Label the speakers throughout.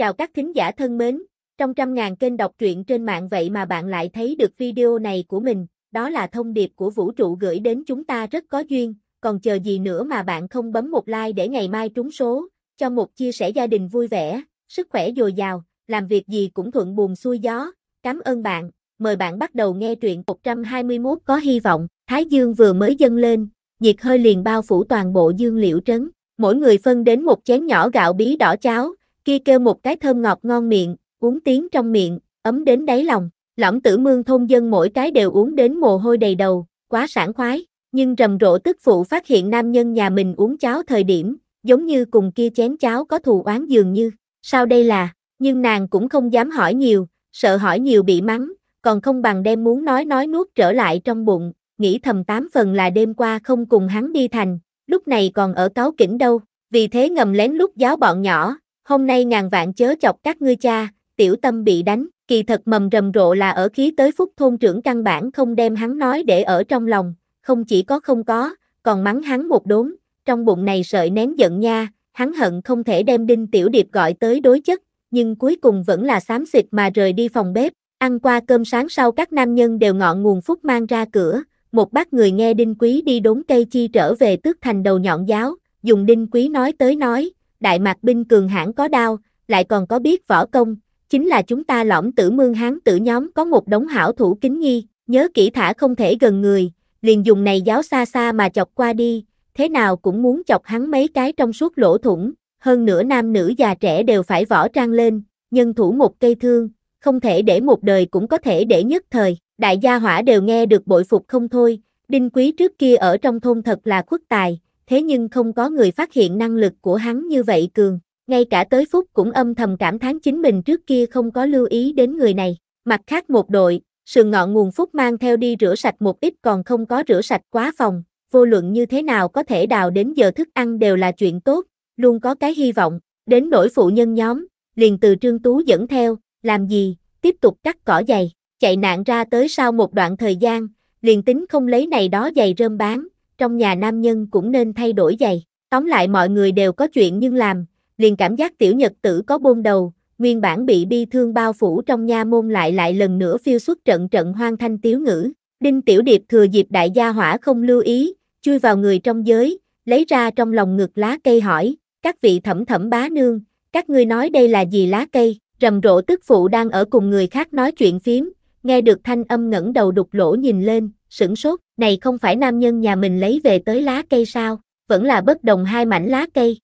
Speaker 1: Chào các thính giả thân mến, trong trăm ngàn kênh đọc truyện trên mạng vậy mà bạn lại thấy được video này của mình, đó là thông điệp của vũ trụ gửi đến chúng ta rất có duyên, còn chờ gì nữa mà bạn không bấm một like để ngày mai trúng số, cho một chia sẻ gia đình vui vẻ, sức khỏe dồi dào, làm việc gì cũng thuận buồm xuôi gió. Cảm ơn bạn, mời bạn bắt đầu nghe truyện 121 có hy vọng, Thái Dương vừa mới dâng lên, nhiệt hơi liền bao phủ toàn bộ dương Liễu trấn, mỗi người phân đến một chén nhỏ gạo bí đỏ cháo kia kêu một cái thơm ngọt ngon miệng, uống tiếng trong miệng, ấm đến đáy lòng, Lõm tử mương thôn dân mỗi cái đều uống đến mồ hôi đầy đầu, quá sảng khoái, nhưng rầm rộ tức phụ phát hiện nam nhân nhà mình uống cháo thời điểm, giống như cùng kia chén cháo có thù oán dường như, sao đây là, nhưng nàng cũng không dám hỏi nhiều, sợ hỏi nhiều bị mắng, còn không bằng đem muốn nói nói nuốt trở lại trong bụng, nghĩ thầm tám phần là đêm qua không cùng hắn đi thành, lúc này còn ở cáo kỉnh đâu, vì thế ngầm lén lút giáo bọn nhỏ, hôm nay ngàn vạn chớ chọc các ngươi cha, tiểu tâm bị đánh, kỳ thật mầm rầm rộ là ở khí tới phúc thôn trưởng căn bản không đem hắn nói để ở trong lòng, không chỉ có không có, còn mắng hắn một đốn, trong bụng này sợi nén giận nha, hắn hận không thể đem đinh tiểu điệp gọi tới đối chất, nhưng cuối cùng vẫn là xám xịt mà rời đi phòng bếp, ăn qua cơm sáng sau các nam nhân đều ngọn nguồn phúc mang ra cửa, một bác người nghe đinh quý đi đốn cây chi trở về tước thành đầu nhọn giáo, dùng đinh quý nói tới nói, Đại Mạc binh cường hãn có đao, lại còn có biết võ công, chính là chúng ta lõm tử mương hán tử nhóm có một đống hảo thủ kính nghi, nhớ kỹ thả không thể gần người, liền dùng này giáo xa xa mà chọc qua đi, thế nào cũng muốn chọc hắn mấy cái trong suốt lỗ thủng, hơn nữa nam nữ già trẻ đều phải võ trang lên, nhân thủ một cây thương, không thể để một đời cũng có thể để nhất thời, đại gia hỏa đều nghe được bội phục không thôi, đinh quý trước kia ở trong thôn thật là khuất tài, thế nhưng không có người phát hiện năng lực của hắn như vậy cường. Ngay cả tới Phúc cũng âm thầm cảm thán chính mình trước kia không có lưu ý đến người này. Mặt khác một đội, sườn ngọn nguồn Phúc mang theo đi rửa sạch một ít còn không có rửa sạch quá phòng. Vô luận như thế nào có thể đào đến giờ thức ăn đều là chuyện tốt, luôn có cái hy vọng. Đến nỗi phụ nhân nhóm, liền từ Trương Tú dẫn theo, làm gì, tiếp tục cắt cỏ dày. Chạy nạn ra tới sau một đoạn thời gian, liền tính không lấy này đó dày rơm bán, trong nhà nam nhân cũng nên thay đổi giày. Tóm lại mọi người đều có chuyện nhưng làm, liền cảm giác tiểu nhật tử có bôn đầu, nguyên bản bị bi thương bao phủ trong nha môn lại lại lần nữa phiêu xuất trận trận hoang thanh tiếu ngữ. Đinh Tiểu Điệp thừa dịp đại gia hỏa không lưu ý, chui vào người trong giới, lấy ra trong lòng ngực lá cây hỏi, các vị thẩm thẩm bá nương, các ngươi nói đây là gì lá cây, rầm rộ tức phụ đang ở cùng người khác nói chuyện phím, nghe được thanh âm ngẩng đầu đục lỗ nhìn lên, sửng sốt, này không phải nam nhân nhà mình lấy về tới lá cây sao, vẫn là bất đồng hai mảnh lá cây.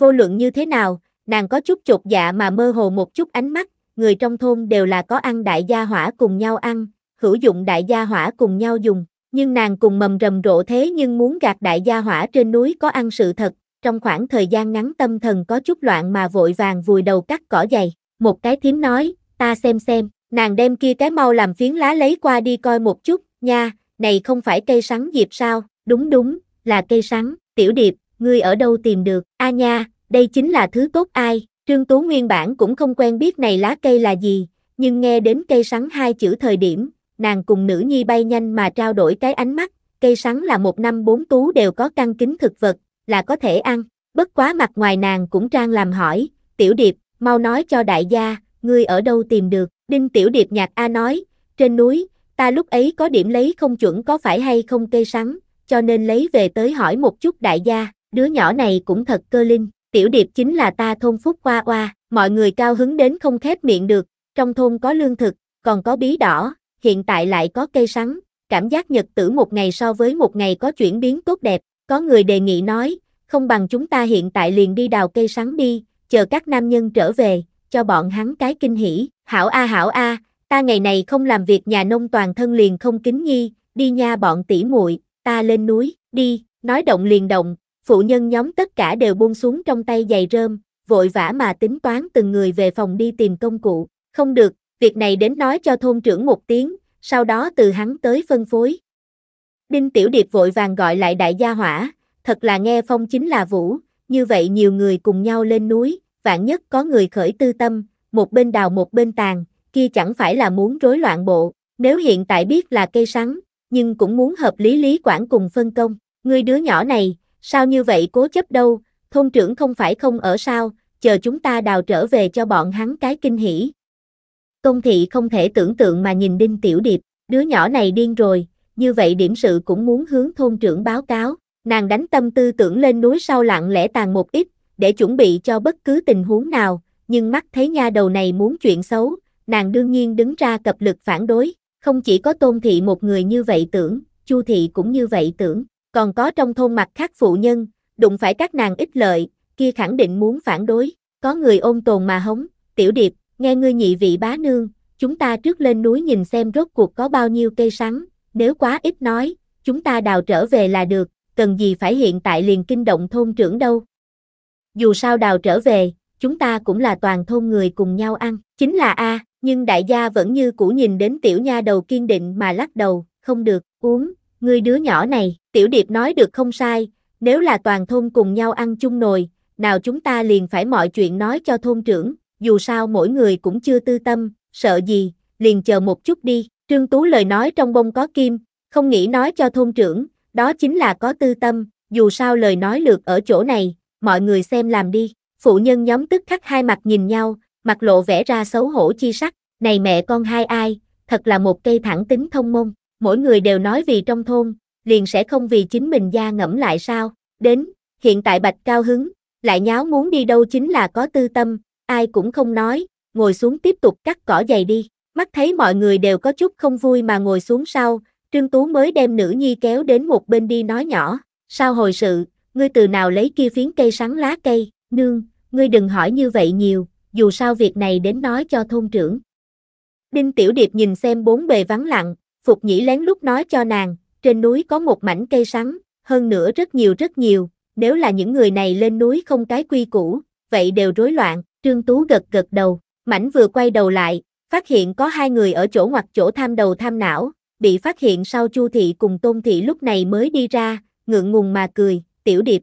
Speaker 1: Vô luận như thế nào, nàng có chút chột dạ mà mơ hồ một chút ánh mắt, người trong thôn đều là có ăn đại gia hỏa cùng nhau ăn, hữu dụng đại gia hỏa cùng nhau dùng, nhưng nàng cùng mầm rầm rộ thế nhưng muốn gạt đại gia hỏa trên núi có ăn sự thật, trong khoảng thời gian ngắn tâm thần có chút loạn mà vội vàng vùi đầu cắt cỏ dày, một cái thím nói, ta xem xem, nàng đem kia cái mau làm phiến lá lấy qua đi coi một chút, nha, này không phải cây sắn diệp sao, đúng đúng, là cây sắn, tiểu điệp, ngươi ở đâu tìm được, a nha, đây chính là thứ tốt ai, trương tú nguyên bản cũng không quen biết này lá cây là gì, nhưng nghe đến cây sắn hai chữ thời điểm, nàng cùng nữ nhi bay nhanh mà trao đổi cái ánh mắt, cây sắn là một năm bốn tú đều có căn kính thực vật, là có thể ăn, bất quá mặt ngoài nàng cũng trang làm hỏi, tiểu điệp, mau nói cho đại gia, ngươi ở đâu tìm được, đinh tiểu điệp nhạc A nói, trên núi, ta lúc ấy có điểm lấy không chuẩn có phải hay không cây sắn, cho nên lấy về tới hỏi một chút đại gia, đứa nhỏ này cũng thật cơ linh, tiểu điệp chính là ta thôn phúc qua qua, mọi người cao hứng đến không khép miệng được, trong thôn có lương thực, còn có bí đỏ, hiện tại lại có cây sắn, cảm giác nhật tử một ngày so với một ngày có chuyển biến tốt đẹp, có người đề nghị nói, không bằng chúng ta hiện tại liền đi đào cây sắn đi, chờ các nam nhân trở về, cho bọn hắn cái kinh hỉ, hảo a hảo a, ta ngày này không làm việc nhà nông toàn thân liền không kính nghi đi nha bọn tỷ muội, ta lên núi, đi, nói động liền động, phụ nhân nhóm tất cả đều buông xuống trong tay giày rơm, vội vã mà tính toán từng người về phòng đi tìm công cụ, không được, việc này đến nói cho thôn trưởng một tiếng, sau đó từ hắn tới phân phối. Đinh Tiểu Điệp vội vàng gọi lại đại gia hỏa, thật là nghe phong chính là vũ, như vậy nhiều người cùng nhau lên núi, vạn nhất có người khởi tư tâm, một bên đào một bên tàn, kia chẳng phải là muốn rối loạn bộ, nếu hiện tại biết là cây sắn, nhưng cũng muốn hợp lý lý quản cùng phân công, người đứa nhỏ này, sao như vậy cố chấp đâu, thôn trưởng không phải không ở sao, chờ chúng ta đào trở về cho bọn hắn cái kinh hỉ. Công thị không thể tưởng tượng mà nhìn Đinh Tiểu Điệp, đứa nhỏ này điên rồi, như vậy điểm sự cũng muốn hướng thôn trưởng báo cáo, nàng đánh tâm tư tưởng lên núi sau lặng lẽ tàn một ít, để chuẩn bị cho bất cứ tình huống nào, nhưng mắt thấy nha đầu này muốn chuyện xấu, nàng đương nhiên đứng ra cập lực phản đối, không chỉ có tôn thị một người như vậy tưởng, chu thị cũng như vậy tưởng, còn có trong thôn mặt khác phụ nhân, đụng phải các nàng ích lợi, kia khẳng định muốn phản đối, có người ôn tồn mà hống, tiểu điệp, nghe ngươi nhị vị bá nương, chúng ta trước lên núi nhìn xem rốt cuộc có bao nhiêu cây sắn, nếu quá ít nói, chúng ta đào trở về là được, cần gì phải hiện tại liền kinh động thôn trưởng đâu. Dù sao đào trở về, chúng ta cũng là toàn thôn người cùng nhau ăn, chính là A. Nhưng đại gia vẫn như cũ nhìn đến tiểu nha đầu kiên định mà lắc đầu, không được, uống, ngươi đứa nhỏ này, tiểu điệp nói được không sai, nếu là toàn thôn cùng nhau ăn chung nồi, nào chúng ta liền phải mọi chuyện nói cho thôn trưởng, dù sao mỗi người cũng chưa tư tâm, sợ gì, liền chờ một chút đi, Trương Tú lời nói trong bông có kim, không nghĩ nói cho thôn trưởng, đó chính là có tư tâm, dù sao lời nói lượt ở chỗ này, mọi người xem làm đi, phụ nhân nhóm tức khắc hai mặt nhìn nhau, mặt lộ vẽ ra xấu hổ chi sắc, này mẹ con hai ai, thật là một cây thẳng tính thông môn, mỗi người đều nói vì trong thôn, liền sẽ không vì chính mình gia ngẫm lại sao, đến, hiện tại bạch cao hứng, lại nháo muốn đi đâu chính là có tư tâm, ai cũng không nói, ngồi xuống tiếp tục cắt cỏ dày đi, mắt thấy mọi người đều có chút không vui mà ngồi xuống sau, Trương Tú mới đem nữ nhi kéo đến một bên đi nói nhỏ, sao hồi sự, ngươi từ nào lấy kia phiến cây sắn lá cây, nương, ngươi đừng hỏi như vậy nhiều, dù sao việc này đến nói cho thôn trưởng. Đinh Tiểu Điệp nhìn xem bốn bề vắng lặng, Phục Nhĩ lén lúc nói cho nàng, trên núi có một mảnh cây sắn, hơn nữa rất nhiều rất nhiều, nếu là những người này lên núi không cái quy củ, vậy đều rối loạn, Trương Tú gật gật đầu, mảnh vừa quay đầu lại, phát hiện có hai người ở chỗ ngoặt chỗ tham đầu tham não, bị phát hiện sau Chu Thị cùng Tôn Thị lúc này mới đi ra, ngượng ngùng mà cười, Tiểu Điệp.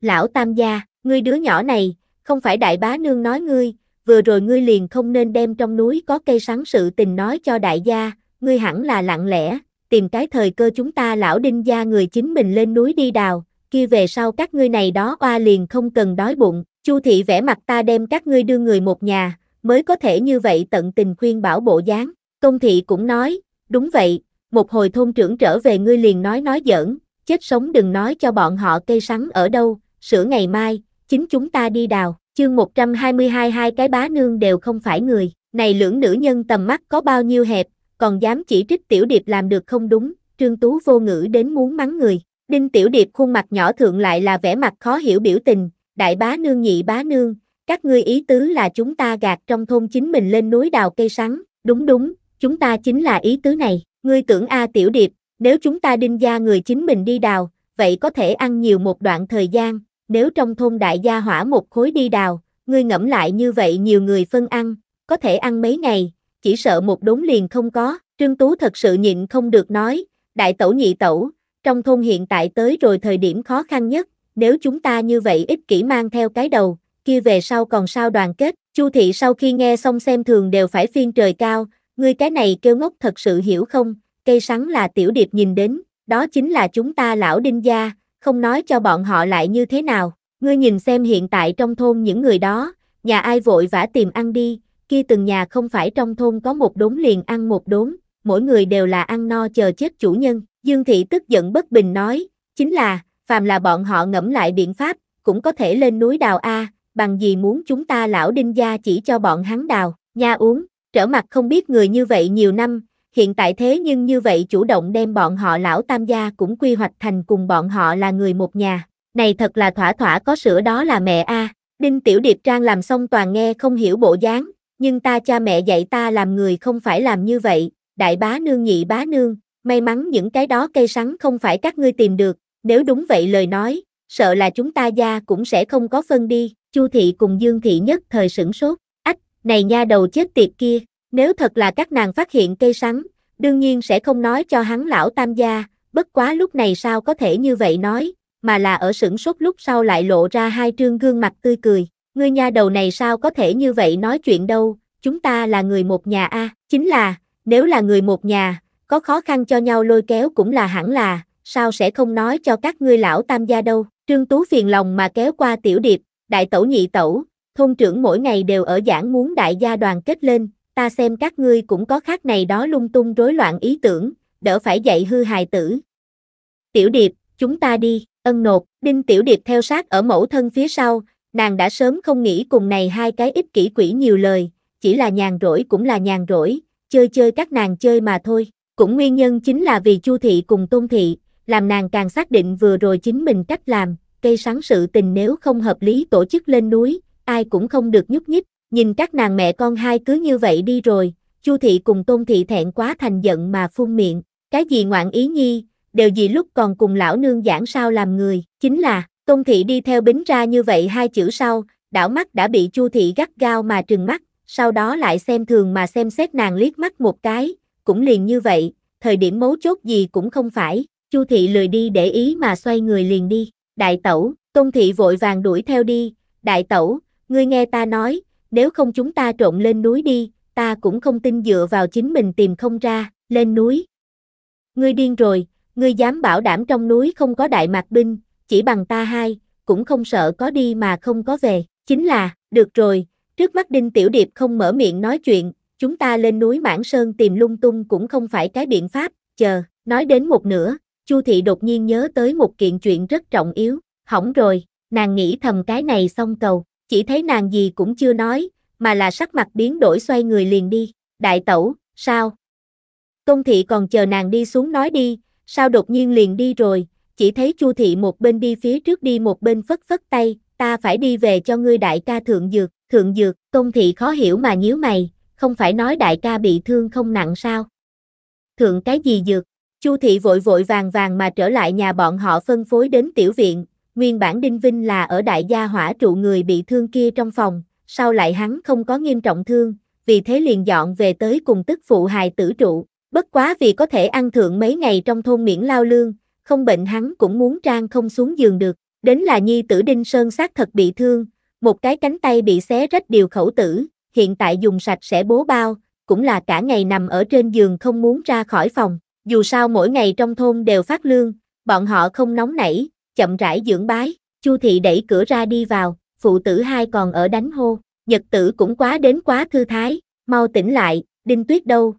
Speaker 1: Lão Tam gia, ngươi đứa nhỏ này, không phải đại bá nương nói ngươi, vừa rồi ngươi liền không nên đem trong núi có cây sắn sự tình nói cho đại gia, ngươi hẳn là lặng lẽ, tìm cái thời cơ chúng ta lão đinh gia người chính mình lên núi đi đào, kia về sau các ngươi này đó oa liền không cần đói bụng, Chu thị vẽ mặt ta đem các ngươi đưa người một nhà, mới có thể như vậy tận tình khuyên bảo bộ dáng. Công thị cũng nói, đúng vậy, một hồi thôn trưởng trở về ngươi liền nói nói giỡn, chết sống đừng nói cho bọn họ cây sắn ở đâu, sửa ngày mai, chính chúng ta đi đào, chương 122 hai cái bá nương đều không phải người, này lưỡng nữ nhân tầm mắt có bao nhiêu hẹp, còn dám chỉ trích Tiểu Điệp làm được không đúng, Trương Tú vô ngữ đến muốn mắng người. Đinh Tiểu Điệp khuôn mặt nhỏ thượng lại là vẻ mặt khó hiểu biểu tình, đại bá nương nhị bá nương, các ngươi ý tứ là chúng ta gạt trong thôn chính mình lên núi đào cây sắn, đúng đúng, chúng ta chính là ý tứ này, ngươi tưởng A Tiểu Điệp, nếu chúng ta đinh gia người chính mình đi đào, vậy có thể ăn nhiều một đoạn thời gian, nếu trong thôn đại gia hỏa một khối đi đào, ngươi ngẫm lại như vậy nhiều người phân ăn, có thể ăn mấy ngày, chỉ sợ một đốn liền không có, Trương Tú thật sự nhịn không được nói, đại tẩu nhị tẩu, trong thôn hiện tại tới rồi thời điểm khó khăn nhất, nếu chúng ta như vậy ít kỹ mang theo cái đầu, kia về sau còn sao đoàn kết, Chu thị sau khi nghe xong xem thường đều phải phiên trời cao, ngươi cái này kêu ngốc thật sự hiểu không, cây sắn là tiểu điệp nhìn đến, đó chính là chúng ta lão đinh gia, không nói cho bọn họ lại như thế nào. Ngươi nhìn xem hiện tại trong thôn những người đó, nhà ai vội vã tìm ăn đi, kia từng nhà không phải trong thôn có một đốn liền ăn một đốn, mỗi người đều là ăn no chờ chết chủ nhân. Dương thị tức giận bất bình nói, chính là, phàm là bọn họ ngẫm lại biện pháp, cũng có thể lên núi đào A, bằng gì muốn chúng ta lão đinh gia chỉ cho bọn hắn đào, nha uống, trở mặt không biết người như vậy nhiều năm, hiện tại thế nhưng như vậy chủ động đem bọn họ lão tam gia cũng quy hoạch thành cùng bọn họ là người một nhà. Này thật là thỏa thỏa có sữa đó là mẹ a. Đinh Tiểu Điệp Trang làm xong toàn nghe không hiểu bộ dáng, nhưng ta cha mẹ dạy ta làm người không phải làm như vậy, đại bá nương nhị bá nương, may mắn những cái đó cây sắn không phải các ngươi tìm được, nếu đúng vậy lời nói, sợ là chúng ta gia cũng sẽ không có phân đi, Chu thị cùng Dương thị nhất thời sửng sốt, ách, này nha đầu chết tiệt kia, nếu thật là các nàng phát hiện cây sắn, đương nhiên sẽ không nói cho hắn lão tam gia, bất quá lúc này sao có thể như vậy nói, mà là ở sửng sốt lúc sau lại lộ ra hai trương gương mặt tươi cười. Ngươi nha đầu này sao có thể như vậy nói chuyện đâu, chúng ta là người một nhà a chính là, nếu là người một nhà, có khó khăn cho nhau lôi kéo cũng là hẳn là, sao sẽ không nói cho các ngươi lão tam gia đâu. Trương Tú phiền lòng mà kéo qua tiểu điệp, đại tẩu nhị tẩu, thôn trưởng mỗi ngày đều ở giảng muốn đại gia đoàn kết lên, ta xem các ngươi cũng có khác này đó lung tung rối loạn ý tưởng, đỡ phải dạy hư hài tử. Tiểu Điệp, chúng ta đi, ân nột, Đinh Tiểu Điệp theo sát ở mẫu thân phía sau, nàng đã sớm không nghĩ cùng này hai cái ích kỷ quỷ nhiều lời, chỉ là nhàn rỗi cũng là nhàn rỗi, chơi chơi các nàng chơi mà thôi. Cũng nguyên nhân chính là vì Chu Thị cùng Tôn Thị, làm nàng càng xác định vừa rồi chính mình cách làm, cây sáng sự tình nếu không hợp lý tổ chức lên núi, ai cũng không được nhúc nhích, Nhìn các nàng mẹ con hai cứ như vậy đi rồi, Chu thị cùng Tôn thị thẹn quá thành giận mà phun miệng, cái gì ngoạn ý nhi, đều gì lúc còn cùng lão nương giảng sao làm người, chính là Tôn thị đi theo bính ra như vậy hai chữ sau, đảo mắt đã bị Chu thị gắt gao mà trừng mắt, sau đó lại xem thường mà xem xét nàng liếc mắt một cái, cũng liền như vậy, thời điểm mấu chốt gì cũng không phải, Chu thị lười đi để ý mà xoay người liền đi, đại tẩu, Tôn thị vội vàng đuổi theo đi, đại tẩu, ngươi nghe ta nói, nếu không chúng ta trộn lên núi đi, ta cũng không tin dựa vào chính mình tìm không ra, lên núi. Ngươi điên rồi, ngươi dám bảo đảm trong núi không có đại mạc binh, chỉ bằng ta hai, cũng không sợ có đi mà không có về, chính là, được rồi, trước mắt Đinh Tiểu Điệp không mở miệng nói chuyện, chúng ta lên núi Mãn Sơn tìm lung tung cũng không phải cái biện pháp, chờ, nói đến một nửa, Chu Thị đột nhiên nhớ tới một kiện chuyện rất trọng yếu, hỏng rồi, nàng nghĩ thầm cái này xong cầu. Chỉ thấy nàng gì cũng chưa nói, mà là sắc mặt biến đổi xoay người liền đi. Đại tẩu, sao? Tôn thị còn chờ nàng đi xuống nói đi, sao đột nhiên liền đi rồi, chỉ thấy chu thị một bên đi phía trước đi một bên phất phất tay, ta phải đi về cho ngươi đại ca thượng dược, thượng dược, Tôn thị khó hiểu mà nhíu mày, không phải nói đại ca bị thương không nặng sao? Thượng cái gì dược? Chu thị vội vội vàng vàng mà trở lại nhà bọn họ phân phối đến tiểu viện, Nguyên bản Đinh Vinh là ở đại gia hỏa trụ người bị thương kia trong phòng, sau lại hắn không có nghiêm trọng thương, vì thế liền dọn về tới cùng tức phụ hài tử trụ. Bất quá vì có thể ăn thượng mấy ngày trong thôn miễn lao lương, không bệnh hắn cũng muốn trang không xuống giường được. Đến là nhi tử Đinh Sơn xác thật bị thương, một cái cánh tay bị xé rách điều khẩu tử, hiện tại dùng sạch sẽ bố bao, cũng là cả ngày nằm ở trên giường không muốn ra khỏi phòng. Dù sao mỗi ngày trong thôn đều phát lương, bọn họ không nóng nảy, chậm rãi dưỡng bái, Chu thị đẩy cửa ra đi vào, phụ tử hai còn ở đánh hô, nhật tử cũng quá đến quá thư thái, mau tỉnh lại, đinh tuyết đâu.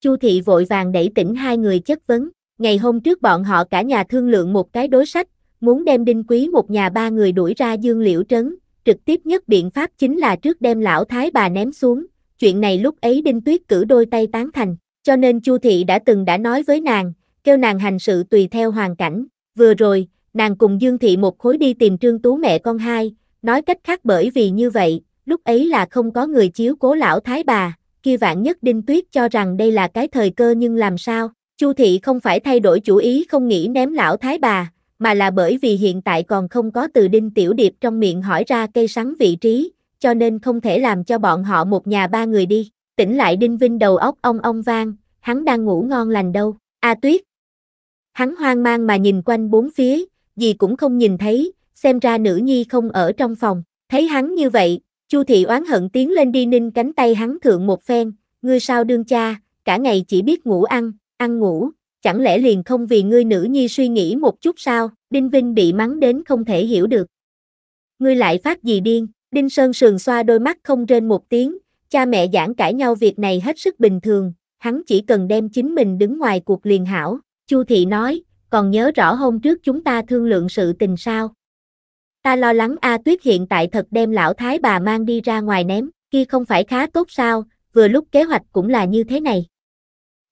Speaker 1: Chu thị vội vàng đẩy tỉnh hai người chất vấn, ngày hôm trước bọn họ cả nhà thương lượng một cái đối sách, muốn đem đinh quý một nhà ba người đuổi ra dương liễu trấn, trực tiếp nhất biện pháp chính là trước đem lão thái bà ném xuống, chuyện này lúc ấy đinh tuyết cử đôi tay tán thành, cho nên Chu thị đã từng đã nói với nàng, kêu nàng hành sự tùy theo hoàn cảnh, vừa rồi, nàng cùng Dương Thị một khối đi tìm Trương Tú mẹ con hai, nói cách khác bởi vì như vậy, lúc ấy là không có người chiếu cố lão thái bà, kia vạn nhất Đinh Tuyết cho rằng đây là cái thời cơ nhưng làm sao, Chu Thị không phải thay đổi chủ ý không nghĩ ném lão thái bà, mà là bởi vì hiện tại còn không có từ Đinh Tiểu Điệp trong miệng hỏi ra cây sắn vị trí, cho nên không thể làm cho bọn họ một nhà ba người đi, tỉnh lại Đinh Vinh đầu óc ông ông vang, hắn đang ngủ ngon lành đâu, A Tuyết. Hắn hoang mang mà nhìn quanh bốn phía, gì cũng không nhìn thấy, xem ra nữ nhi không ở trong phòng. Thấy hắn như vậy, Chu thị oán hận tiến lên đi ninh cánh tay hắn thượng một phen, ngươi sao đương cha, cả ngày chỉ biết ngủ ăn, ăn ngủ, chẳng lẽ liền không vì ngươi nữ nhi suy nghĩ một chút sao? Đinh Vinh bị mắng đến không thể hiểu được. Ngươi lại phát gì điên? Đinh Sơn sườn xoa đôi mắt không rên một tiếng, cha mẹ giảng cãi nhau việc này hết sức bình thường, hắn chỉ cần đem chính mình đứng ngoài cuộc liền hảo. Chu thị nói, còn nhớ rõ hôm trước chúng ta thương lượng sự tình sao? Ta lo lắng A Tuyết hiện tại thật đem lão thái bà mang đi ra ngoài ném, kia không phải khá tốt sao, vừa lúc kế hoạch cũng là như thế này.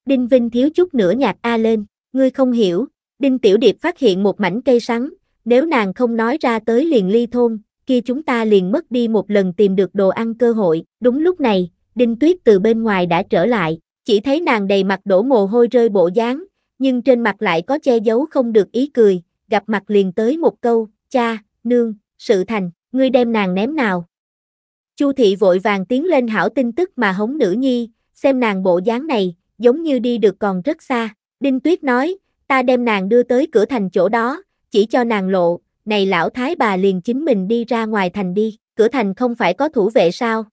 Speaker 1: Đinh Vinh thiếu chút nữa nhạt A lên, ngươi không hiểu, Đinh Tiểu Điệp phát hiện một mảnh cây sắn, nếu nàng không nói ra tới liền ly thôn, kia chúng ta liền mất đi một lần tìm được đồ ăn cơ hội, đúng lúc này, Đinh Tuyết từ bên ngoài đã trở lại, chỉ thấy nàng đầy mặt đổ mồ hôi rơi bộ dáng, nhưng trên mặt lại có che giấu không được ý cười, gặp mặt liền tới một câu, cha, nương, sự thành, ngươi đem nàng ném nào. Chu thị vội vàng tiến lên hảo tin tức mà hống nữ nhi, xem nàng bộ dáng này, giống như đi được còn rất xa. Đinh Tuyết nói, ta đem nàng đưa tới cửa thành chỗ đó, chỉ cho nàng lộ, này lão thái bà liền chính mình đi ra ngoài thành đi, cửa thành không phải có thủ vệ sao.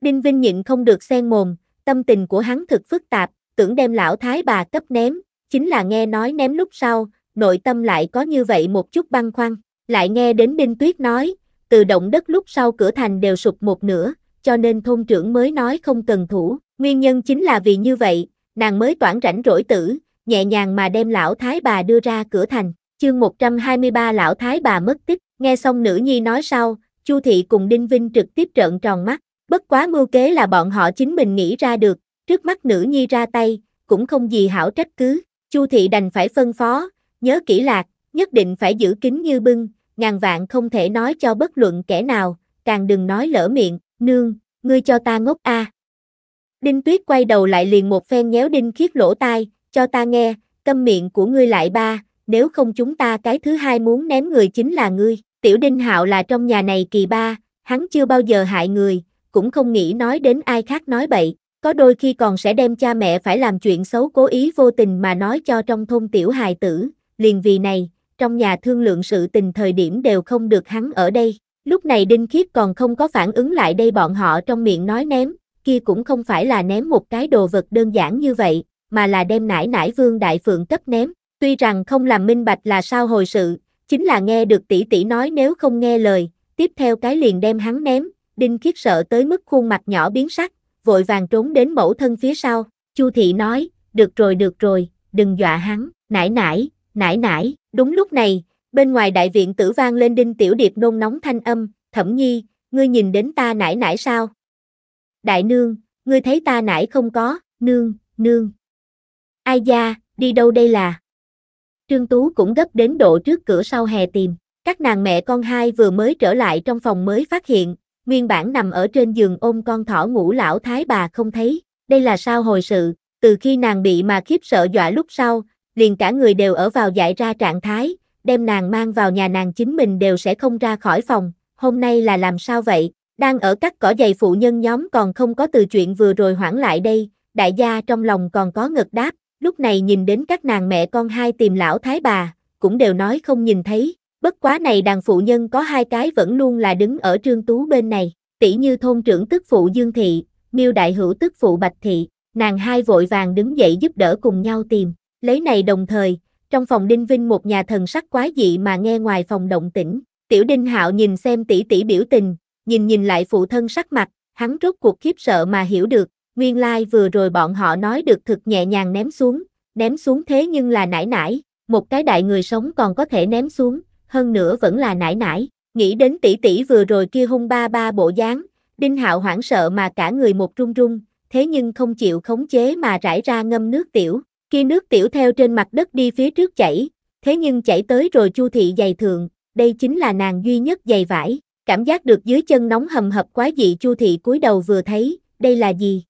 Speaker 1: Đinh Vinh nhịn không được xen mồm, tâm tình của hắn thực phức tạp, tưởng đem lão thái bà cấp ném, chính là nghe nói ném lúc sau, nội tâm lại có như vậy một chút băn khoăn, lại nghe đến Đinh Tuyết nói, từ động đất lúc sau cửa thành đều sụp một nửa, cho nên thôn trưởng mới nói không cần thủ, nguyên nhân chính là vì như vậy, nàng mới toản rảnh rỗi tử, nhẹ nhàng mà đem lão thái bà đưa ra cửa thành, chương 123 lão thái bà mất tích, nghe xong nữ nhi nói sau, Chu thị cùng Đinh Vinh trực tiếp trợn tròn mắt, bất quá mưu kế là bọn họ chính mình nghĩ ra được, trước mắt nữ nhi ra tay, cũng không gì hảo trách cứ, Chu thị đành phải phân phó, nhớ kỹ lạc, nhất định phải giữ kín như bưng, ngàn vạn không thể nói cho bất luận kẻ nào, càng đừng nói lỡ miệng, nương, ngươi cho ta ngốc a. Đinh Tuyết quay đầu lại liền một phen nhéo Đinh Khiết lỗ tai, cho ta nghe, câm miệng của ngươi lại ba, nếu không chúng ta cái thứ hai muốn ném người chính là ngươi. Tiểu Đinh Hạo là trong nhà này kỳ ba, hắn chưa bao giờ hại người, cũng không nghĩ nói đến ai khác nói bậy, có đôi khi còn sẽ đem cha mẹ phải làm chuyện xấu cố ý vô tình mà nói cho trong thôn tiểu hài tử, liền vì này, trong nhà thương lượng sự tình thời điểm đều không được hắn ở đây. Lúc này Đinh Khiết còn không có phản ứng lại đây bọn họ trong miệng nói ném, kia cũng không phải là ném một cái đồ vật đơn giản như vậy, mà là đem nải nải vương đại phượng cấp ném. Tuy rằng không làm minh bạch là sao hồi sự, chính là nghe được tỷ tỷ nói nếu không nghe lời, tiếp theo cái liền đem hắn ném, Đinh Khiết sợ tới mức khuôn mặt nhỏ biến sắc, vội vàng trốn đến mẫu thân phía sau, Chu thị nói, được rồi được rồi, đừng dọa hắn, nải nải, nải nải, đúng lúc này, bên ngoài đại viện tử vang lên đinh tiểu điệp nôn nóng thanh âm, thẩm nhi, ngươi nhìn đến ta nải nải sao? Đại nương, ngươi thấy ta nải không có, nương, nương. Ai da, đi đâu đây là? Trương Tú cũng gấp đến độ trước cửa sau hè tìm, các nàng mẹ con hai vừa mới trở lại trong phòng mới phát hiện, Nguyên bản nằm ở trên giường ôm con thỏ ngủ lão thái bà không thấy, đây là sao hồi sự, từ khi nàng bị mà khiếp sợ dọa lúc sau, liền cả người đều ở vào giải ra trạng thái, đem nàng mang vào nhà nàng chính mình đều sẽ không ra khỏi phòng, hôm nay là làm sao vậy, đang ở cắt cỏ giày phụ nhân nhóm còn không có từ chuyện vừa rồi hoãn lại đây, đại gia trong lòng còn có ngực đáp, lúc này nhìn đến các nàng mẹ con hai tìm lão thái bà, cũng đều nói không nhìn thấy, Bất quá này đàn phụ nhân có hai cái vẫn luôn là đứng ở trương tú bên này, tỷ như thôn trưởng tức phụ Dương Thị, miêu đại hữu tức phụ Bạch Thị, nàng hai vội vàng đứng dậy giúp đỡ cùng nhau tìm, lấy này đồng thời, trong phòng đinh vinh một nhà thần sắc quá dị mà nghe ngoài phòng động tĩnh, tiểu đinh hạo nhìn xem tỷ tỷ biểu tình, nhìn nhìn lại phụ thân sắc mặt, hắn rốt cuộc khiếp sợ mà hiểu được, nguyên lai vừa rồi bọn họ nói được thực nhẹ nhàng ném xuống, ném xuống thế nhưng là nải nải, một cái đại người sống còn có thể ném xuống, hơn nữa vẫn là nải nải, nghĩ đến tỷ tỷ vừa rồi kia hung ba ba bộ dáng, Đinh Hạo hoảng sợ mà cả người một run run, thế nhưng không chịu khống chế mà rải ra ngâm nước tiểu, kia nước tiểu theo trên mặt đất đi phía trước chảy, thế nhưng chảy tới rồi Chu thị giày thường, đây chính là nàng duy nhất giày vải, cảm giác được dưới chân nóng hầm hập quá dị Chu thị cúi đầu vừa thấy, đây là gì?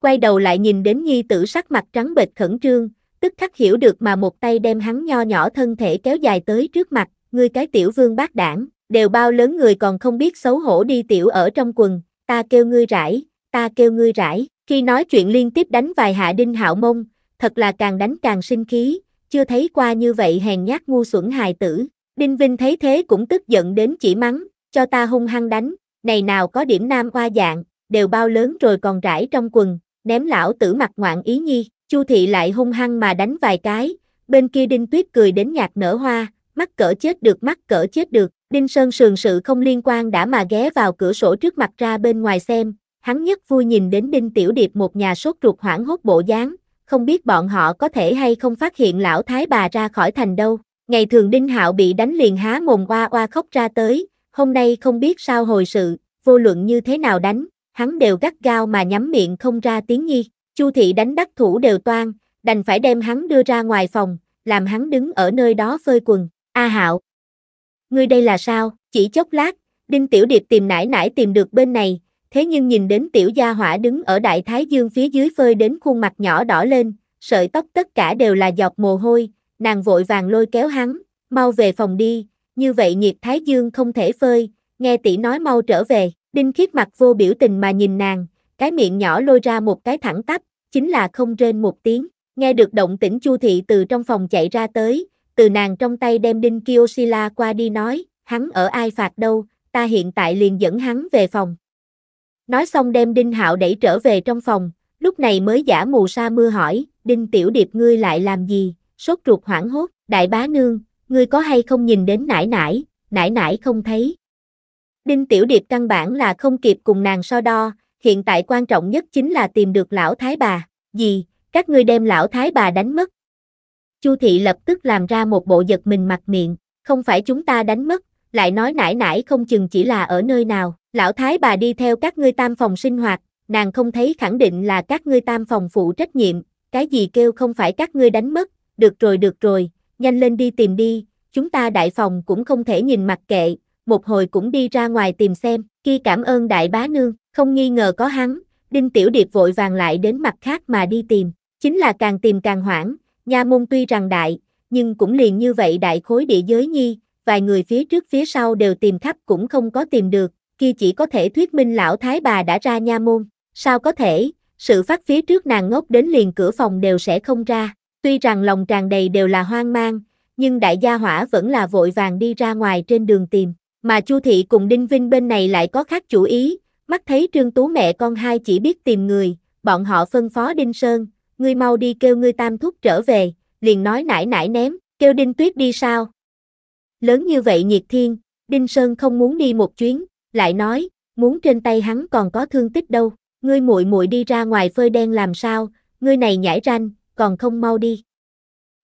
Speaker 1: Quay đầu lại nhìn đến nhi tử sắc mặt trắng bệch khẩn trương, tức khắc hiểu được mà một tay đem hắn nho nhỏ thân thể kéo dài tới trước mặt, ngươi cái tiểu vương bác đảng, đều bao lớn người còn không biết xấu hổ đi tiểu ở trong quần, ta kêu ngươi rãi ta kêu ngươi rãi khi nói chuyện liên tiếp đánh vài hạ đinh hạo mông, thật là càng đánh càng sinh khí, chưa thấy qua như vậy hèn nhát ngu xuẩn hài tử, đinh vinh thấy thế cũng tức giận đến chỉ mắng, cho ta hung hăng đánh, này nào có điểm nam hoa dạng, đều bao lớn rồi còn rãi trong quần, ném lão tử mặt ngoạn ý nhi. Chu thị lại hung hăng mà đánh vài cái, bên kia Đinh Tuyết cười đến nhạt nở hoa, mắt cỡ chết được mắt cỡ chết được, Đinh Sơn sườn sự không liên quan đã mà ghé vào cửa sổ trước mặt ra bên ngoài xem, hắn nhất vui nhìn đến Đinh Tiểu Điệp một nhà sốt ruột hoảng hốt bộ dáng, không biết bọn họ có thể hay không phát hiện lão thái bà ra khỏi thành đâu. Ngày thường Đinh Hạo bị đánh liền há mồm oa oa khóc ra tới, hôm nay không biết sao hồi sự, vô luận như thế nào đánh, hắn đều gắt gao mà nhắm miệng không ra tiếng nhi. Chu thị đánh đắc thủ đều toan, đành phải đem hắn đưa ra ngoài phòng, làm hắn đứng ở nơi đó phơi quần. A Hạo, ngươi đây là sao? Chỉ chốc lát, Đinh Tiểu Điệp tìm nải nải tìm được bên này, thế nhưng nhìn đến tiểu gia hỏa đứng ở đại thái dương phía dưới phơi đến khuôn mặt nhỏ đỏ lên, sợi tóc tất cả đều là giọt mồ hôi, nàng vội vàng lôi kéo hắn, mau về phòng đi, như vậy nhiệt thái dương không thể phơi, nghe tỷ nói mau trở về, Đinh Khiết mặt vô biểu tình mà nhìn nàng, cái miệng nhỏ lôi ra một cái thẳng tắp, chính là không rên một tiếng, nghe được động tĩnh Chu thị từ trong phòng chạy ra tới, từ nàng trong tay đem đinh Kiyosila qua đi nói, hắn ở ai phạt đâu, ta hiện tại liền dẫn hắn về phòng. Nói xong đem đinh hạo đẩy trở về trong phòng, lúc này mới giả mù sa mưa hỏi, đinh tiểu điệp ngươi lại làm gì, sốt ruột hoảng hốt, đại bá nương, ngươi có hay không nhìn đến nải nải, nải nải không thấy. Đinh tiểu điệp căn bản là không kịp cùng nàng so đo, hiện tại quan trọng nhất chính là tìm được lão thái bà, gì, các ngươi đem lão thái bà đánh mất. Chu thị lập tức làm ra một bộ giật mình mặt miệng, không phải chúng ta đánh mất, lại nói nãi nãi không chừng chỉ là ở nơi nào, lão thái bà đi theo các ngươi tam phòng sinh hoạt, nàng không thấy khẳng định là các ngươi tam phòng phụ trách nhiệm, cái gì kêu không phải các ngươi đánh mất, được rồi được rồi, nhanh lên đi tìm đi, chúng ta đại phòng cũng không thể nhìn mặt kệ, một hồi cũng đi ra ngoài tìm xem, kia cảm ơn đại bá nương. Không nghi ngờ có hắn, Đinh Tiểu Điệp vội vàng lại đến mặt khác mà đi tìm, chính là càng tìm càng hoảng, nha môn tuy rằng đại, nhưng cũng liền như vậy đại khối địa giới nhi, vài người phía trước phía sau đều tìm khắp cũng không có tìm được, kia chỉ có thể thuyết minh lão thái bà đã ra nha môn, sao có thể, sự phát phía trước nàng ngốc đến liền cửa phòng đều sẽ không ra, tuy rằng lòng tràn đầy đều là hoang mang, nhưng đại gia hỏa vẫn là vội vàng đi ra ngoài trên đường tìm, mà Chu thị cùng Đinh Vinh bên này lại có khác chủ ý, Mắt thấy Trương Tú mẹ con hai chỉ biết tìm người, bọn họ phân phó Đinh Sơn, ngươi mau đi kêu ngươi tam thúc trở về, liền nói nải nải ném, kêu Đinh Tuyết đi sao. Lớn như vậy nhiệt thiên, Đinh Sơn không muốn đi một chuyến, lại nói, muốn trên tay hắn còn có thương tích đâu, ngươi muội muội đi ra ngoài phơi đen làm sao, ngươi này nhảy ranh, còn không mau đi.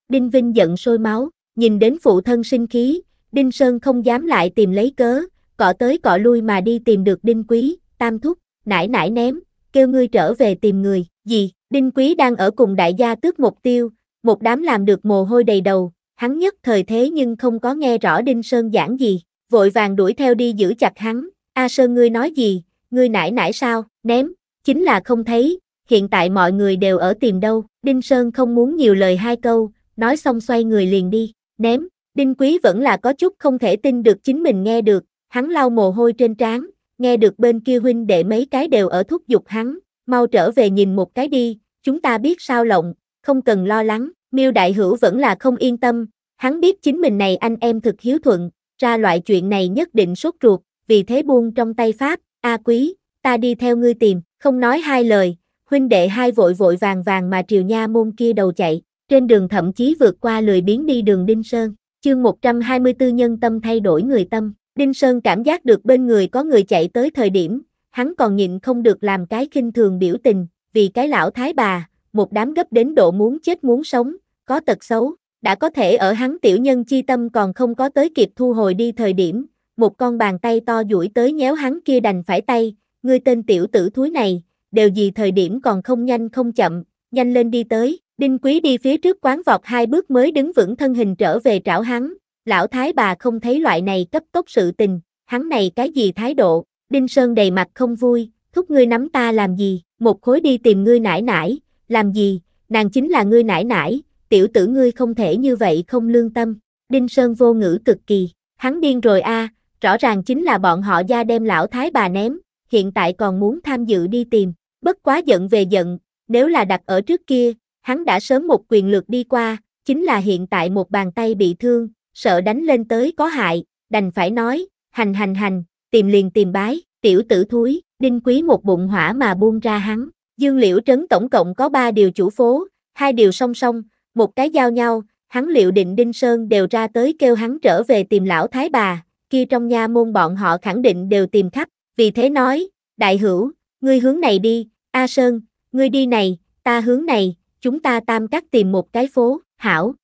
Speaker 1: Đinh Vinh giận sôi máu, nhìn đến phụ thân sinh khí, Đinh Sơn không dám lại tìm lấy cớ, cọ tới cọ lui mà đi tìm được Đinh Quý, tam thúc, nải nải ném, kêu ngươi trở về tìm người, gì, đinh quý đang ở cùng đại gia tước mục tiêu, một đám làm được mồ hôi đầy đầu, hắn nhất thời thế nhưng không có nghe rõ đinh sơn giảng gì, vội vàng đuổi theo đi giữ chặt hắn, a sơn ngươi nói gì, ngươi nải nải sao, ném, chính là không thấy, hiện tại mọi người đều ở tìm đâu, đinh sơn không muốn nhiều lời hai câu, nói xong xoay người liền đi, ném, đinh quý vẫn là có chút không thể tin được chính mình nghe được, hắn lau mồ hôi trên trán, nghe được bên kia huynh đệ mấy cái đều ở thúc giục hắn, mau trở về nhìn một cái đi, chúng ta biết sao lộng, không cần lo lắng, miêu đại hữu vẫn là không yên tâm, hắn biết chính mình này anh em thực hiếu thuận, ra loại chuyện này nhất định sốt ruột, vì thế buông trong tay Pháp, A quý, ta đi theo ngươi tìm, không nói hai lời, huynh đệ hai vội vội vàng vàng mà triều nha môn kia đầu chạy, trên đường thậm chí vượt qua lười biến đi đường Đinh Sơn, chương 124 nhân tâm thay đổi người tâm. Đinh Sơn cảm giác được bên người có người chạy tới thời điểm, hắn còn nhịn không được làm cái khinh thường biểu tình, vì cái lão thái bà, một đám gấp đến độ muốn chết muốn sống, có tật xấu, đã có thể ở hắn tiểu nhân chi tâm còn không có tới kịp thu hồi đi thời điểm, một con bàn tay to duỗi tới nhéo hắn kia đành phải tay, người tên tiểu tử thúi này, đều gì thời điểm còn không nhanh không chậm, nhanh lên đi tới, đinh quý đi phía trước quán vọt hai bước mới đứng vững thân hình trở về trảo hắn, lão thái bà không thấy loại này cấp tốc sự tình, hắn này cái gì thái độ, Đinh Sơn đầy mặt không vui, thúc ngươi nắm ta làm gì, một khối đi tìm ngươi nải nải, làm gì, nàng chính là ngươi nải nải, tiểu tử ngươi không thể như vậy không lương tâm, Đinh Sơn vô ngữ cực kỳ, hắn điên rồi a, à, rõ ràng chính là bọn họ gia đem lão thái bà ném, hiện tại còn muốn tham dự đi tìm, bất quá giận về giận, nếu là đặt ở trước kia, hắn đã sớm một quyền lượt đi qua, chính là hiện tại một bàn tay bị thương, sợ đánh lên tới có hại, đành phải nói, hành hành hành, tìm liền tìm bái, tiểu tử thúi, đinh quý một bụng hỏa mà buông ra hắn. Dương liễu trấn tổng cộng có ba điều chủ phố, hai điều song song, một cái giao nhau, hắn liệu định Đinh Sơn đều ra tới kêu hắn trở về tìm lão thái bà, kia trong nha môn bọn họ khẳng định đều tìm khắp, vì thế nói, đại hữu, ngươi hướng này đi, A Sơn, ngươi đi này, ta hướng này, chúng ta tam cắt tìm một cái phố, hảo,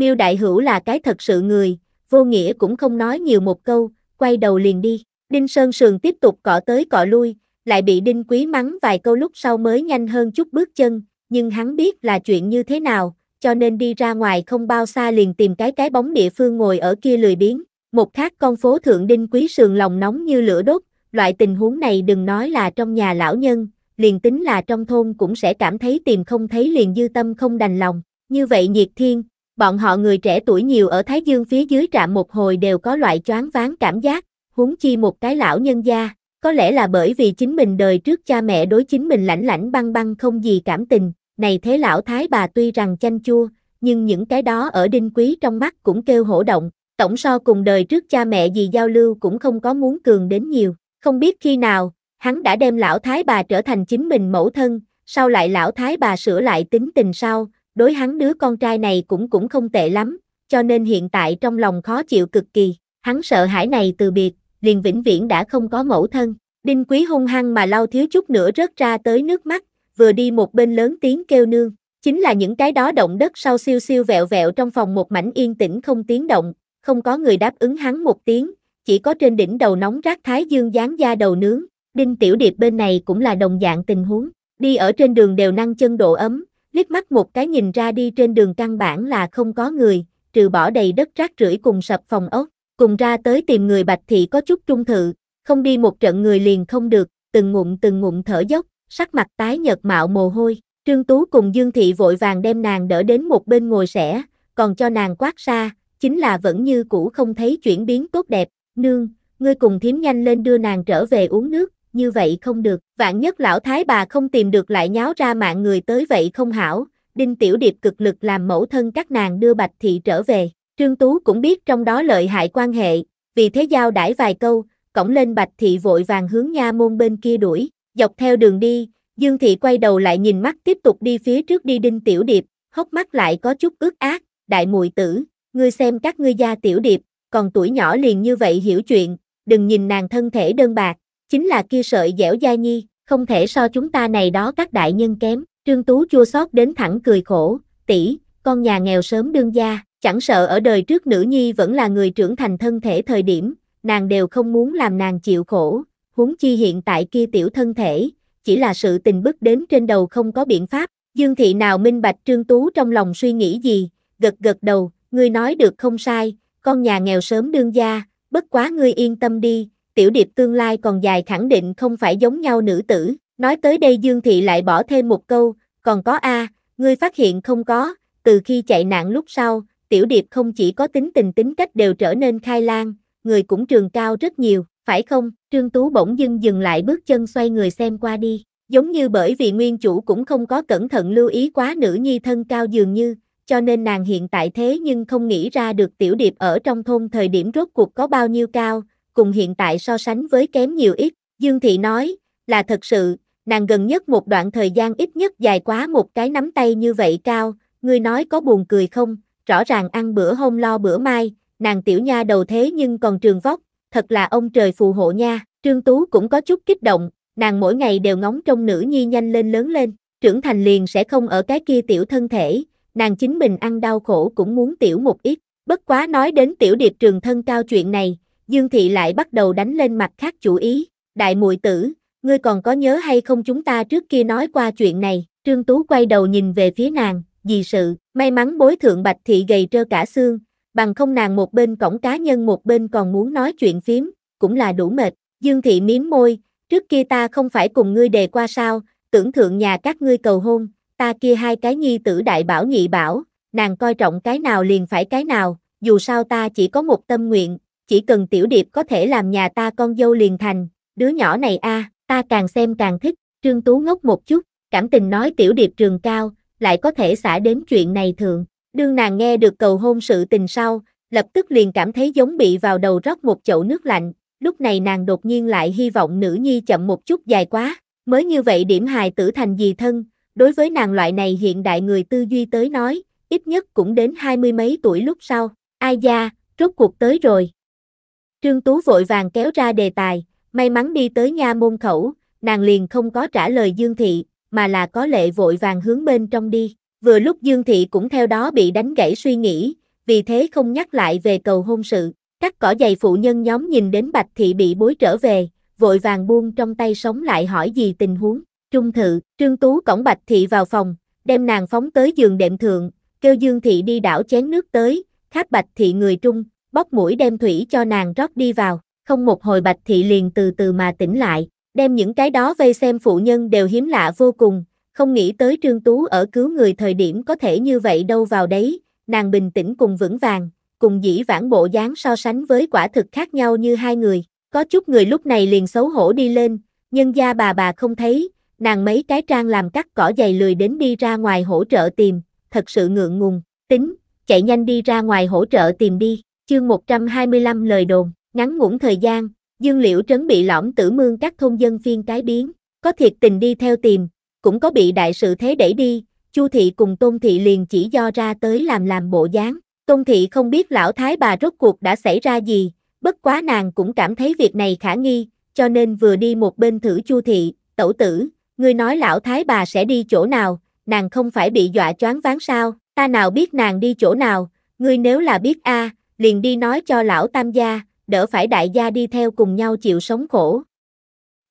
Speaker 1: Miêu Đại Hữu là cái thật sự người, vô nghĩa cũng không nói nhiều một câu, quay đầu liền đi. Đinh Sơn Sườn tiếp tục cọ tới cọ lui, lại bị Đinh Quý mắng vài câu lúc sau mới nhanh hơn chút bước chân, nhưng hắn biết là chuyện như thế nào, cho nên đi ra ngoài không bao xa liền tìm cái cái bóng địa phương ngồi ở kia lười biến. Một khác con phố thượng Đinh Quý Sườn lòng nóng như lửa đốt, loại tình huống này đừng nói là trong nhà lão nhân, liền tính là trong thôn cũng sẽ cảm thấy tìm không thấy liền dư tâm không đành lòng. Như vậy nhiệt thiên, bọn họ người trẻ tuổi nhiều ở Thái Dương phía dưới trạm một hồi đều có loại choáng váng cảm giác, huống chi một cái lão nhân gia, có lẽ là bởi vì chính mình đời trước cha mẹ đối chính mình lãnh lãnh băng băng không gì cảm tình, này thế lão thái bà tuy rằng chanh chua, nhưng những cái đó ở đinh quý trong mắt cũng kêu hổ động, tổng so cùng đời trước cha mẹ gì giao lưu cũng không có muốn cường đến nhiều, không biết khi nào, hắn đã đem lão thái bà trở thành chính mình mẫu thân, sau lại lão thái bà sửa lại tính tình sau, đối hắn đứa con trai này cũng cũng không tệ lắm, cho nên hiện tại trong lòng khó chịu cực kỳ, hắn sợ hãi này từ biệt, liền vĩnh viễn đã không có mẫu thân. Đinh Quý hung hăng mà lau thiếu chút nữa rớt ra tới nước mắt, vừa đi một bên lớn tiếng kêu nương, chính là những cái đó động đất sau siêu siêu vẹo vẹo trong phòng một mảnh yên tĩnh không tiếng động, không có người đáp ứng hắn một tiếng, chỉ có trên đỉnh đầu nóng rác thái dương dán da đầu nướng, Đinh Tiểu Điệp bên này cũng là đồng dạng tình huống, đi ở trên đường đều năng chân độ ấm, liếc mắt một cái nhìn ra đi trên đường căn bản là không có người, trừ bỏ đầy đất rác rưởi cùng sập phòng ốc, cùng ra tới tìm người bạch thị có chút trung thự, không đi một trận người liền không được, từng ngụm từng ngụm thở dốc, sắc mặt tái nhợt mạo mồ hôi, Trương Tú cùng Dương Thị vội vàng đem nàng đỡ đến một bên ngồi xẻ còn cho nàng quát xa, chính là vẫn như cũ không thấy chuyển biến tốt đẹp, nương, ngươi cùng thím nhanh lên đưa nàng trở về uống nước, như vậy không được, vạn nhất lão thái bà không tìm được lại nháo ra mạng người tới vậy không hảo, Đinh Tiểu Điệp cực lực làm mẫu thân các nàng đưa Bạch Thị trở về, Trương Tú cũng biết trong đó lợi hại quan hệ, vì thế giao đãi vài câu, cổng lên Bạch Thị vội vàng hướng nha môn bên kia đuổi, dọc theo đường đi, Dương Thị quay đầu lại nhìn mắt tiếp tục đi phía trước đi Đinh Tiểu Điệp, hốc mắt lại có chút ướt át, đại mùi tử, ngươi xem các ngươi gia Tiểu Điệp, còn tuổi nhỏ liền như vậy hiểu chuyện, đừng nhìn nàng thân thể đơn bạc, Chính là kia sợi dẻo dai nhi, không thể so chúng ta này đó các đại nhân kém. Trương Tú chua xót đến thẳng cười khổ, tỷ, con nhà nghèo sớm đương gia, chẳng sợ ở đời trước nữ nhi vẫn là người trưởng thành thân thể thời điểm, nàng đều không muốn làm nàng chịu khổ, huống chi hiện tại kia tiểu thân thể, chỉ là sự tình bức đến trên đầu không có biện pháp, Dương thị nào minh bạch Trương Tú trong lòng suy nghĩ gì, gật gật đầu, ngươi nói được không sai, con nhà nghèo sớm đương gia, bất quá ngươi yên tâm đi, tiểu điệp tương lai còn dài khẳng định không phải giống nhau nữ tử. Nói tới đây Dương Thị lại bỏ thêm một câu, còn có A, à, ngươi phát hiện không có, từ khi chạy nạn lúc sau, tiểu điệp không chỉ có tính tình tính cách đều trở nên khai lan, người cũng trường cao rất nhiều, phải không? Trương Tú bỗng dưng dừng lại bước chân xoay người xem qua đi, giống như bởi vì nguyên chủ cũng không có cẩn thận lưu ý quá nữ nhi thân cao dường như, cho nên nàng hiện tại thế nhưng không nghĩ ra được tiểu điệp ở trong thôn thời điểm rốt cuộc có bao nhiêu cao, cùng hiện tại so sánh với kém nhiều ít, Dương Thị nói, là thật sự, nàng gần nhất một đoạn thời gian ít nhất dài quá một cái nắm tay như vậy cao, ngươi nói có buồn cười không, rõ ràng ăn bữa hôm lo bữa mai, nàng tiểu nha đầu thế nhưng còn trường vóc, thật là ông trời phù hộ nha, Trương Tú cũng có chút kích động, nàng mỗi ngày đều ngóng trong nữ nhi nhanh lên lớn lên, trưởng thành liền sẽ không ở cái kia tiểu thân thể, nàng chính mình ăn đau khổ cũng muốn tiểu một ít, bất quá nói đến tiểu điệp trường thân cao chuyện này, Dương Thị lại bắt đầu đánh lên mặt khác chủ ý, đại muội tử, ngươi còn có nhớ hay không chúng ta trước kia nói qua chuyện này, Trương Tú quay đầu nhìn về phía nàng, vì sự, may mắn bối thượng bạch thị gầy trơ cả xương, bằng không nàng một bên cổng cá nhân một bên còn muốn nói chuyện phím, cũng là đủ mệt, Dương Thị miếm môi, trước kia ta không phải cùng ngươi đề qua sao, tưởng thượng nhà các ngươi cầu hôn, ta kia hai cái nhi tử đại bảo nhị bảo, nàng coi trọng cái nào liền phải cái nào, dù sao ta chỉ có một tâm nguyện, chỉ cần tiểu điệp có thể làm nhà ta con dâu liền thành, đứa nhỏ này a, à, ta càng xem càng thích, Trương Tú ngốc một chút, cảm tình nói tiểu điệp trường cao, lại có thể xả đến chuyện này thường. Đương nàng nghe được cầu hôn sự tình sau, lập tức liền cảm thấy giống bị vào đầu rót một chậu nước lạnh, lúc này nàng đột nhiên lại hy vọng nữ nhi chậm một chút dài quá, mới như vậy điểm hài tử thành gì thân, đối với nàng loại này hiện đại người tư duy tới nói, ít nhất cũng đến hai mươi mấy tuổi lúc sau, ai da, rốt cuộc tới rồi. Trương Tú vội vàng kéo ra đề tài, may mắn đi tới nha môn khẩu, nàng liền không có trả lời Dương Thị, mà là có lệ vội vàng hướng bên trong đi. Vừa lúc Dương Thị cũng theo đó bị đánh gãy suy nghĩ, vì thế không nhắc lại về cầu hôn sự. Cắt cỏ giày phụ nhân nhóm nhìn đến Bạch Thị bị bối trở về, vội vàng buông trong tay sống lại hỏi gì tình huống. Trung thự, Trương Tú cổng Bạch Thị vào phòng, đem nàng phóng tới giường đệm thượng, kêu Dương Thị đi đảo chén nước tới, khát Bạch Thị người Trung, bóp mũi đem thủy cho nàng rót đi vào, không một hồi bạch thị liền từ từ mà tỉnh lại, đem những cái đó vây xem phụ nhân đều hiếm lạ vô cùng, không nghĩ tới Trương Tú ở cứu người thời điểm có thể như vậy đâu vào đấy, nàng bình tĩnh cùng vững vàng, cùng dĩ vãng bộ dáng so sánh với quả thực khác nhau như hai người, có chút người lúc này liền xấu hổ đi lên, nhân gia bà bà không thấy, nàng mấy cái trang làm cắt cỏ dày lười đến đi ra ngoài hỗ trợ tìm, thật sự ngượng ngùng, tính, chạy nhanh đi ra ngoài hỗ trợ tìm đi. Chương 125 lời đồn, ngắn ngủn thời gian, dương liễu trấn bị lõm tử mương các thôn dân phiên cái biến, có thiệt tình đi theo tìm, cũng có bị đại sự thế đẩy đi, Chu thị cùng Tôn thị liền chỉ do ra tới làm làm bộ dáng. Tôn thị không biết lão thái bà rốt cuộc đã xảy ra gì, bất quá nàng cũng cảm thấy việc này khả nghi, cho nên vừa đi một bên thử Chu thị, "Tẩu tử, ngươi nói lão thái bà sẽ đi chỗ nào, nàng không phải bị dọa choáng váng sao? Ta nào biết nàng đi chỗ nào, ngươi nếu là biết a, à, liền đi nói cho lão tam gia, đỡ phải đại gia đi theo cùng nhau chịu sống khổ.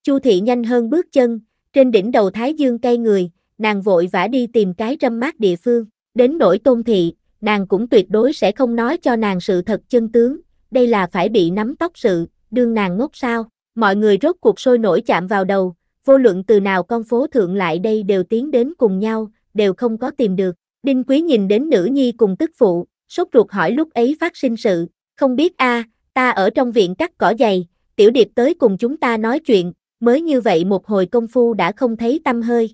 Speaker 1: Chu thị nhanh hơn bước chân, trên đỉnh đầu Thái Dương cây người, nàng vội vã đi tìm cái râm mát địa phương, đến nỗi tôn thị, nàng cũng tuyệt đối sẽ không nói cho nàng sự thật chân tướng, đây là phải bị nắm tóc sự, đương nàng ngốc sao, mọi người rốt cuộc sôi nổi chạm vào đầu, vô luận từ nào con phố thượng lại đây đều tiến đến cùng nhau, đều không có tìm được, Đinh Quý nhìn đến nữ nhi cùng tức phụ, sốt ruột hỏi lúc ấy phát sinh sự, không biết a, à, ta ở trong viện cắt cỏ dày, tiểu điệp tới cùng chúng ta nói chuyện, mới như vậy một hồi công phu đã không thấy tâm hơi.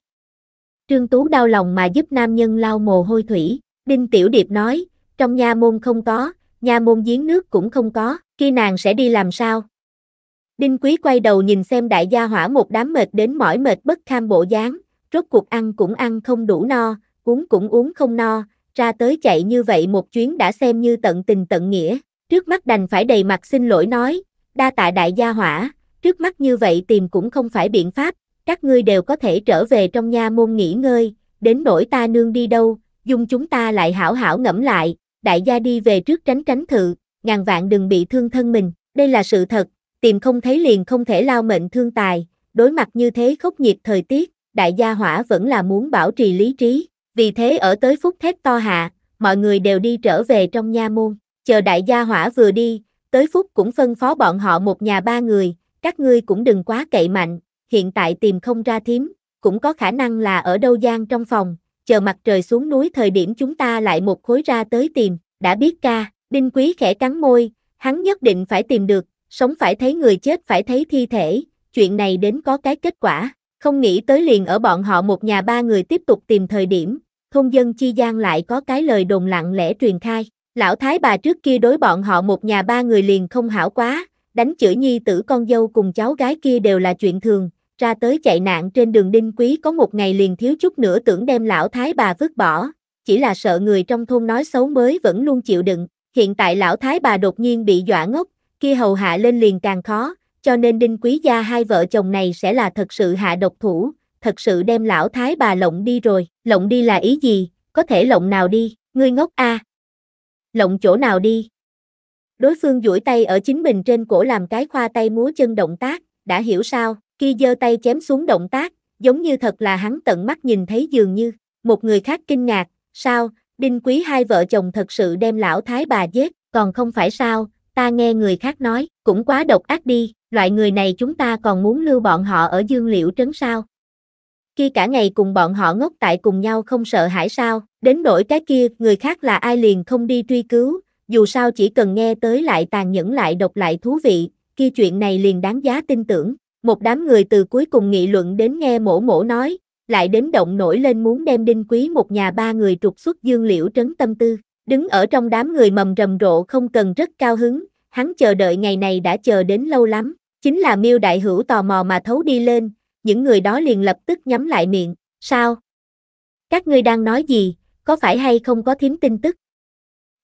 Speaker 1: Trương Tú đau lòng mà giúp nam nhân lau mồ hôi thủy, Đinh Tiểu Điệp nói, trong nhà môn không có, nhà môn giếng nước cũng không có, khi nàng sẽ đi làm sao? Đinh Quý quay đầu nhìn xem đại gia hỏa một đám mệt đến mỏi mệt bất kham bộ dáng, rốt cuộc ăn cũng ăn không đủ no, uống cũng uống không no, ra tới chạy như vậy một chuyến đã xem như tận tình tận nghĩa, trước mắt đành phải đầy mặt xin lỗi nói, đa tạ đại gia hỏa, trước mắt như vậy tìm cũng không phải biện pháp, các ngươi đều có thể trở về trong nha môn nghỉ ngơi, đến nỗi ta nương đi đâu, dung chúng ta lại hảo hảo ngẫm lại, đại gia đi về trước tránh tránh thự, ngàn vạn đừng bị thương thân mình, đây là sự thật, tìm không thấy liền không thể lao mệnh thương tài, đối mặt như thế khốc nhiệt thời tiết, đại gia hỏa vẫn là muốn bảo trì lý trí. Vì thế ở tới phút thép to hạ, mọi người đều đi trở về trong nha môn, chờ đại gia hỏa vừa đi, tới phút cũng phân phó bọn họ một nhà ba người, các ngươi cũng đừng quá cậy mạnh, hiện tại tìm không ra thím, cũng có khả năng là ở đâu gian trong phòng, chờ mặt trời xuống núi thời điểm chúng ta lại một khối ra tới tìm, đã biết ca, đinh quý khẽ cắn môi, hắn nhất định phải tìm được, sống phải thấy người chết phải thấy thi thể, chuyện này đến có cái kết quả, không nghĩ tới liền ở bọn họ một nhà ba người tiếp tục tìm thời điểm, thôn dân chi gian lại có cái lời đồn lặng lẽ truyền khai. Lão thái bà trước kia đối bọn họ một nhà ba người liền không hảo quá, đánh chửi nhi tử con dâu cùng cháu gái kia đều là chuyện thường, ra tới chạy nạn trên đường đinh quý có một ngày liền thiếu chút nữa tưởng đem lão thái bà vứt bỏ, chỉ là sợ người trong thôn nói xấu mới vẫn luôn chịu đựng, hiện tại lão thái bà đột nhiên bị dọa ngốc, kia hầu hạ lên liền càng khó, cho nên đinh quý gia hai vợ chồng này sẽ là thật sự hạ độc thủ, thật sự đem lão thái bà lộng đi rồi, lộng đi là ý gì, có thể lộng nào đi, ngươi ngốc a à. Lộng chỗ nào đi. Đối phương duỗi tay ở chính mình trên cổ làm cái khoa tay múa chân động tác, đã hiểu sao, khi giơ tay chém xuống động tác, giống như thật là hắn tận mắt nhìn thấy dường như, một người khác kinh ngạc, sao, đinh quý hai vợ chồng thật sự đem lão thái bà giết, còn không phải sao, ta nghe người khác nói, cũng quá độc ác đi, loại người này chúng ta còn muốn lưu bọn họ ở dương Liễu trấn sao kia cả ngày cùng bọn họ ngốc tại cùng nhau không sợ hãi sao, đến nỗi cái kia, người khác là ai liền không đi truy cứu, dù sao chỉ cần nghe tới lại tàn nhẫn lại độc lại thú vị, kia chuyện này liền đáng giá tin tưởng. Một đám người từ cuối cùng nghị luận đến nghe mổ mổ nói, lại đến động nổi lên muốn đem đinh quý một nhà ba người trục xuất dương liễu trấn tâm tư, đứng ở trong đám người mầm rầm rộ không cần rất cao hứng, hắn chờ đợi ngày này đã chờ đến lâu lắm, chính là miêu đại hữu tò mò mà thấu đi lên, những người đó liền lập tức nhắm lại miệng, sao? Các ngươi đang nói gì, có phải hay không có thím tin tức?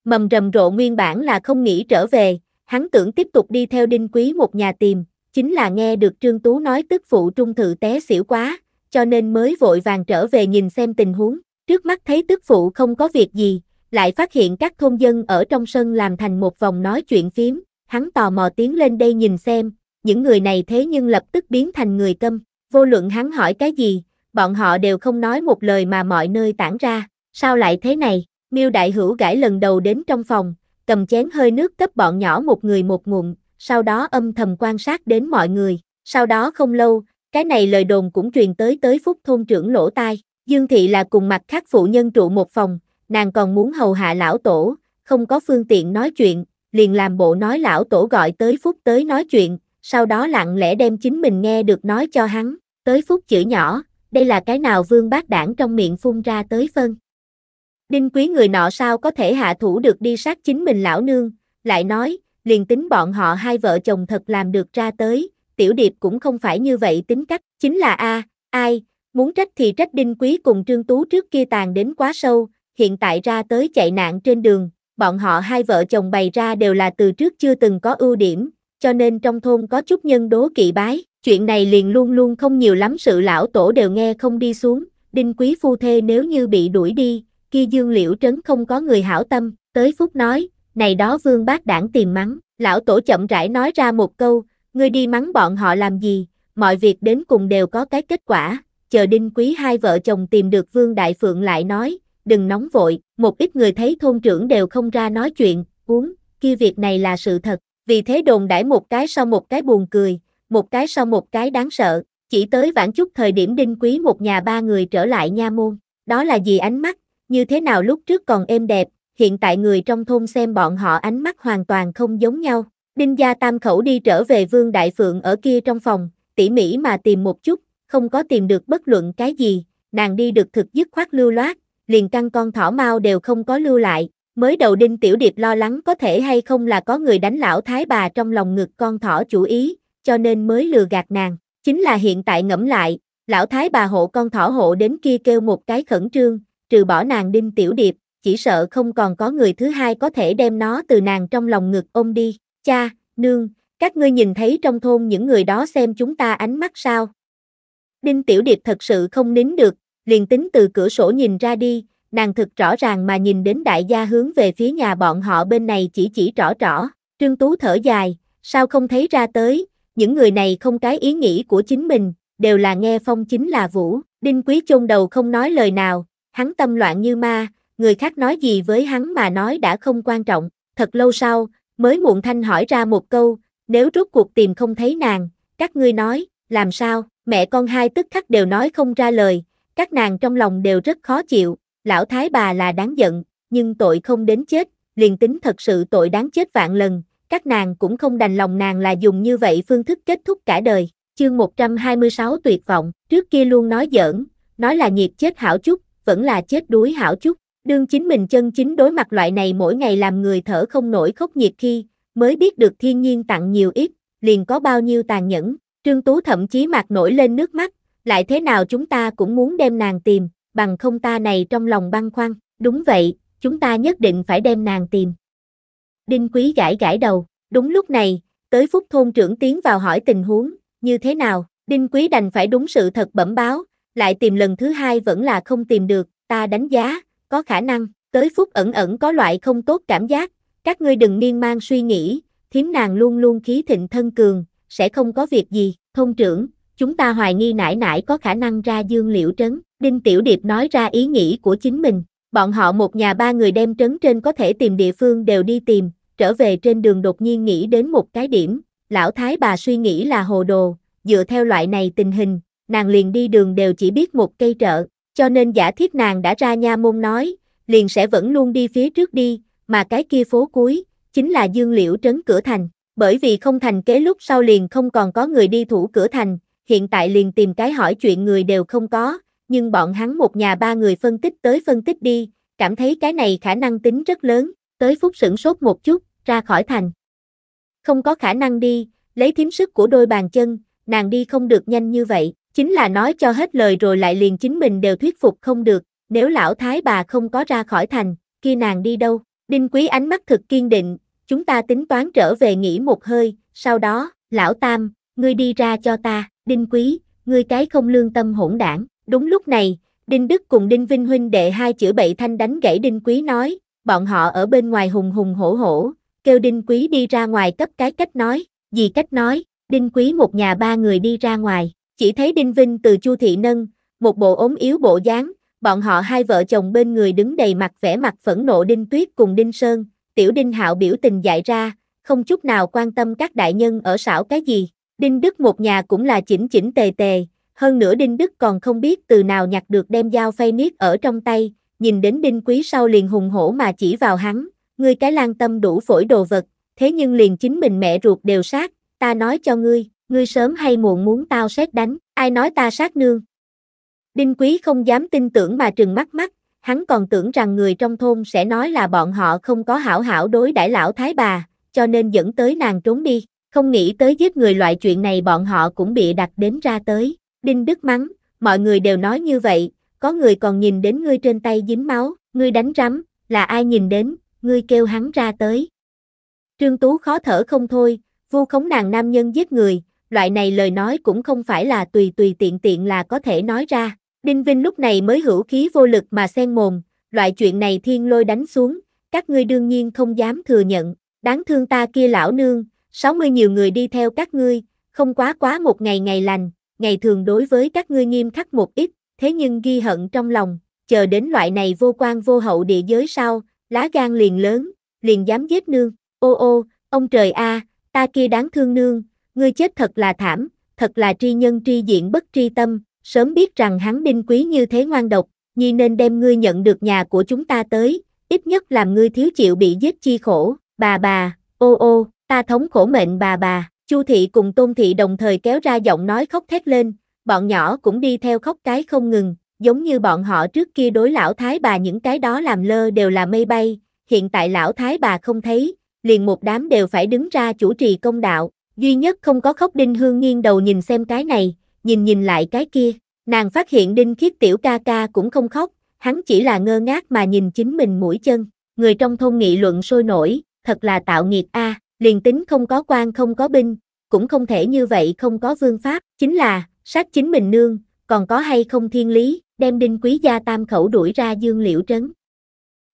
Speaker 1: Mầm rầm rộ nguyên bản là không nghĩ trở về, hắn tưởng tiếp tục đi theo đinh quý một nhà tìm, chính là nghe được Trương Tú nói tức phụ trung thự té xỉu quá, cho nên mới vội vàng trở về nhìn xem tình huống, trước mắt thấy tức phụ không có việc gì, lại phát hiện các thôn dân ở trong sân làm thành một vòng nói chuyện phím, hắn tò mò tiến lên đây nhìn xem, những người này thế nhưng lập tức biến thành người câm. Vô luận hắn hỏi cái gì, bọn họ đều không nói một lời mà mọi nơi tản ra. Sao lại thế này? Miêu Đại Hữu gãi lần đầu đến trong phòng, cầm chén hơi nước cấp bọn nhỏ một người một ngụm, sau đó âm thầm quan sát đến mọi người. Sau đó không lâu, cái này lời đồn cũng truyền tới tới phúc thôn trưởng lỗ tai. Dương Thị là cùng mặt khác phụ nhân trụ một phòng, nàng còn muốn hầu hạ lão tổ, không có phương tiện nói chuyện, liền làm bộ nói lão tổ gọi tới phúc tới nói chuyện, sau đó lặng lẽ đem chính mình nghe được nói cho hắn. Tới phút chữ nhỏ, đây là cái nào vương bác đảng trong miệng phun ra tới phân. Đinh quý người nọ sao có thể hạ thủ được đi sát chính mình lão nương, lại nói, liền tính bọn họ hai vợ chồng thật làm được ra tới, tiểu điệp cũng không phải như vậy tính cách, chính là A, ai, muốn trách thì trách đinh quý cùng trương tú trước kia tàn đến quá sâu, hiện tại ra tới chạy nạn trên đường, bọn họ hai vợ chồng bày ra đều là từ trước chưa từng có ưu điểm, cho nên trong thôn có chút nhân đố kỵ bái. Chuyện này liền luôn luôn không nhiều lắm sự lão tổ đều nghe không đi xuống, đinh quý phu thê nếu như bị đuổi đi, kia dương liễu trấn không có người hảo tâm, tới phút nói, này đó vương bác đảng tìm mắng, lão tổ chậm rãi nói ra một câu, ngươi đi mắng bọn họ làm gì, mọi việc đến cùng đều có cái kết quả, chờ đinh quý hai vợ chồng tìm được vương đại phượng lại nói, đừng nóng vội, một ít người thấy thôn trưởng đều không ra nói chuyện, uống, kia việc này là sự thật, vì thế đồn đãi một cái sau một cái buồn cười, một cái sau một cái đáng sợ, chỉ tới vãn chút thời điểm đinh quý một nhà ba người trở lại nha môn. Đó là gì ánh mắt, như thế nào lúc trước còn êm đẹp, hiện tại người trong thôn xem bọn họ ánh mắt hoàn toàn không giống nhau. Đinh gia tam khẩu đi trở về Vương Đại Phượng ở kia trong phòng, tỉ mỉ mà tìm một chút, không có tìm được bất luận cái gì, nàng đi được thực dứt khoát lưu loát, liền căn con thỏ mau đều không có lưu lại. Mới đầu Đinh Tiểu Điệp lo lắng có thể hay không là có người đánh lão thái bà trong lòng ngực con thỏ chủ ý, cho nên mới lừa gạt nàng. Chính là hiện tại ngẫm lại, lão thái bà hộ con thỏ hộ đến kia kêu một cái khẩn trương, trừ bỏ nàng đinh tiểu điệp, chỉ sợ không còn có người thứ hai có thể đem nó từ nàng trong lòng ngực ôm đi. Cha, nương, các ngươi nhìn thấy trong thôn những người đó xem chúng ta ánh mắt sao? Đinh Tiểu Điệp thật sự không nín được, liền tính từ cửa sổ nhìn ra đi, nàng thực rõ ràng mà nhìn đến đại gia hướng về phía nhà bọn họ bên này chỉ chỉ rõ rõ. Trương Tú thở dài, sao không thấy ra tới, những người này không cái ý nghĩ của chính mình, đều là nghe phong chính là vũ, đinh quý chôn đầu không nói lời nào, hắn tâm loạn như ma, người khác nói gì với hắn mà nói đã không quan trọng, thật lâu sau, mới muộn thanh hỏi ra một câu, nếu rốt cuộc tìm không thấy nàng, các ngươi nói, làm sao, mẹ con hai tức khắc đều nói không ra lời, các nàng trong lòng đều rất khó chịu, lão thái bà là đáng giận, nhưng tội không đến chết, liền tính thật sự tội đáng chết vạn lần, các nàng cũng không đành lòng nàng là dùng như vậy phương thức kết thúc cả đời. Chương 126 tuyệt vọng, trước kia luôn nói giỡn, nói là nghiệp chết hảo chút, vẫn là chết đuối hảo chút. Đương chính mình chân chính đối mặt loại này mỗi ngày làm người thở không nổi khốc nhiệt khi, mới biết được thiên nhiên tặng nhiều ít, liền có bao nhiêu tàn nhẫn. Trương Tú thậm chí mặt nổi lên nước mắt, lại thế nào chúng ta cũng muốn đem nàng tìm, bằng không ta này trong lòng băng khoăn. Đúng vậy, chúng ta nhất định phải đem nàng tìm. Đinh Quý gãi gãi đầu, đúng lúc này, tới phút thôn trưởng tiến vào hỏi tình huống, như thế nào, Đinh Quý đành phải đúng sự thật bẩm báo, lại tìm lần thứ hai vẫn là không tìm được, ta đánh giá, có khả năng, tới phút ẩn ẩn có loại không tốt cảm giác, các ngươi đừng miên man suy nghĩ, thiếm nàng luôn luôn khí thịnh thân cường, sẽ không có việc gì, thôn trưởng, chúng ta hoài nghi nải nải có khả năng ra dương Liễu trấn, Đinh Tiểu Điệp nói ra ý nghĩ của chính mình, Bọn họ một nhà ba người đem trấn trên có thể tìm địa phương đều đi tìm, trở về trên đường đột nhiên nghĩ đến một cái điểm, lão thái bà suy nghĩ là hồ đồ, dựa theo loại này tình hình, nàng liền đi đường đều chỉ biết một cây trợ, cho nên giả thiết nàng đã ra nha môn nói, liền sẽ vẫn luôn đi phía trước đi, mà cái kia phố cuối, chính là dương liễu trấn cửa thành, bởi vì không thành kế lúc sau liền không còn có người đi thủ cửa thành, hiện tại liền tìm cái hỏi chuyện người đều không có, nhưng bọn hắn một nhà ba người phân tích tới phân tích đi, cảm thấy cái này khả năng tính rất lớn, tới phút sửng sốt một chút, ra khỏi thành. Không có khả năng đi, lấy thím sức của đôi bàn chân, nàng đi không được nhanh như vậy, chính là nói cho hết lời rồi lại liền chính mình đều thuyết phục không được, nếu lão thái bà không có ra khỏi thành, kia nàng đi đâu? Đinh Quý ánh mắt thực kiên định, chúng ta tính toán trở về nghỉ một hơi, sau đó, lão tam, ngươi đi ra cho ta, Đinh Quý, ngươi cái không lương tâm hỗn đảng. Đúng lúc này, Đinh Đức cùng Đinh Vinh huynh đệ hai chữ bậy thanh đánh gãy Đinh Quý nói, bọn họ ở bên ngoài hùng hùng hổ hổ, kêu Đinh Quý đi ra ngoài cấp cái cách nói, gì cách nói, Đinh Quý một nhà ba người đi ra ngoài, chỉ thấy Đinh Vinh từ Chu Thị Nâng, một bộ ốm yếu bộ dáng, bọn họ hai vợ chồng bên người đứng đầy mặt vẻ mặt phẫn nộ Đinh Tuyết cùng Đinh Sơn, tiểu Đinh Hạo biểu tình dại ra, không chút nào quan tâm các đại nhân ở xảo cái gì, Đinh Đức một nhà cũng là chỉnh chỉnh tề tề, hơn nữa Đinh Đức còn không biết từ nào nhặt được đem dao phay niết ở trong tay, nhìn đến Đinh Quý sau liền hùng hổ mà chỉ vào hắn, ngươi cái lan tâm đủ phổi đồ vật, thế nhưng liền chính mình mẹ ruột đều sát, ta nói cho ngươi, ngươi sớm hay muộn muốn tao xét đánh, ai nói ta sát nương. Đinh Quý không dám tin tưởng mà trừng mắt mắt, hắn còn tưởng rằng người trong thôn sẽ nói là bọn họ không có hảo hảo đối đãi lão thái bà, cho nên dẫn tới nàng trốn đi, không nghĩ tới giết người loại chuyện này bọn họ cũng bị đặt đến ra tới. Đinh Đức mắng, mọi người đều nói như vậy, có người còn nhìn đến ngươi trên tay dính máu, ngươi đánh rắm, là ai nhìn đến, ngươi kêu hắn ra tới. Trương Tú khó thở không thôi, vu khống nàng nam nhân giết người, loại này lời nói cũng không phải là tùy tùy tiện tiện là có thể nói ra. Đinh Vinh lúc này mới hữu khí vô lực mà sen mồm, loại chuyện này thiên lôi đánh xuống, các ngươi đương nhiên không dám thừa nhận, đáng thương ta kia lão nương, 60 nhiều người đi theo các ngươi, không quá quá một ngày ngày lành, ngày thường đối với các ngươi nghiêm khắc một ít, thế nhưng ghi hận trong lòng, chờ đến loại này vô quan vô hậu địa giới sau, lá gan liền lớn, liền dám giết nương, ô ô, ông trời a, ta kia đáng thương nương, ngươi chết thật là thảm, thật là tri nhân tri diện bất tri tâm, sớm biết rằng hắn đinh quý như thế ngoan độc, nhi nên đem ngươi nhận được nhà của chúng ta tới, ít nhất làm ngươi thiếu chịu bị giết chi khổ, bà bà, ô ô, ta thống khổ mệnh bà bà. Chu thị cùng Tôn thị đồng thời kéo ra giọng nói khóc thét lên, bọn nhỏ cũng đi theo khóc cái không ngừng, giống như bọn họ trước kia đối lão thái bà những cái đó làm lơ đều là mây bay, hiện tại lão thái bà không thấy, liền một đám đều phải đứng ra chủ trì công đạo, duy nhất không có khóc Đinh Hương nghiêng đầu nhìn xem cái này, nhìn nhìn lại cái kia, nàng phát hiện Đinh Khiết tiểu ca ca cũng không khóc, hắn chỉ là ngơ ngác mà nhìn chính mình mũi chân, người trong thôn nghị luận sôi nổi, thật là tạo nghiệt a liền tính không có quan không có binh, cũng không thể như vậy không có vương pháp, chính là, sát chính mình nương, còn có hay không thiên lý, đem đinh quý gia tam khẩu đuổi ra dương liễu trấn.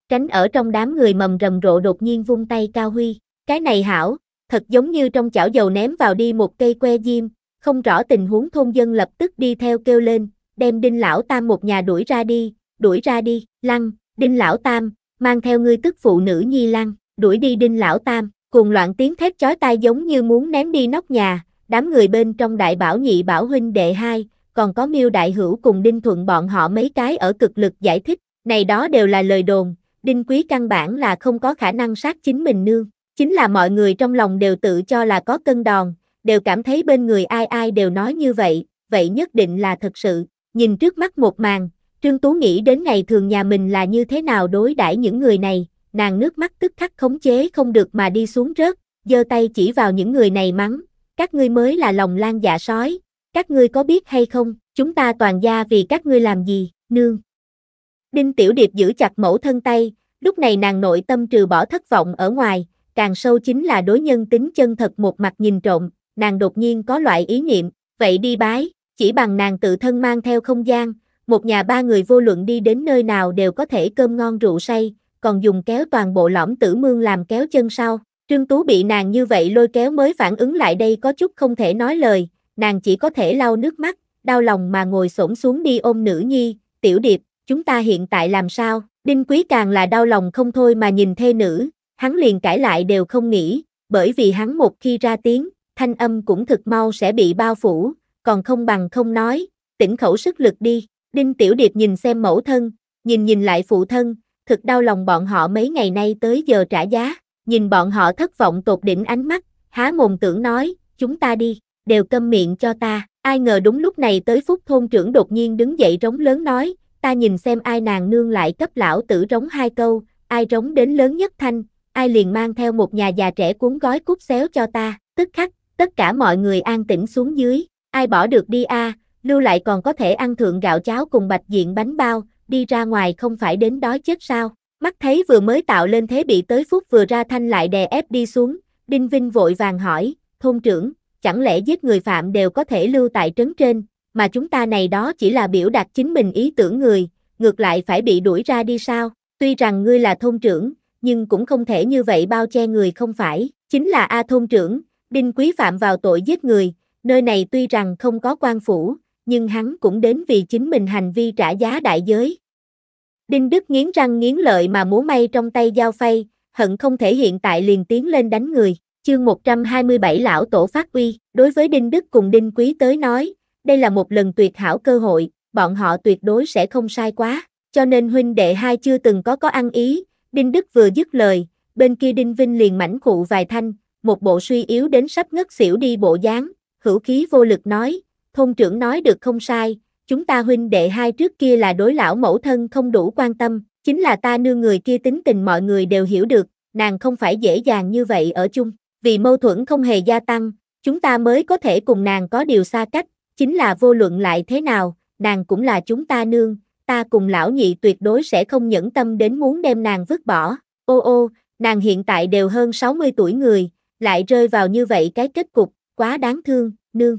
Speaker 1: Tránh ở trong đám người mầm rầm rộ đột nhiên vung tay cao huy, cái này hảo, thật giống như trong chảo dầu ném vào đi một cây que diêm, không rõ tình huống thôn dân lập tức đi theo kêu lên, đem đinh lão tam một nhà đuổi ra đi, đuổi ra đi, lăng, đinh lão tam, mang theo ngươi tức phụ nữ nhi lăng, đuổi đi đinh lão tam. Cùng loạn tiếng thét chói tai giống như muốn ném đi nóc nhà, đám người bên trong đại bảo nhị bảo huynh đệ hai, còn có miêu đại hữu cùng đinh thuận bọn họ mấy cái ở cực lực giải thích, này đó đều là lời đồn, đinh quý căn bản là không có khả năng sát chính mình nương, chính là mọi người trong lòng đều tự cho là có cân đòn, đều cảm thấy bên người ai ai đều nói như vậy, vậy nhất định là thật sự, nhìn trước mắt một màn, Trương Tú nghĩ đến ngày thường nhà mình là như thế nào đối đãi những người này, nàng nước mắt tức khắc khống chế không được mà đi xuống rớt, giơ tay chỉ vào những người này mắng, các ngươi mới là lòng lan dạ sói, các ngươi có biết hay không, chúng ta toàn gia vì các ngươi làm gì, nương. Đinh Tiểu Điệp giữ chặt mẫu thân tay, lúc này nàng nội tâm trừ bỏ thất vọng ở ngoài, càng sâu chính là đối nhân tính chân thật một mặt nhìn trộm, nàng đột nhiên có loại ý niệm, vậy đi bái, chỉ bằng nàng tự thân mang theo không gian, một nhà ba người vô luận đi đến nơi nào đều có thể cơm ngon rượu say, còn dùng kéo toàn bộ lõm tử mương làm kéo chân sau. Trương Tú bị nàng như vậy lôi kéo mới phản ứng lại đây có chút không thể nói lời, nàng chỉ có thể lau nước mắt, đau lòng mà ngồi xổm xuống đi ôm nữ nhi, tiểu điệp, chúng ta hiện tại làm sao? Đinh Quý càng là đau lòng không thôi mà nhìn thê nữ, hắn liền cãi lại đều không nghĩ, bởi vì hắn một khi ra tiếng, thanh âm cũng thực mau sẽ bị bao phủ, còn không bằng không nói, tỉnh khẩu sức lực đi. Đinh Tiểu Điệp nhìn xem mẫu thân, nhìn nhìn lại phụ thân, thực đau lòng bọn họ mấy ngày nay tới giờ trả giá, nhìn bọn họ thất vọng tột đỉnh ánh mắt, há mồm tưởng nói, chúng ta đi, đều câm miệng cho ta, ai ngờ đúng lúc này tới phút thôn trưởng đột nhiên đứng dậy rống lớn nói, ta nhìn xem ai nàng nương lại cấp lão tử rống hai câu, ai rống đến lớn nhất thanh, ai liền mang theo một nhà già trẻ cuốn gói cút xéo cho ta, tức khắc, tất cả mọi người an tĩnh xuống dưới, ai bỏ được đi a lưu lại còn có thể ăn thượng gạo cháo cùng bạch diện bánh bao, đi ra ngoài không phải đến đói chết sao? Mắt thấy vừa mới tạo lên thế bị tới phút vừa ra thanh lại đè ép đi xuống, Đinh Vinh vội vàng hỏi, thôn trưởng, chẳng lẽ giết người phạm đều có thể lưu tại trấn trên, mà chúng ta này đó chỉ là biểu đạt chính mình ý tưởng người, ngược lại phải bị đuổi ra đi sao? Tuy rằng ngươi là thôn trưởng, nhưng cũng không thể như vậy bao che người không phải, chính là A thôn trưởng, Đinh Quý phạm vào tội giết người, nơi này tuy rằng không có quan phủ, nhưng hắn cũng đến vì chính mình hành vi trả giá đại giới. Đinh Đức nghiến răng nghiến lợi mà múa may trong tay dao phay, hận không thể hiện tại liền tiến lên đánh người. Chương 127 Lão Tổ Phát Uy, đối với Đinh Đức cùng Đinh Quý tới nói, đây là một lần tuyệt hảo cơ hội, bọn họ tuyệt đối sẽ không sai quá, cho nên huynh đệ hai chưa từng có có ăn ý, Đinh Đức vừa dứt lời, bên kia Đinh Vinh liền mảnh khụ vài thanh, một bộ suy yếu đến sắp ngất xỉu đi bộ dáng, hữu khí vô lực nói, thôn trưởng nói được không sai, chúng ta huynh đệ hai trước kia là đối lão mẫu thân không đủ quan tâm, chính là ta nương người kia tính tình mọi người đều hiểu được, nàng không phải dễ dàng như vậy ở chung, vì mâu thuẫn không hề gia tăng, chúng ta mới có thể cùng nàng có điều xa cách, chính là vô luận lại thế nào, nàng cũng là chúng ta nương, ta cùng lão nhị tuyệt đối sẽ không nhẫn tâm đến muốn đem nàng vứt bỏ, ô ô, nàng hiện tại đều hơn 60 tuổi người, lại rơi vào như vậy cái kết cục, quá đáng thương, nương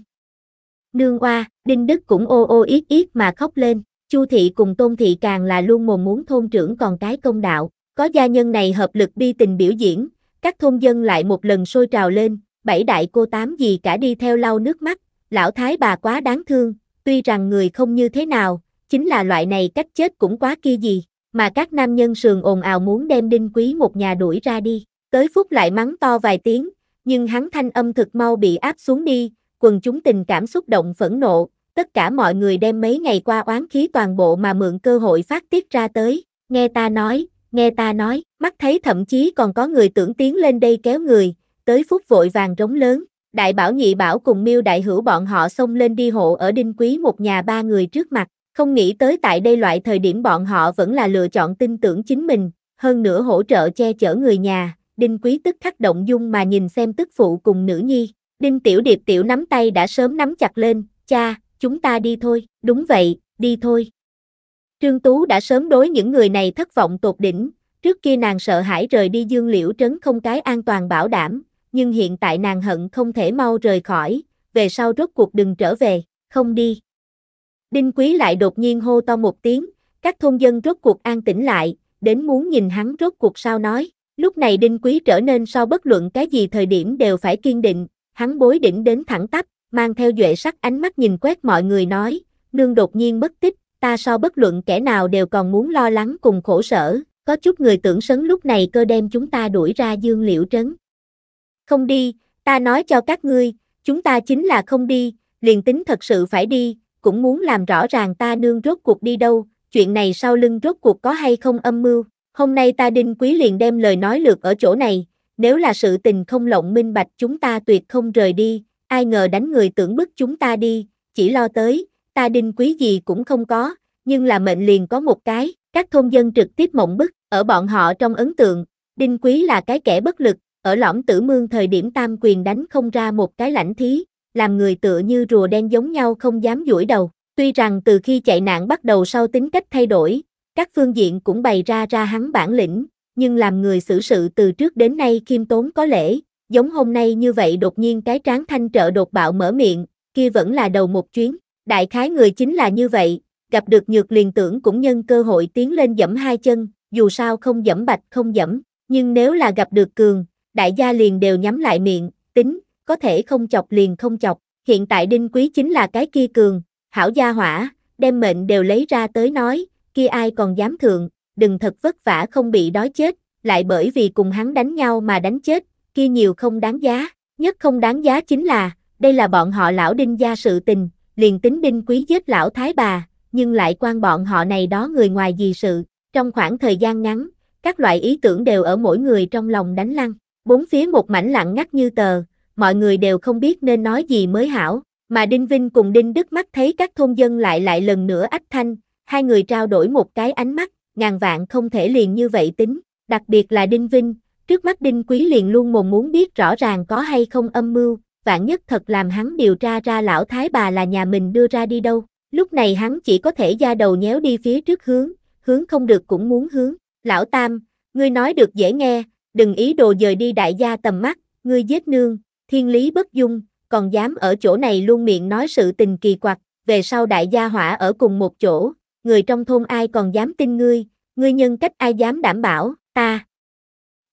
Speaker 1: nương oa, Đinh Đức cũng ô ô yết yết mà khóc lên, Chu thị cùng Tôn thị càng là luôn mồm muốn thôn trưởng còn cái công đạo, có gia nhân này hợp lực đi tình biểu diễn, các thôn dân lại một lần sôi trào lên, bảy đại cô tám gì cả đi theo lau nước mắt, lão thái bà quá đáng thương, tuy rằng người không như thế nào, chính là loại này cách chết cũng quá kia gì, mà các nam nhân sườn ồn ào muốn đem đinh quý một nhà đuổi ra đi, tới phút lại mắng to vài tiếng, nhưng hắn thanh âm thực mau bị áp xuống đi, quần chúng tình cảm xúc động phẫn nộ, tất cả mọi người đem mấy ngày qua oán khí toàn bộ mà mượn cơ hội phát tiết ra tới, nghe ta nói, nghe ta nói, mắt thấy thậm chí còn có người tưởng tiến lên đây kéo người, tới phút vội vàng rống lớn, đại bảo nhị bảo cùng miêu đại hữu bọn họ xông lên đi hộ ở đinh quý một nhà ba người trước mặt, không nghĩ tới tại đây loại thời điểm bọn họ vẫn là lựa chọn tin tưởng chính mình, hơn nữa hỗ trợ che chở người nhà, đinh quý tức khắc động dung mà nhìn xem tức phụ cùng nữ nhi, Đinh Tiểu Điệp Tiểu nắm tay đã sớm nắm chặt lên, cha, chúng ta đi thôi, đúng vậy, đi thôi. Trương Tú đã sớm đối những người này thất vọng tột đỉnh, trước kia nàng sợ hãi rời đi dương liễu trấn không cái an toàn bảo đảm, nhưng hiện tại nàng hận không thể mau rời khỏi, về sau rốt cuộc đừng trở về, không đi. Đinh Quý lại đột nhiên hô to một tiếng, các thôn dân rốt cuộc an tĩnh lại, đến muốn nhìn hắn rốt cuộc sao nói. Lúc này Đinh Quý trở nên so bất luận cái gì thời điểm đều phải kiên định, hắn bối đỉnh đến thẳng tắp, mang theo duệ sắc ánh mắt nhìn quét mọi người nói, nương đột nhiên bất tích, ta so bất luận kẻ nào đều còn muốn lo lắng cùng khổ sở, có chút người tưởng sấn lúc này cơ đem chúng ta đuổi ra dương liễu trấn. Không đi, ta nói cho các ngươi, chúng ta chính là không đi, liền tính thật sự phải đi, cũng muốn làm rõ ràng ta nương rốt cuộc đi đâu, chuyện này sau lưng rốt cuộc có hay không âm mưu. Hôm nay ta đinh quý liền đem lời nói lượt ở chỗ này, nếu là sự tình không lộng minh bạch chúng ta tuyệt không rời đi, ai ngờ đánh người tưởng bức chúng ta đi, chỉ lo tới, ta đinh quý gì cũng không có, nhưng là mệnh liền có một cái, các thôn dân trực tiếp mộng bức, ở bọn họ trong ấn tượng, đinh quý là cái kẻ bất lực, ở lõm tử mương thời điểm tam quyền đánh không ra một cái lãnh thí, làm người tựa như rùa đen giống nhau không dám duỗi đầu, tuy rằng từ khi chạy nạn bắt đầu sau tính cách thay đổi, các phương diện cũng bày ra ra hắn bản lĩnh, nhưng làm người xử sự từ trước đến nay khiêm tốn có lễ, giống hôm nay như vậy đột nhiên cái tráng thanh trợ đột bạo mở miệng, kia vẫn là đầu một chuyến, đại khái người chính là như vậy, gặp được nhược liền tưởng cũng nhân cơ hội tiến lên dẫm hai chân, dù sao không dẫm bạch không dẫm, nhưng nếu là gặp được cường, đại gia liền đều nhắm lại miệng, tính, có thể không chọc liền không chọc, hiện tại đinh quý chính là cái kia cường, hảo gia hỏa, đem mệnh đều lấy ra tới nói, kia ai còn dám thượng, đừng thật vất vả không bị đói chết, lại bởi vì cùng hắn đánh nhau mà đánh chết, kia nhiều không đáng giá, nhất không đáng giá chính là, đây là bọn họ lão đinh gia sự tình, liền tính đinh quý giết lão thái bà, nhưng lại quan bọn họ này đó người ngoài gì sự, trong khoảng thời gian ngắn, các loại ý tưởng đều ở mỗi người trong lòng đánh lăn, bốn phía một mảnh lặng ngắt như tờ, mọi người đều không biết nên nói gì mới hảo, mà Đinh Vinh cùng Đinh Đức mắt thấy các thôn dân lại lại lần nữa ách thanh, hai người trao đổi một cái ánh mắt, ngàn vạn không thể liền như vậy tính, đặc biệt là Đinh Vinh, trước mắt Đinh Quý liền luôn mồm muốn biết rõ ràng có hay không âm mưu, vạn nhất thật làm hắn điều tra ra lão thái bà là nhà mình đưa ra đi đâu, lúc này hắn chỉ có thể ra đầu nhéo đi phía trước hướng, hướng không được cũng muốn hướng, lão tam, ngươi nói được dễ nghe, đừng ý đồ dời đi đại gia tầm mắt, ngươi giết nương, thiên lý bất dung, còn dám ở chỗ này luôn miệng nói sự tình kỳ quặc, về sau đại gia hỏa ở cùng một chỗ, người trong thôn ai còn dám tin ngươi, ngươi nhân cách ai dám đảm bảo, ta.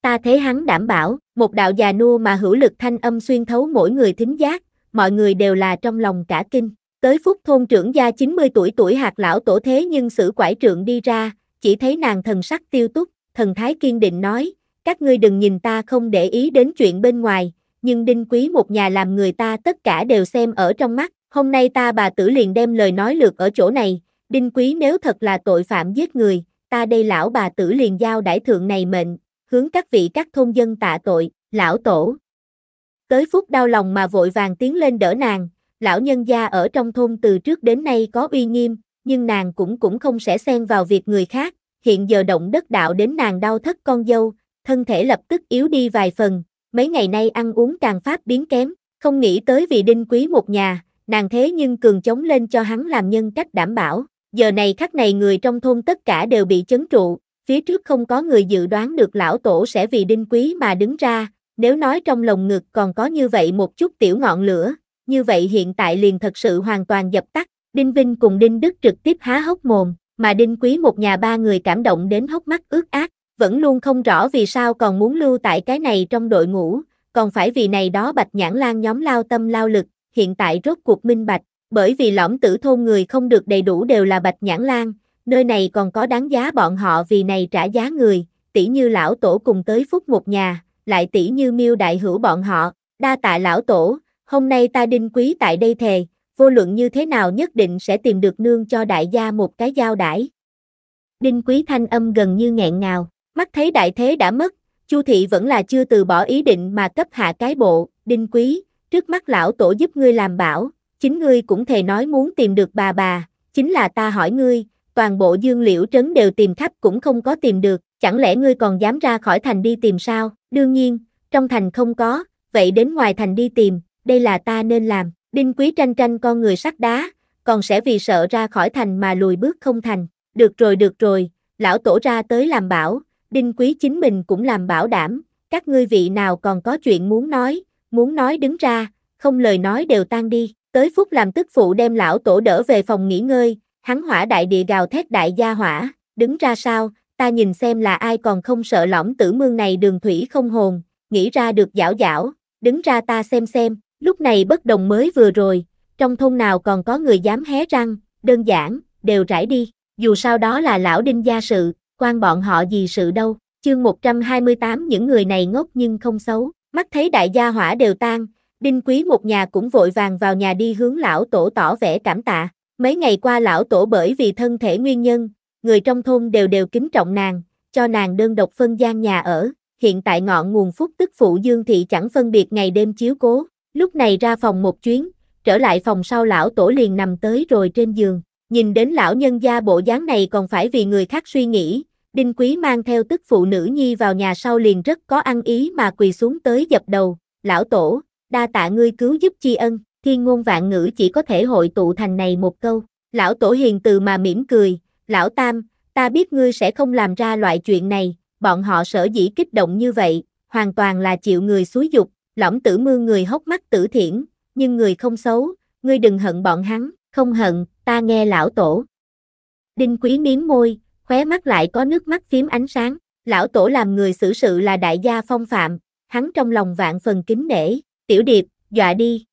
Speaker 1: Ta thế hắn đảm bảo, một đạo già nua mà hữu lực thanh âm xuyên thấu mỗi người thính giác, mọi người đều là trong lòng cả kinh. Tới phút thôn trưởng gia 90 tuổi tuổi hạt lão tổ thế nhưng sử quải trượng đi ra, chỉ thấy nàng thần sắc tiêu túc, thần thái kiên định nói, các ngươi đừng nhìn ta không để ý đến chuyện bên ngoài, nhưng đinh quý một nhà làm người ta tất cả đều xem ở trong mắt, hôm nay ta bà tử liền đem lời nói lượt ở chỗ này, Đinh Quý nếu thật là tội phạm giết người, ta đây lão bà tử liền giao đại thượng này mệnh, hướng các vị các thôn dân tạ tội, lão tổ. Tới phút đau lòng mà vội vàng tiến lên đỡ nàng, lão nhân gia ở trong thôn từ trước đến nay có uy nghiêm, nhưng nàng cũng cũng không sẽ xen vào việc người khác, hiện giờ động đất đạo đến nàng đau thất con dâu, thân thể lập tức yếu đi vài phần, mấy ngày nay ăn uống càng phát biến kém, không nghĩ tới vì đinh quý một nhà, nàng thế nhưng cường chống lên cho hắn làm nhân cách đảm bảo giờ này khắc này người trong thôn tất cả đều bị chấn trụ, phía trước không có người dự đoán được lão tổ sẽ vì đinh quý mà đứng ra, nếu nói trong lồng ngực còn có như vậy một chút tiểu ngọn lửa, như vậy hiện tại liền thật sự hoàn toàn dập tắt, Đinh Vinh cùng Đinh Đức trực tiếp há hốc mồm, mà Đinh Quý một nhà ba người cảm động đến hốc mắt ướt át, vẫn luôn không rõ vì sao còn muốn lưu tại cái này trong đội ngũ, còn phải vì này đó bạch nhãn lan nhóm lao tâm lao lực, hiện tại rốt cuộc minh bạch, bởi vì lõm tử thôn người không được đầy đủ đều là bạch nhãn lan, nơi này còn có đáng giá bọn họ vì này trả giá người, tỷ như lão tổ cùng tới phúc một nhà, lại tỷ như miêu đại hữu bọn họ, đa tạ lão tổ, hôm nay ta đinh quý tại đây thề, vô luận như thế nào nhất định sẽ tìm được nương cho đại gia một cái giao đãi. Đinh quý thanh âm gần như nghẹn ngào, mắt thấy đại thế đã mất, Chu thị vẫn là chưa từ bỏ ý định mà cấp hạ cái bộ, đinh quý, trước mắt lão tổ giúp ngươi làm bảo, chính ngươi cũng thề nói muốn tìm được bà bà, chính là ta hỏi ngươi, toàn bộ dương liễu trấn đều tìm khắp cũng không có tìm được, chẳng lẽ ngươi còn dám ra khỏi thành đi tìm sao? Đương nhiên, trong thành không có, vậy đến ngoài thành đi tìm, đây là ta nên làm. Đinh quý tranh tranh con người sắt đá, còn sẽ vì sợ ra khỏi thành mà lùi bước không thành. Được rồi được rồi, lão tổ ra tới làm bảo, đinh quý chính mình cũng làm bảo đảm, các ngươi vị nào còn có chuyện muốn nói, muốn nói đứng ra, không lời nói đều tan đi tới phút làm tức phụ đem lão tổ đỡ về phòng nghỉ ngơi, hắn hỏa đại địa gào thét đại gia hỏa, đứng ra sao, ta nhìn xem là ai còn không sợ lõm tử mương này đường thủy không hồn, nghĩ ra được giảo giảo, đứng ra ta xem xem, lúc này bất đồng mới vừa rồi, trong thôn nào còn có người dám hé răng, đơn giản, đều rải đi, dù sao đó là lão đinh gia sự, quan bọn họ gì sự đâu, chương 128 những người này ngốc nhưng không xấu, mắt thấy đại gia hỏa đều tan, Đinh quý một nhà cũng vội vàng vào nhà đi hướng lão tổ tỏ vẻ cảm tạ. Mấy ngày qua lão tổ bởi vì thân thể nguyên nhân, người trong thôn đều đều kính trọng nàng, cho nàng đơn độc phân gian nhà ở. Hiện tại ngọn nguồn phúc tức phụ Dương Thị chẳng phân biệt ngày đêm chiếu cố, lúc này ra phòng một chuyến, trở lại phòng sau lão tổ liền nằm tới rồi trên giường, nhìn đến lão nhân gia bộ dáng này còn phải vì người khác suy nghĩ, Đinh Quý mang theo tức phụ nữ nhi vào nhà sau liền rất có ăn ý mà quỳ xuống tới dập đầu, lão tổ, đa tạ ngươi cứu giúp chi ân, thiên ngôn vạn ngữ chỉ có thể hội tụ thành này một câu. Lão tổ hiền từ mà mỉm cười, lão tam, ta biết ngươi sẽ không làm ra loại chuyện này, bọn họ sở dĩ kích động như vậy, hoàn toàn là chịu người xúi dục, lõm tử mương người hốc mắt tử thiển, nhưng người không xấu, ngươi đừng hận bọn hắn, không hận, ta nghe lão tổ. Đinh quý miếng môi, khóe mắt lại có nước mắt phím ánh sáng, lão tổ làm người xử sự là đại gia phong phạm, hắn trong lòng vạn phần kính nể, Tiểu điệp, dọa đi.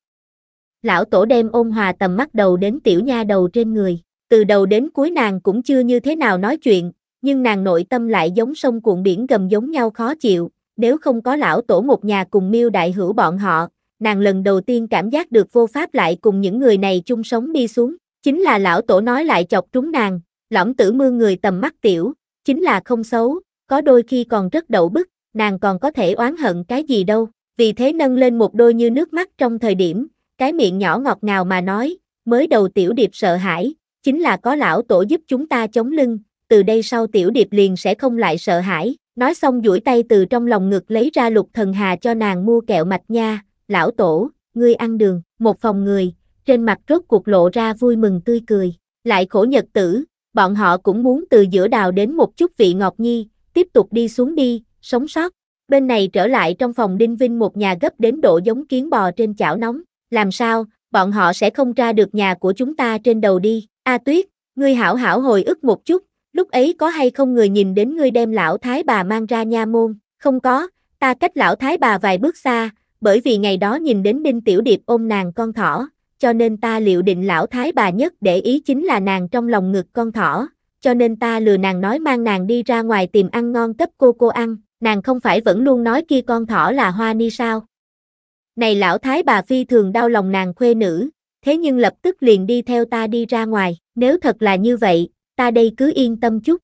Speaker 1: Lão tổ đem ôn hòa tầm mắt đầu đến tiểu nha đầu trên người. Từ đầu đến cuối nàng cũng chưa như thế nào nói chuyện, nhưng nàng nội tâm lại giống sông cuộn biển gầm giống nhau khó chịu. Nếu không có lão tổ một nhà cùng miêu đại hữu bọn họ, nàng lần đầu tiên cảm giác được vô pháp lại cùng những người này chung sống đi xuống. Chính là lão tổ nói lại chọc trúng nàng, Lõm tử mưa người tầm mắt tiểu, chính là không xấu, có đôi khi còn rất đậu bức, nàng còn có thể oán hận cái gì đâu vì thế nâng lên một đôi như nước mắt trong thời điểm, cái miệng nhỏ ngọt ngào mà nói, mới đầu tiểu điệp sợ hãi, chính là có lão tổ giúp chúng ta chống lưng, từ đây sau tiểu điệp liền sẽ không lại sợ hãi, nói xong duỗi tay từ trong lòng ngực lấy ra lục thần hà cho nàng mua kẹo mạch nha, lão tổ, ngươi ăn đường, một phòng người, trên mặt rốt cuộc lộ ra vui mừng tươi cười, lại khổ nhật tử, bọn họ cũng muốn từ giữa đào đến một chút vị ngọt nhi, tiếp tục đi xuống đi, sống sót. Bên này trở lại trong phòng Đinh Vinh một nhà gấp đến độ giống kiến bò trên chảo nóng. Làm sao, bọn họ sẽ không ra được nhà của chúng ta trên đầu đi. A Tuyết, ngươi hảo hảo hồi ức một chút, lúc ấy có hay không người nhìn đến ngươi đem lão thái bà mang ra nha môn? Không có, ta cách lão thái bà vài bước xa, bởi vì ngày đó nhìn đến Đinh Tiểu Điệp ôm nàng con thỏ, cho nên ta liệu định lão thái bà nhất để ý chính là nàng trong lòng ngực con thỏ, cho nên ta lừa nàng nói mang nàng đi ra ngoài tìm ăn ngon cấp cô cô ăn, nàng không phải vẫn luôn nói kia con thỏ là hoa ni sao? Này lão thái bà phi thường đau lòng nàng khuê nữ, thế nhưng lập tức liền đi theo ta đi ra ngoài, nếu thật là như vậy, ta đây cứ yên tâm chút.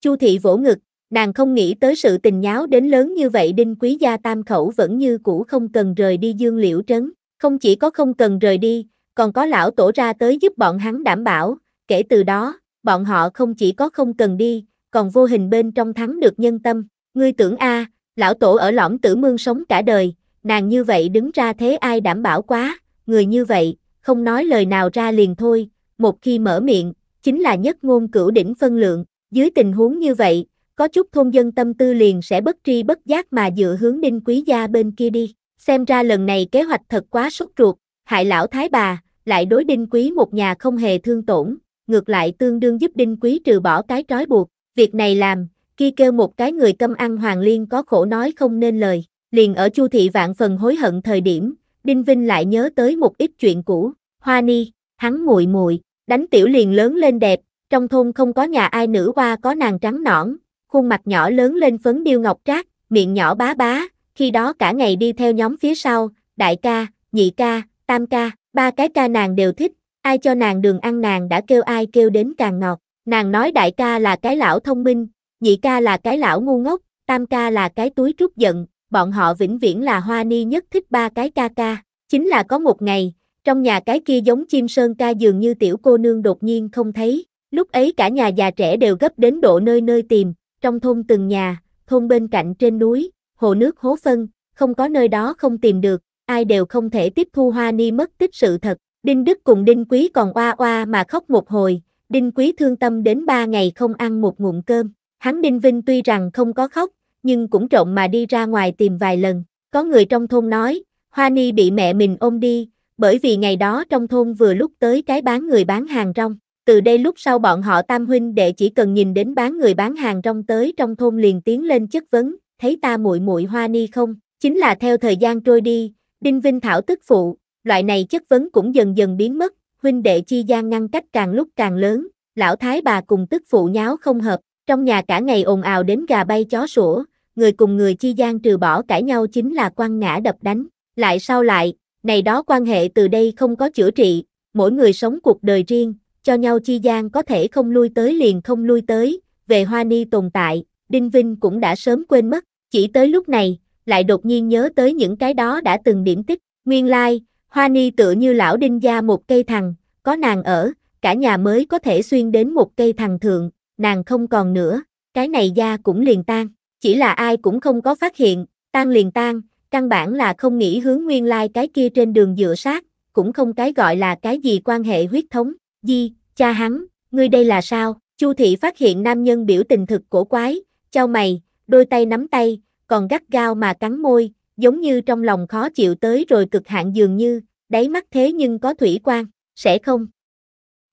Speaker 1: Chu thị vỗ ngực, nàng không nghĩ tới sự tình nháo đến lớn như vậy đinh quý gia tam khẩu vẫn như cũ không cần rời đi dương liễu trấn, không chỉ có không cần rời đi, còn có lão tổ ra tới giúp bọn hắn đảm bảo, kể từ đó, bọn họ không chỉ có không cần đi, còn vô hình bên trong thắng được nhân tâm. Ngươi tưởng a, lão tổ ở lõm tử mương sống cả đời, nàng như vậy đứng ra thế ai đảm bảo quá, người như vậy, không nói lời nào ra liền thôi, một khi mở miệng, chính là nhất ngôn cửu đỉnh phân lượng, dưới tình huống như vậy, có chút thôn dân tâm tư liền sẽ bất tri bất giác mà dựa hướng đinh quý gia bên kia đi, xem ra lần này kế hoạch thật quá sốt ruột, hại lão thái bà, lại đối đinh quý một nhà không hề thương tổn, ngược lại tương đương giúp đinh quý trừ bỏ cái trói buộc, việc này làm, kia kêu một cái người tâm ăn Hoàng Liên có khổ nói không nên lời, liền ở Chu thị vạn phần hối hận thời điểm, Đinh Vinh lại nhớ tới một ít chuyện cũ, Hoa Ni, hắn muội muội, đánh tiểu liền lớn lên đẹp, trong thôn không có nhà ai nữ hoa có nàng trắng nõn, khuôn mặt nhỏ lớn lên phấn điêu ngọc trác, miệng nhỏ bá bá, khi đó cả ngày đi theo nhóm phía sau, đại ca, nhị ca, tam ca, ba cái ca nàng đều thích, ai cho nàng đường ăn nàng đã kêu ai kêu đến càng ngọt, nàng nói đại ca là cái lão thông minh, nhị ca là cái lão ngu ngốc, tam ca là cái túi trút giận, bọn họ vĩnh viễn là hoa ni nhất thích ba cái ca ca. Chính là có một ngày, trong nhà cái kia giống chim sơn ca dường như tiểu cô nương đột nhiên không thấy. Lúc ấy cả nhà già trẻ đều gấp đến độ nơi nơi tìm, trong thôn từng nhà, thôn bên cạnh trên núi, hồ nước hố phân, không có nơi đó không tìm được, ai đều không thể tiếp thu hoa ni mất tích sự thật. Đinh Đức cùng Đinh Quý còn oa oa mà khóc một hồi, Đinh Quý thương tâm đến ba ngày không ăn một ngụm cơm. Hắn Đinh Vinh tuy rằng không có khóc, nhưng cũng trộm mà đi ra ngoài tìm vài lần. Có người trong thôn nói, Hoa Ni bị mẹ mình ôm đi, bởi vì ngày đó trong thôn vừa lúc tới cái bán người bán hàng rong. Từ đây lúc sau bọn họ tam huynh đệ chỉ cần nhìn đến bán người bán hàng rong tới trong thôn liền tiến lên chất vấn, thấy ta muội muội Hoa Ni không? Chính là theo thời gian trôi đi, Đinh Vinh Thảo tức phụ, loại này chất vấn cũng dần dần biến mất, huynh đệ chi gian ngăn cách càng lúc càng lớn, lão thái bà cùng tức phụ nháo không hợp, trong nhà cả ngày ồn ào đến gà bay chó sủa, người cùng người chi gian trừ bỏ cãi nhau chính là quan ngã đập đánh. Lại sau lại, này đó quan hệ từ đây không có chữa trị, mỗi người sống cuộc đời riêng, cho nhau chi gian có thể không lui tới liền không lui tới, về hoa ni tồn tại, Đinh Vinh cũng đã sớm quên mất, chỉ tới lúc này, lại đột nhiên nhớ tới những cái đó đã từng điểm tích, nguyên lai, hoa ni tựa như lão Đinh gia một cây thằng, có nàng ở, cả nhà mới có thể xuyên đến một cây thằng thượng, nàng không còn nữa, cái này da cũng liền tan, chỉ là ai cũng không có phát hiện, tan liền tan, căn bản là không nghĩ hướng nguyên lai like cái kia trên đường dựa sát, cũng không cái gọi là cái gì quan hệ huyết thống, di, cha hắn, ngươi đây là sao, Chu thị phát hiện nam nhân biểu tình thực cổ quái, chau mày, đôi tay nắm tay, còn gắt gao mà cắn môi, giống như trong lòng khó chịu tới rồi cực hạn dường như, đáy mắt thế nhưng có thủy quan, sẽ không.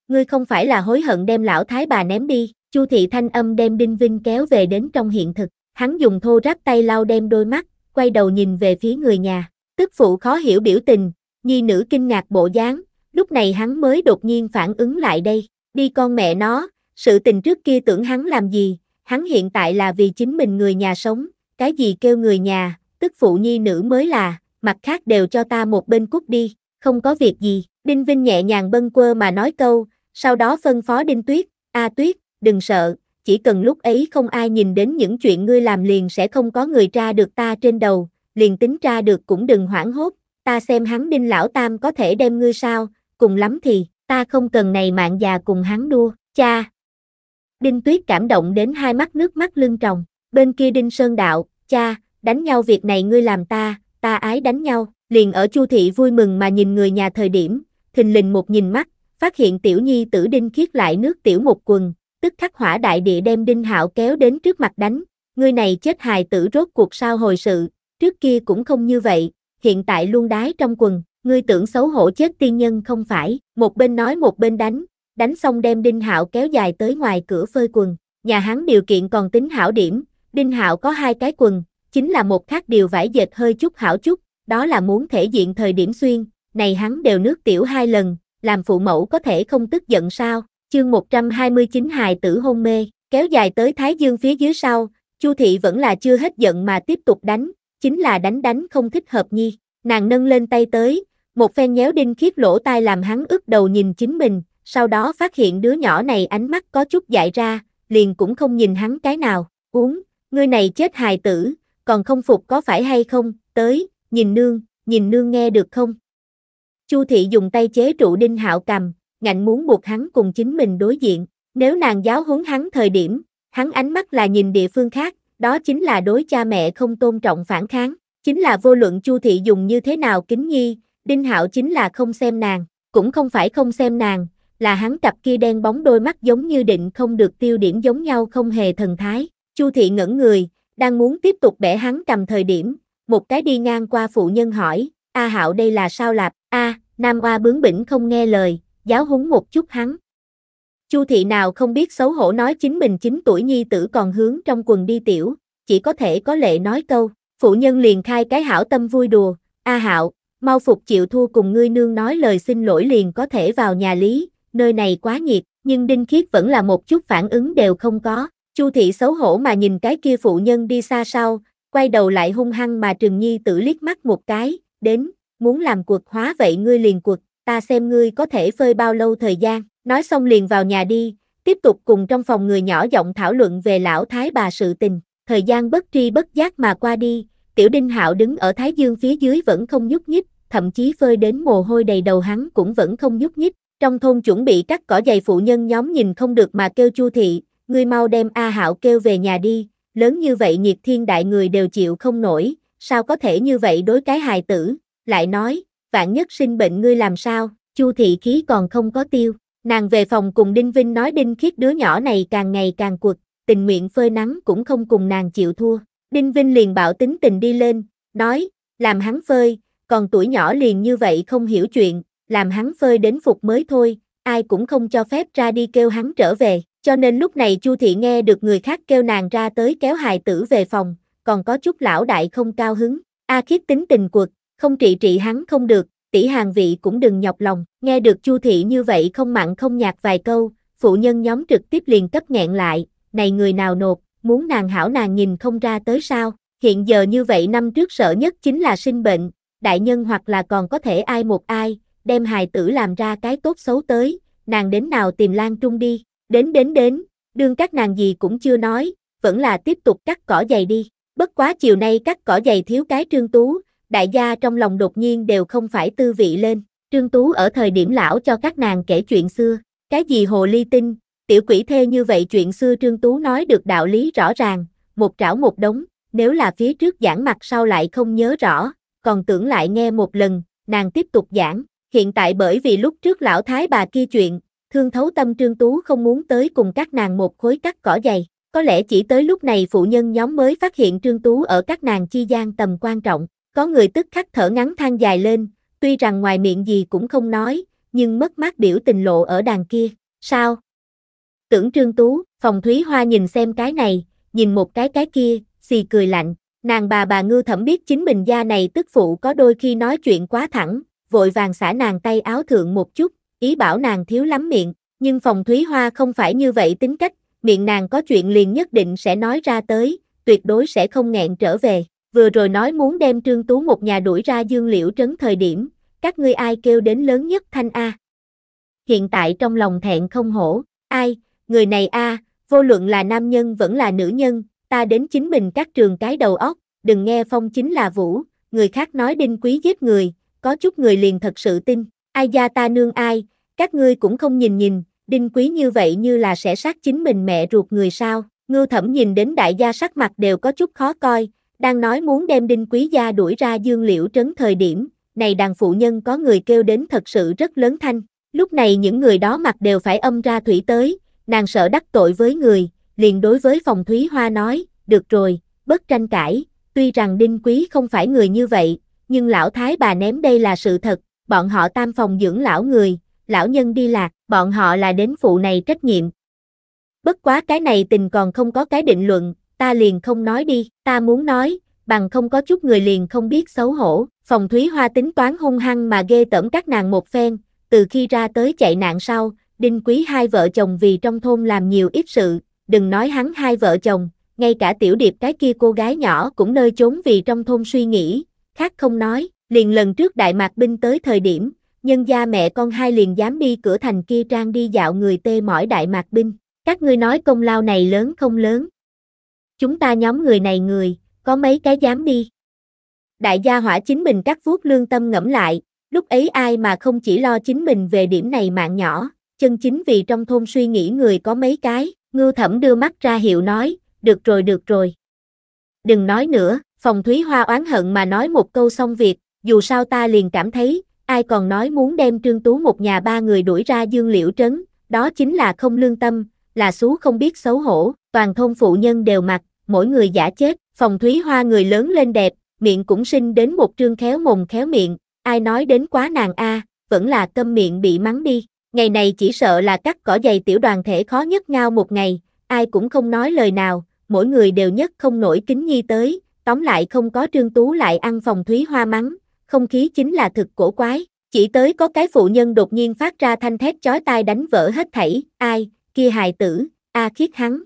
Speaker 1: Ngươi không phải là hối hận đem lão thái bà ném đi. Chu thị thanh âm đem Đinh Vinh kéo về đến trong hiện thực, hắn dùng thô ráp tay lau đem đôi mắt, quay đầu nhìn về phía người nhà, tức phụ khó hiểu biểu tình, nhi nữ kinh ngạc bộ dáng, lúc này hắn mới đột nhiên phản ứng lại đây, đi con mẹ nó, sự tình trước kia tưởng hắn làm gì, hắn hiện tại là vì chính mình người nhà sống, cái gì kêu người nhà, tức phụ nhi nữ mới là, mặt khác đều cho ta một bên cút đi, không có việc gì, Đinh Vinh nhẹ nhàng bâng quơ mà nói câu, sau đó phân phó Đinh Tuyết, A Tuyết, đừng sợ, chỉ cần lúc ấy không ai nhìn đến những chuyện ngươi làm liền sẽ không có người tra được ta trên đầu, liền tính tra được cũng đừng hoảng hốt, ta xem hắn đinh lão tam có thể đem ngươi sao, cùng lắm thì, ta không cần này mạng già cùng hắn đua, cha. Đinh Tuyết cảm động đến hai mắt nước mắt lưng tròng, bên kia Đinh Sơn Đạo, cha, đánh nhau việc này ngươi làm ta, ta ái đánh nhau, liền ở Chu Thị vui mừng mà nhìn người nhà thời điểm, thình lình một nhìn mắt, phát hiện tiểu nhi tử Đinh khiết lại nước tiểu một quần, tức khắc hỏa đại địa đem Đinh Hạo kéo đến trước mặt đánh, người này chết hài tử rốt cuộc sao hồi sự, trước kia cũng không như vậy, hiện tại luôn đái trong quần, ngươi tưởng xấu hổ chết tiên nhân không phải, một bên nói một bên đánh, đánh xong đem Đinh Hạo kéo dài tới ngoài cửa phơi quần, nhà hắn điều kiện còn tính hảo điểm, Đinh Hạo có hai cái quần, chính là một khác điều vải dệt hơi chút hảo chút, đó là muốn thể diện thời điểm xuyên, này hắn đều nước tiểu hai lần, làm phụ mẫu có thể không tức giận sao? chương 129 hài tử hôn mê, kéo dài tới Thái Dương phía dưới sau, Chu thị vẫn là chưa hết giận mà tiếp tục đánh, chính là đánh đánh không thích hợp nhi, nàng nâng lên tay tới, một phen nhéo đinh khiết lỗ tai làm hắn ức đầu nhìn chính mình, sau đó phát hiện đứa nhỏ này ánh mắt có chút dại ra, liền cũng không nhìn hắn cái nào, uống, ngươi này chết hài tử, còn không phục có phải hay không, tới, nhìn nương, nhìn nương nghe được không? Chu thị dùng tay chế trụ đinh hạo cầm, ngạnh muốn buộc hắn cùng chính mình đối diện, nếu nàng giáo huấn hắn thời điểm, hắn ánh mắt là nhìn địa phương khác, đó chính là đối cha mẹ không tôn trọng phản kháng, chính là vô luận Chu thị dùng như thế nào kính nhi, Đinh Hạo chính là không xem nàng, cũng không phải không xem nàng, là hắn cặp kia đen bóng đôi mắt giống như định không được tiêu điểm giống nhau không hề thần thái. Chu thị ngẩn người, đang muốn tiếp tục bẻ hắn cầm thời điểm, một cái đi ngang qua phụ nhân hỏi, "A Hạo đây là sao lạp?" "A." Nam Oa bướng bỉnh không nghe lời, giáo huấn một chút hắn. Chu thị nào không biết xấu hổ nói chính mình 9 tuổi nhi tử còn hướng trong quần đi tiểu, chỉ có thể có lệ nói câu, phụ nhân liền khai cái hảo tâm vui đùa, a hạo, mau phục chịu thua cùng ngươi nương nói lời xin lỗi liền có thể vào nhà lý, nơi này quá nhiệt, nhưng Đinh Khiết vẫn là một chút phản ứng đều không có. Chu thị xấu hổ mà nhìn cái kia phụ nhân đi xa sau, quay đầu lại hung hăng mà Trừng Nhi tử liếc mắt một cái, đến, muốn làm cuộc hóa vậy ngươi liền cuộc, ta xem ngươi có thể phơi bao lâu thời gian, nói xong liền vào nhà đi, tiếp tục cùng trong phòng người nhỏ giọng thảo luận về lão thái bà sự tình, thời gian bất tri bất giác mà qua đi, tiểu đinh hạo đứng ở thái dương phía dưới vẫn không nhúc nhích, thậm chí phơi đến mồ hôi đầy đầu hắn cũng vẫn không nhúc nhích, trong thôn chuẩn bị cắt cỏ giày phụ nhân nhóm nhìn không được mà kêu chu thị, ngươi mau đem A hạo kêu về nhà đi, lớn như vậy nhiệt thiên đại người đều chịu không nổi, sao có thể như vậy đối cái hài tử, lại nói, vạn nhất sinh bệnh ngươi làm sao, chu thị khí còn không có tiêu. Nàng về phòng cùng Đinh Vinh nói Đinh Khiết đứa nhỏ này càng ngày càng cuột, tình nguyện phơi nắng cũng không cùng nàng chịu thua. Đinh Vinh liền bảo tính tình đi lên, nói, làm hắn phơi, còn tuổi nhỏ liền như vậy không hiểu chuyện, làm hắn phơi đến phục mới thôi, ai cũng không cho phép ra đi kêu hắn trở về. Cho nên lúc này Chu Thị nghe được người khác kêu nàng ra tới kéo hài tử về phòng, còn có chút lão đại không cao hứng. A à khiết tính tình cuột, không trị trị hắn không được, tỷ hàng vị cũng đừng nhọc lòng, nghe được chu thị như vậy không mặn không nhạt vài câu, phụ nhân nhóm trực tiếp liền cấp nghẹn lại, này người nào nộp, muốn nàng hảo nàng nhìn không ra tới sao, hiện giờ như vậy năm trước sợ nhất chính là sinh bệnh, đại nhân hoặc là còn có thể ai một ai, đem hài tử làm ra cái tốt xấu tới, nàng đến nào tìm Lan Trung đi, đến đến đến, đương các nàng gì cũng chưa nói, vẫn là tiếp tục cắt cỏ giày đi, bất quá chiều nay cắt cỏ giày thiếu cái trương tú, đại gia trong lòng đột nhiên đều không phải tư vị lên. Trương Tú ở thời điểm lão cho các nàng kể chuyện xưa, cái gì hồ ly tinh, tiểu quỷ thê như vậy chuyện xưa Trương Tú nói được đạo lý rõ ràng, một trảo một đống, nếu là phía trước giảng mặt sau lại không nhớ rõ, còn tưởng lại nghe một lần, nàng tiếp tục giảng, hiện tại bởi vì lúc trước lão thái bà kia chuyện, thương thấu tâm Trương Tú không muốn tới cùng các nàng một khối cắt cỏ dày, có lẽ chỉ tới lúc này phụ nhân nhóm mới phát hiện Trương Tú ở các nàng chi gian tầm quan trọng, có người tức khắc thở ngắn than dài lên, tuy rằng ngoài miệng gì cũng không nói, nhưng mất mát biểu tình lộ ở đàn kia, sao? Tưởng Trương Tú, phòng Thúy Hoa nhìn xem cái này, nhìn một cái cái kia, xì cười lạnh, nàng bà bà ngư thẩm biết chính mình gia này tức phụ có đôi khi nói chuyện quá thẳng, vội vàng xả nàng tay áo thượng một chút, ý bảo nàng thiếu lắm miệng, nhưng phòng Thúy Hoa không phải như vậy tính cách, miệng nàng có chuyện liền nhất định sẽ nói ra tới, tuyệt đối sẽ không ngẹn trở về vừa rồi nói muốn đem Trương Tú một nhà đuổi ra dương liễu trấn thời điểm, các ngươi ai kêu đến lớn nhất thanh A. Hiện tại trong lòng thẹn không hổ, ai, người này A, vô luận là nam nhân vẫn là nữ nhân, ta đến chính mình các trường cái đầu óc, đừng nghe phong chính là vũ, người khác nói đinh quý giết người, có chút người liền thật sự tin, ai gia ta nương ai, các ngươi cũng không nhìn nhìn, đinh quý như vậy như là sẽ sát chính mình mẹ ruột người sao, ngưu thẩm nhìn đến đại gia sắc mặt đều có chút khó coi, đang nói muốn đem đinh quý gia đuổi ra dương liễu trấn thời điểm, này đàn phụ nhân có người kêu đến thật sự rất lớn thanh. Lúc này những người đó mặc đều phải âm ra thủy tới, nàng sợ đắc tội với người, liền đối với phòng Thúy Hoa nói, được rồi, bất tranh cãi, tuy rằng Đinh Quý không phải người như vậy, nhưng lão thái bà ném đây là sự thật, bọn họ tam phòng dưỡng lão người, lão nhân đi lạc, bọn họ là đến phụ này trách nhiệm. Bất quá cái này tình còn không có cái định luận, ta liền không nói đi, ta muốn nói, bằng không có chút người liền không biết xấu hổ, phòng thúy hoa tính toán hung hăng mà ghê tởm các nàng một phen, từ khi ra tới chạy nạn sau, đinh quý hai vợ chồng vì trong thôn làm nhiều ít sự, đừng nói hắn hai vợ chồng, ngay cả tiểu điệp cái kia cô gái nhỏ cũng nơi trốn vì trong thôn suy nghĩ, khác không nói, liền lần trước đại mạc binh tới thời điểm, nhân gia mẹ con hai liền dám đi cửa thành kia trang đi dạo người tê mỏi đại mạc binh, các ngươi nói công lao này lớn không lớn, chúng ta nhóm người này người, có mấy cái dám đi. Đại gia hỏa chính mình cắt vuốt lương tâm ngẫm lại, lúc ấy ai mà không chỉ lo chính mình về điểm này mạng nhỏ, chân chính vì trong thôn suy nghĩ người có mấy cái, ngư thẩm đưa mắt ra hiệu nói, được rồi được rồi. Đừng nói nữa, phòng Thúy Hoa oán hận mà nói một câu xong việc, dù sao ta liền cảm thấy, ai còn nói muốn đem Trương Tú một nhà ba người đuổi ra dương liễu trấn, đó chính là không lương tâm, là xú không biết xấu hổ, toàn thôn phụ nhân đều mặc, mỗi người giả chết, phòng thúy hoa người lớn lên đẹp, miệng cũng sinh đến một trương khéo mồm khéo miệng, ai nói đến quá nàng a, vẫn là câm miệng bị mắng đi. Ngày này chỉ sợ là cắt cỏ dày tiểu đoàn thể khó nhất ngao một ngày, ai cũng không nói lời nào, mỗi người đều nhất không nổi kính nhi tới, tóm lại không có trương tú lại ăn phòng thúy hoa mắng, không khí chính là thực cổ quái. Chỉ tới có cái phụ nhân đột nhiên phát ra thanh thét chói tai đánh vỡ hết thảy, ai, kia hài tử, a khiết hắn.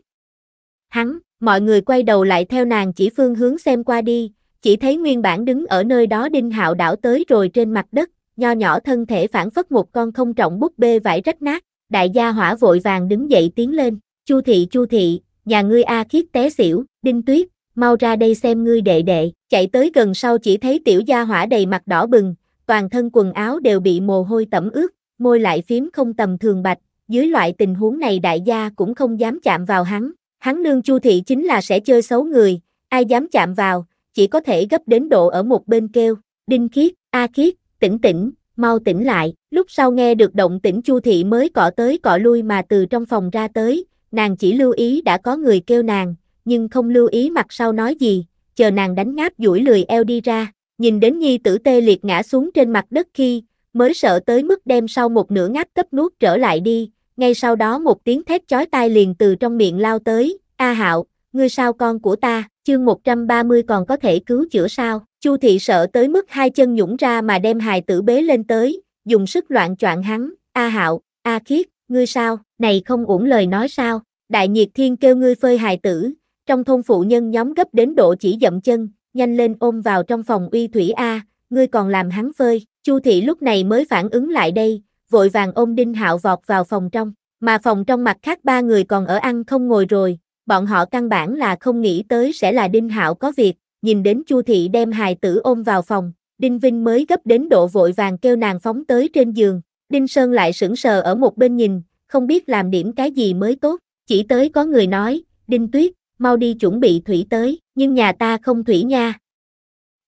Speaker 1: Hắn, mọi người quay đầu lại theo nàng chỉ phương hướng xem qua đi, chỉ thấy nguyên bản đứng ở nơi đó đinh hạo đảo tới rồi trên mặt đất, nho nhỏ thân thể phản phất một con không trọng búp bê vải rách nát, đại gia hỏa vội vàng đứng dậy tiến lên, chu thị chu thị, nhà ngươi A khiết té xỉu, đinh tuyết, mau ra đây xem ngươi đệ đệ, chạy tới gần sau chỉ thấy tiểu gia hỏa đầy mặt đỏ bừng, toàn thân quần áo đều bị mồ hôi tẩm ướt, môi lại phím không tầm thường bạch, dưới loại tình huống này đại gia cũng không dám chạm vào hắn, Hắn nương Chu thị chính là sẽ chơi xấu người, ai dám chạm vào, chỉ có thể gấp đến độ ở một bên kêu, đinh khiết, a à khiết, tỉnh tỉnh, mau tỉnh lại. Lúc sau nghe được động tỉnh Chu thị mới cọ tới cọ lui mà từ trong phòng ra tới, nàng chỉ lưu ý đã có người kêu nàng, nhưng không lưu ý mặt sau nói gì, chờ nàng đánh ngáp duỗi lười eo đi ra, nhìn đến nhi tử tê liệt ngã xuống trên mặt đất khi, mới sợ tới mức đem sau một nửa ngáp cấp nuốt trở lại đi, ngay sau đó một tiếng thét chói tai liền từ trong miệng lao tới, A Hạo, ngươi sao con của ta, chương 130 còn có thể cứu chữa sao, Chu thị sợ tới mức hai chân nhũng ra mà đem hài tử bế lên tới, dùng sức loạn choạng hắn, A Hạo, A Khiết, ngươi sao, này không uổng lời nói sao, đại nhiệt thiên kêu ngươi phơi hài tử, trong thôn phụ nhân nhóm gấp đến độ chỉ dậm chân, nhanh lên ôm vào trong phòng uy thủy A, ngươi còn làm hắn phơi, Chu thị lúc này mới phản ứng lại đây, vội vàng ôm Đinh Hạo vọt vào phòng trong, mà phòng trong mặt khác ba người còn ở ăn không ngồi rồi, bọn họ căn bản là không nghĩ tới sẽ là Đinh Hạo có việc, nhìn đến Chu thị đem hài tử ôm vào phòng, Đinh Vinh mới gấp đến độ vội vàng kêu nàng phóng tới trên giường, Đinh Sơn lại sững sờ ở một bên nhìn, không biết làm điểm cái gì mới tốt, chỉ tới có người nói, Đinh Tuyết, mau đi chuẩn bị thủy tới, nhưng nhà ta không thủy nha.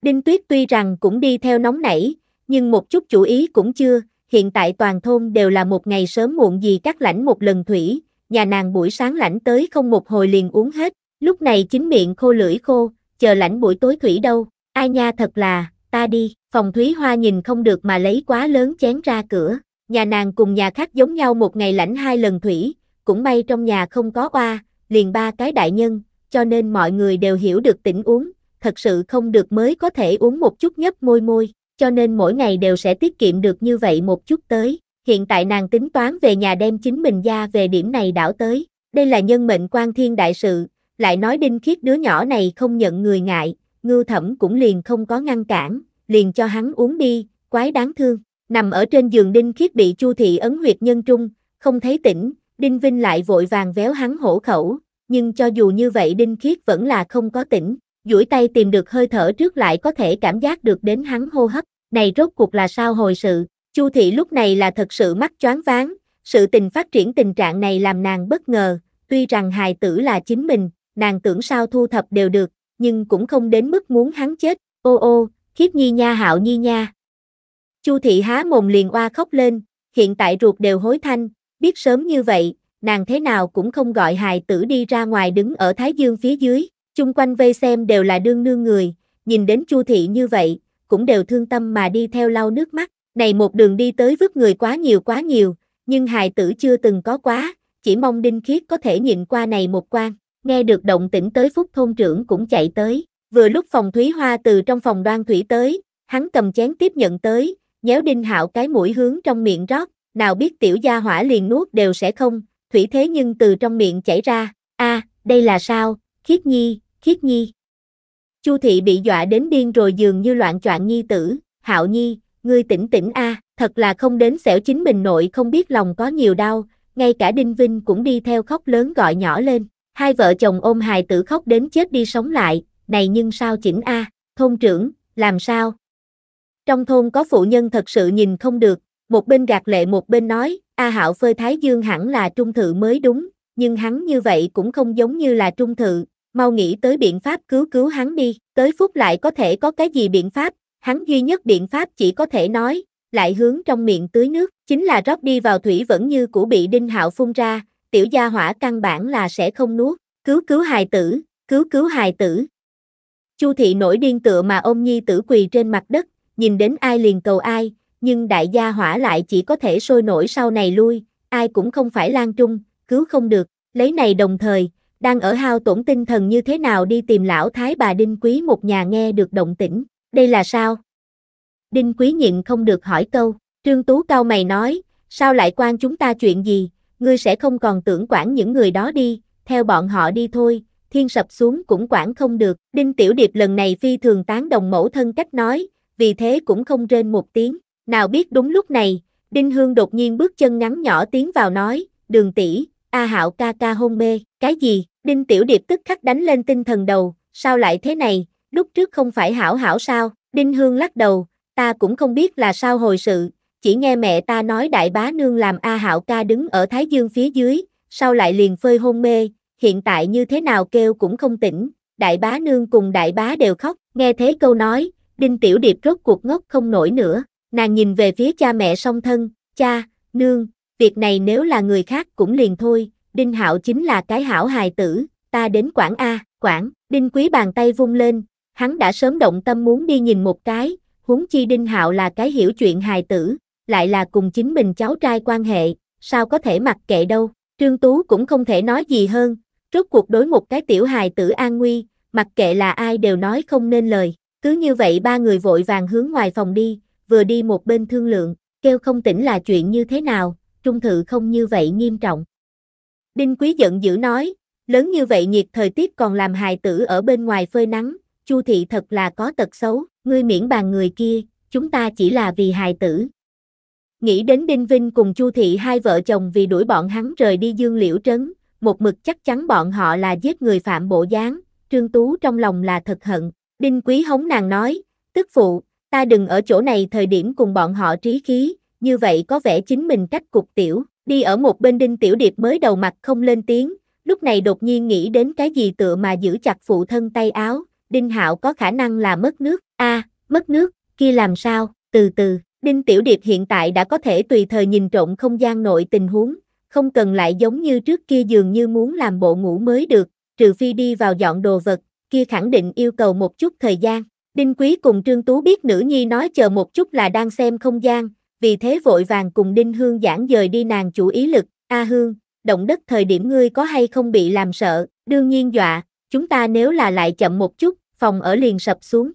Speaker 1: Đinh Tuyết tuy rằng cũng đi theo nóng nảy, nhưng một chút chủ ý cũng chưa, hiện tại toàn thôn đều là một ngày sớm muộn gì các lãnh một lần thủy, nhà nàng buổi sáng lãnh tới không một hồi liền uống hết, lúc này chính miệng khô lưỡi khô, chờ lãnh buổi tối thủy đâu, ai nha thật là, ta đi, phòng Thúy Hoa nhìn không được mà lấy quá lớn chén ra cửa, nhà nàng cùng nhà khác giống nhau một ngày lãnh hai lần thủy, cũng may trong nhà không có oa, liền ba cái đại nhân, cho nên mọi người đều hiểu được tỉnh uống, thật sự không được mới có thể uống một chút nhấp môi môi cho nên mỗi ngày đều sẽ tiết kiệm được như vậy một chút tới. Hiện tại nàng tính toán về nhà đem chính mình ra về điểm này đảo tới. Đây là nhân mệnh quan thiên đại sự, lại nói đinh khiết đứa nhỏ này không nhận người ngại, ngưu thẩm cũng liền không có ngăn cản, liền cho hắn uống đi, quái đáng thương. Nằm ở trên giường đinh khiết bị chu thị ấn huyệt nhân trung, không thấy tỉnh, đinh vinh lại vội vàng véo hắn hổ khẩu, nhưng cho dù như vậy đinh khiết vẫn là không có tỉnh duỗi tay tìm được hơi thở trước lại có thể cảm giác được đến hắn hô hấp, này rốt cuộc là sao hồi sự, Chu thị lúc này là thật sự mắt choáng váng, sự tình phát triển tình trạng này làm nàng bất ngờ, tuy rằng hài tử là chính mình, nàng tưởng sao thu thập đều được, nhưng cũng không đến mức muốn hắn chết, ô ô, khiếp nhi nha hạo nhi nha. Chu thị há mồm liền oa khóc lên, hiện tại ruột đều hối thanh, biết sớm như vậy, nàng thế nào cũng không gọi hài tử đi ra ngoài đứng ở Thái Dương phía dưới. Chung quanh vây xem đều là đương nương người, nhìn đến Chu thị như vậy, cũng đều thương tâm mà đi theo lau nước mắt. Này một đường đi tới vứt người quá nhiều quá nhiều, nhưng hài tử chưa từng có quá, chỉ mong Đinh Khiết có thể nhịn qua này một quan. Nghe được động tĩnh tới Phúc thôn trưởng cũng chạy tới, vừa lúc phòng Thúy Hoa từ trong phòng đoan thủy tới, hắn cầm chén tiếp nhận tới, nhéo Đinh Hạo cái mũi hướng trong miệng rót, nào biết tiểu gia hỏa liền nuốt đều sẽ không, thủy thế nhưng từ trong miệng chảy ra, a, đây là sao, Khiết Nhi, khiết nhi. Chu thị bị dọa đến điên rồi dường như loạn choạng nhi tử, hạo nhi, ngươi tỉnh tỉnh a, thật là không đến xẻo chính mình nội không biết lòng có nhiều đau, ngay cả Đinh Vinh cũng đi theo khóc lớn gọi nhỏ lên, hai vợ chồng ôm hài tử khóc đến chết đi sống lại, này nhưng sao chỉnh a, thôn trưởng, làm sao? Trong thôn có phụ nhân thật sự nhìn không được, một bên gạt lệ một bên nói, A Hạo phơi Thái Dương hẳn là trung thự mới đúng, nhưng hắn như vậy cũng không giống như là trung thự, mau nghĩ tới biện pháp cứu cứu hắn đi, tới phút lại có thể có cái gì biện pháp, hắn duy nhất biện pháp chỉ có thể nói, lại hướng trong miệng tưới nước, chính là rót đi vào thủy vẫn như cũ bị Đinh Hạo phun ra, tiểu gia hỏa căn bản là sẽ không nuốt, cứu cứu hài tử, cứu cứu hài tử. Chu thị nổi điên tựa mà ôm nhi tử quỳ trên mặt đất, nhìn đến ai liền cầu ai, nhưng đại gia hỏa lại chỉ có thể sôi nổi sau này lui, ai cũng không phải lan trung, cứu không được, lấy này đồng thời, đang ở hao tổn tinh thần như thế nào đi tìm lão thái bà Đinh Quý một nhà nghe được động tĩnh, đây là sao? Đinh Quý nhịn không được hỏi câu, Trương Tú cao mày nói, sao lại quan chúng ta chuyện gì, ngươi sẽ không còn tưởng quản những người đó đi, theo bọn họ đi thôi, thiên sập xuống cũng quản không được. Đinh Tiểu Điệp lần này phi thường tán đồng mẫu thân cách nói, vì thế cũng không rên một tiếng. Nào biết đúng lúc này, Đinh Hương đột nhiên bước chân ngắn nhỏ tiến vào nói, đường tỷ, A Hạo ca ca hôn mê, cái gì? Đinh Tiểu Điệp tức khắc đánh lên tinh thần đầu, sao lại thế này, lúc trước không phải hảo hảo sao, Đinh Hương lắc đầu, ta cũng không biết là sao hồi sự, chỉ nghe mẹ ta nói đại bá nương làm A Hạo ca đứng ở Thái Dương phía dưới, sau lại liền phơi hôn mê, hiện tại như thế nào kêu cũng không tỉnh, đại bá nương cùng đại bá đều khóc, nghe thế câu nói, Đinh Tiểu Điệp rốt cuộc ngốc không nổi nữa, nàng nhìn về phía cha mẹ song thân, cha, nương, việc này nếu là người khác cũng liền thôi, Đinh Hạo chính là cái hảo hài tử, ta đến Quảng A, Quảng, Đinh Quý bàn tay vung lên, hắn đã sớm động tâm muốn đi nhìn một cái, huống chi Đinh Hạo là cái hiểu chuyện hài tử, lại là cùng chính mình cháu trai quan hệ, sao có thể mặc kệ đâu, Trương Tú cũng không thể nói gì hơn, rốt cuộc đối một cái tiểu hài tử an nguy, mặc kệ là ai đều nói không nên lời, cứ như vậy ba người vội vàng hướng ngoài phòng đi, vừa đi một bên thương lượng, kêu không tỉnh là chuyện như thế nào, trung thự không như vậy nghiêm trọng, Đinh Quý giận dữ nói, lớn như vậy nhiệt thời tiết còn làm hài tử ở bên ngoài phơi nắng, Chu thị thật là có tật xấu, ngươi miễn bàn người kia, chúng ta chỉ là vì hài tử. Nghĩ đến Đinh Vinh cùng Chu thị hai vợ chồng vì đuổi bọn hắn rời đi Dương Liễu trấn, một mực chắc chắn bọn họ là giết người phạm bộ dáng, Trương Tú trong lòng là thật hận. Đinh Quý hống nàng nói, tức phụ, ta đừng ở chỗ này thời điểm cùng bọn họ trí khí, như vậy có vẻ chính mình cách cục tiểu, Đi ở một bên Đinh Tiểu Điệp mới đầu mặt không lên tiếng, lúc này đột nhiên nghĩ đến cái gì tựa mà giữ chặt phụ thân tay áo, Đinh Hạo có khả năng là mất nước, a, mất nước, kia làm sao, từ từ, Đinh Tiểu Điệp hiện tại đã có thể tùy thời nhìn trộm không gian nội tình huống, không cần lại giống như trước kia dường như muốn làm bộ ngủ mới được, trừ phi đi vào dọn đồ vật, kia khẳng định yêu cầu một chút thời gian. Đinh Quý cùng Trương Tú biết nữ nhi nói chờ một chút là đang xem không gian, vì thế vội vàng cùng Đinh Hương giảng dời đi nàng chủ ý lực, A Hương, động đất thời điểm ngươi có hay không bị làm sợ, đương nhiên dọa, chúng ta nếu là lại chậm một chút, phòng ở liền sập xuống.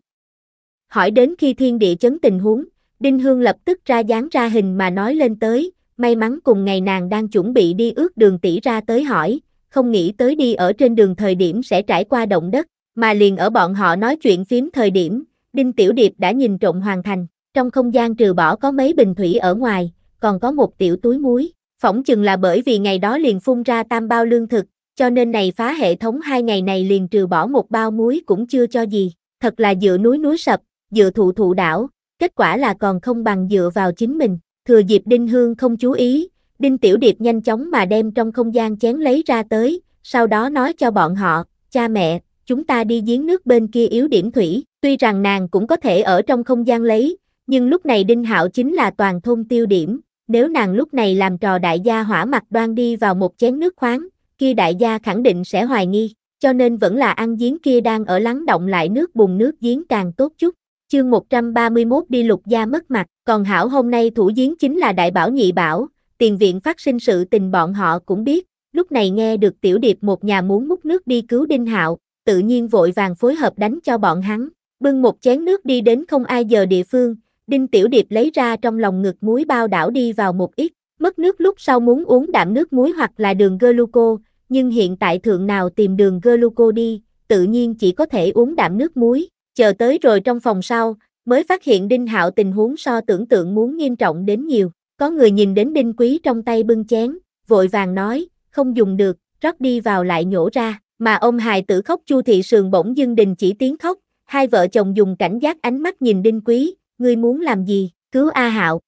Speaker 1: Hỏi đến khi thiên địa chấn tình huống, Đinh Hương lập tức ra dáng ra hình mà nói lên tới, may mắn cùng ngày nàng đang chuẩn bị đi ước đường tỷ ra tới hỏi, không nghĩ tới đi ở trên đường thời điểm sẽ trải qua động đất, mà liền ở bọn họ nói chuyện phím thời điểm, Đinh Tiểu Điệp đã nhìn trộm hoàn thành. Trong không gian trừ bỏ có mấy bình thủy ở ngoài, còn có một tiểu túi muối. Phỏng chừng là bởi vì ngày đó liền phun ra tam bao lương thực, cho nên này phá hệ thống hai ngày này liền trừ bỏ một bao muối cũng chưa cho gì. Thật là dựa núi núi sập, dựa thụ thụ đảo, kết quả là còn không bằng dựa vào chính mình. Thừa dịp Đinh Hương không chú ý, Đinh Tiểu Điệp nhanh chóng mà đem trong không gian chén lấy ra tới, sau đó nói cho bọn họ, cha mẹ, chúng ta đi giếng nước bên kia yếu điểm thủy. Tuy rằng nàng cũng có thể ở trong không gian lấy, nhưng lúc này Đinh Hạo chính là toàn thôn tiêu điểm, nếu nàng lúc này làm trò đại gia hỏa mặt đoan đi vào một chén nước khoáng, kia đại gia khẳng định sẽ hoài nghi, cho nên vẫn là ăn giếng kia đang ở lắng động lại nước bùn nước giếng càng tốt chút. Chương 131 đi lục gia mất mặt, còn hảo hôm nay thủ giếng chính là đại bảo nhị bảo, tiền viện phát sinh sự tình bọn họ cũng biết, lúc này nghe được tiểu điệp một nhà muốn múc nước đi cứu Đinh Hạo, tự nhiên vội vàng phối hợp đánh cho bọn hắn, bưng một chén nước đi đến không ai giờ địa phương, Đinh Tiểu Điệp lấy ra trong lòng ngực muối bao đảo đi vào một ít, mất nước lúc sau muốn uống đạm nước muối hoặc là đường gluco, nhưng hiện tại thượng nào tìm đường gluco đi, tự nhiên chỉ có thể uống đạm nước muối, chờ tới rồi trong phòng sau, mới phát hiện Đinh Hạo tình huống so tưởng tượng muốn nghiêm trọng đến nhiều, có người nhìn đến Đinh Quý trong tay bưng chén, vội vàng nói, không dùng được, rót đi vào lại nhổ ra, mà ông hài tử khóc Chu thị sườn bỗng dưng đình chỉ tiếng khóc, hai vợ chồng dùng cảnh giác ánh mắt nhìn Đinh Quý, ngươi muốn làm gì, cứu A Hạo.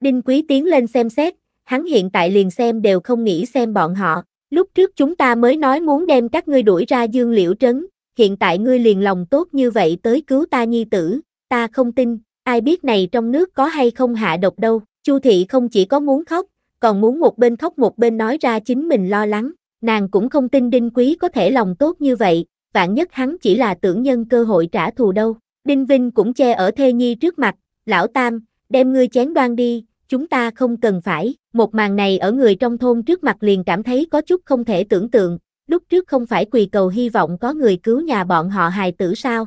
Speaker 1: Đinh Quý tiến lên xem xét, hắn hiện tại liền xem đều không nghĩ xem bọn họ, lúc trước chúng ta mới nói muốn đem các ngươi đuổi ra dương liễu trấn, hiện tại ngươi liền lòng tốt như vậy tới cứu ta nhi tử, ta không tin, ai biết này trong nước có hay không hạ độc đâu, Chu thị không chỉ có muốn khóc, còn muốn một bên khóc một bên nói ra chính mình lo lắng, nàng cũng không tin Đinh Quý có thể lòng tốt như vậy, vạn nhất hắn chỉ là tưởng nhân cơ hội trả thù đâu. Đinh Vinh cũng che ở thê nhi trước mặt, lão tam, đem ngươi chén đoan đi, chúng ta không cần phải. Một màn này ở người trong thôn trước mặt liền cảm thấy có chút không thể tưởng tượng, lúc trước không phải quỳ cầu hy vọng có người cứu nhà bọn họ hài tử sao.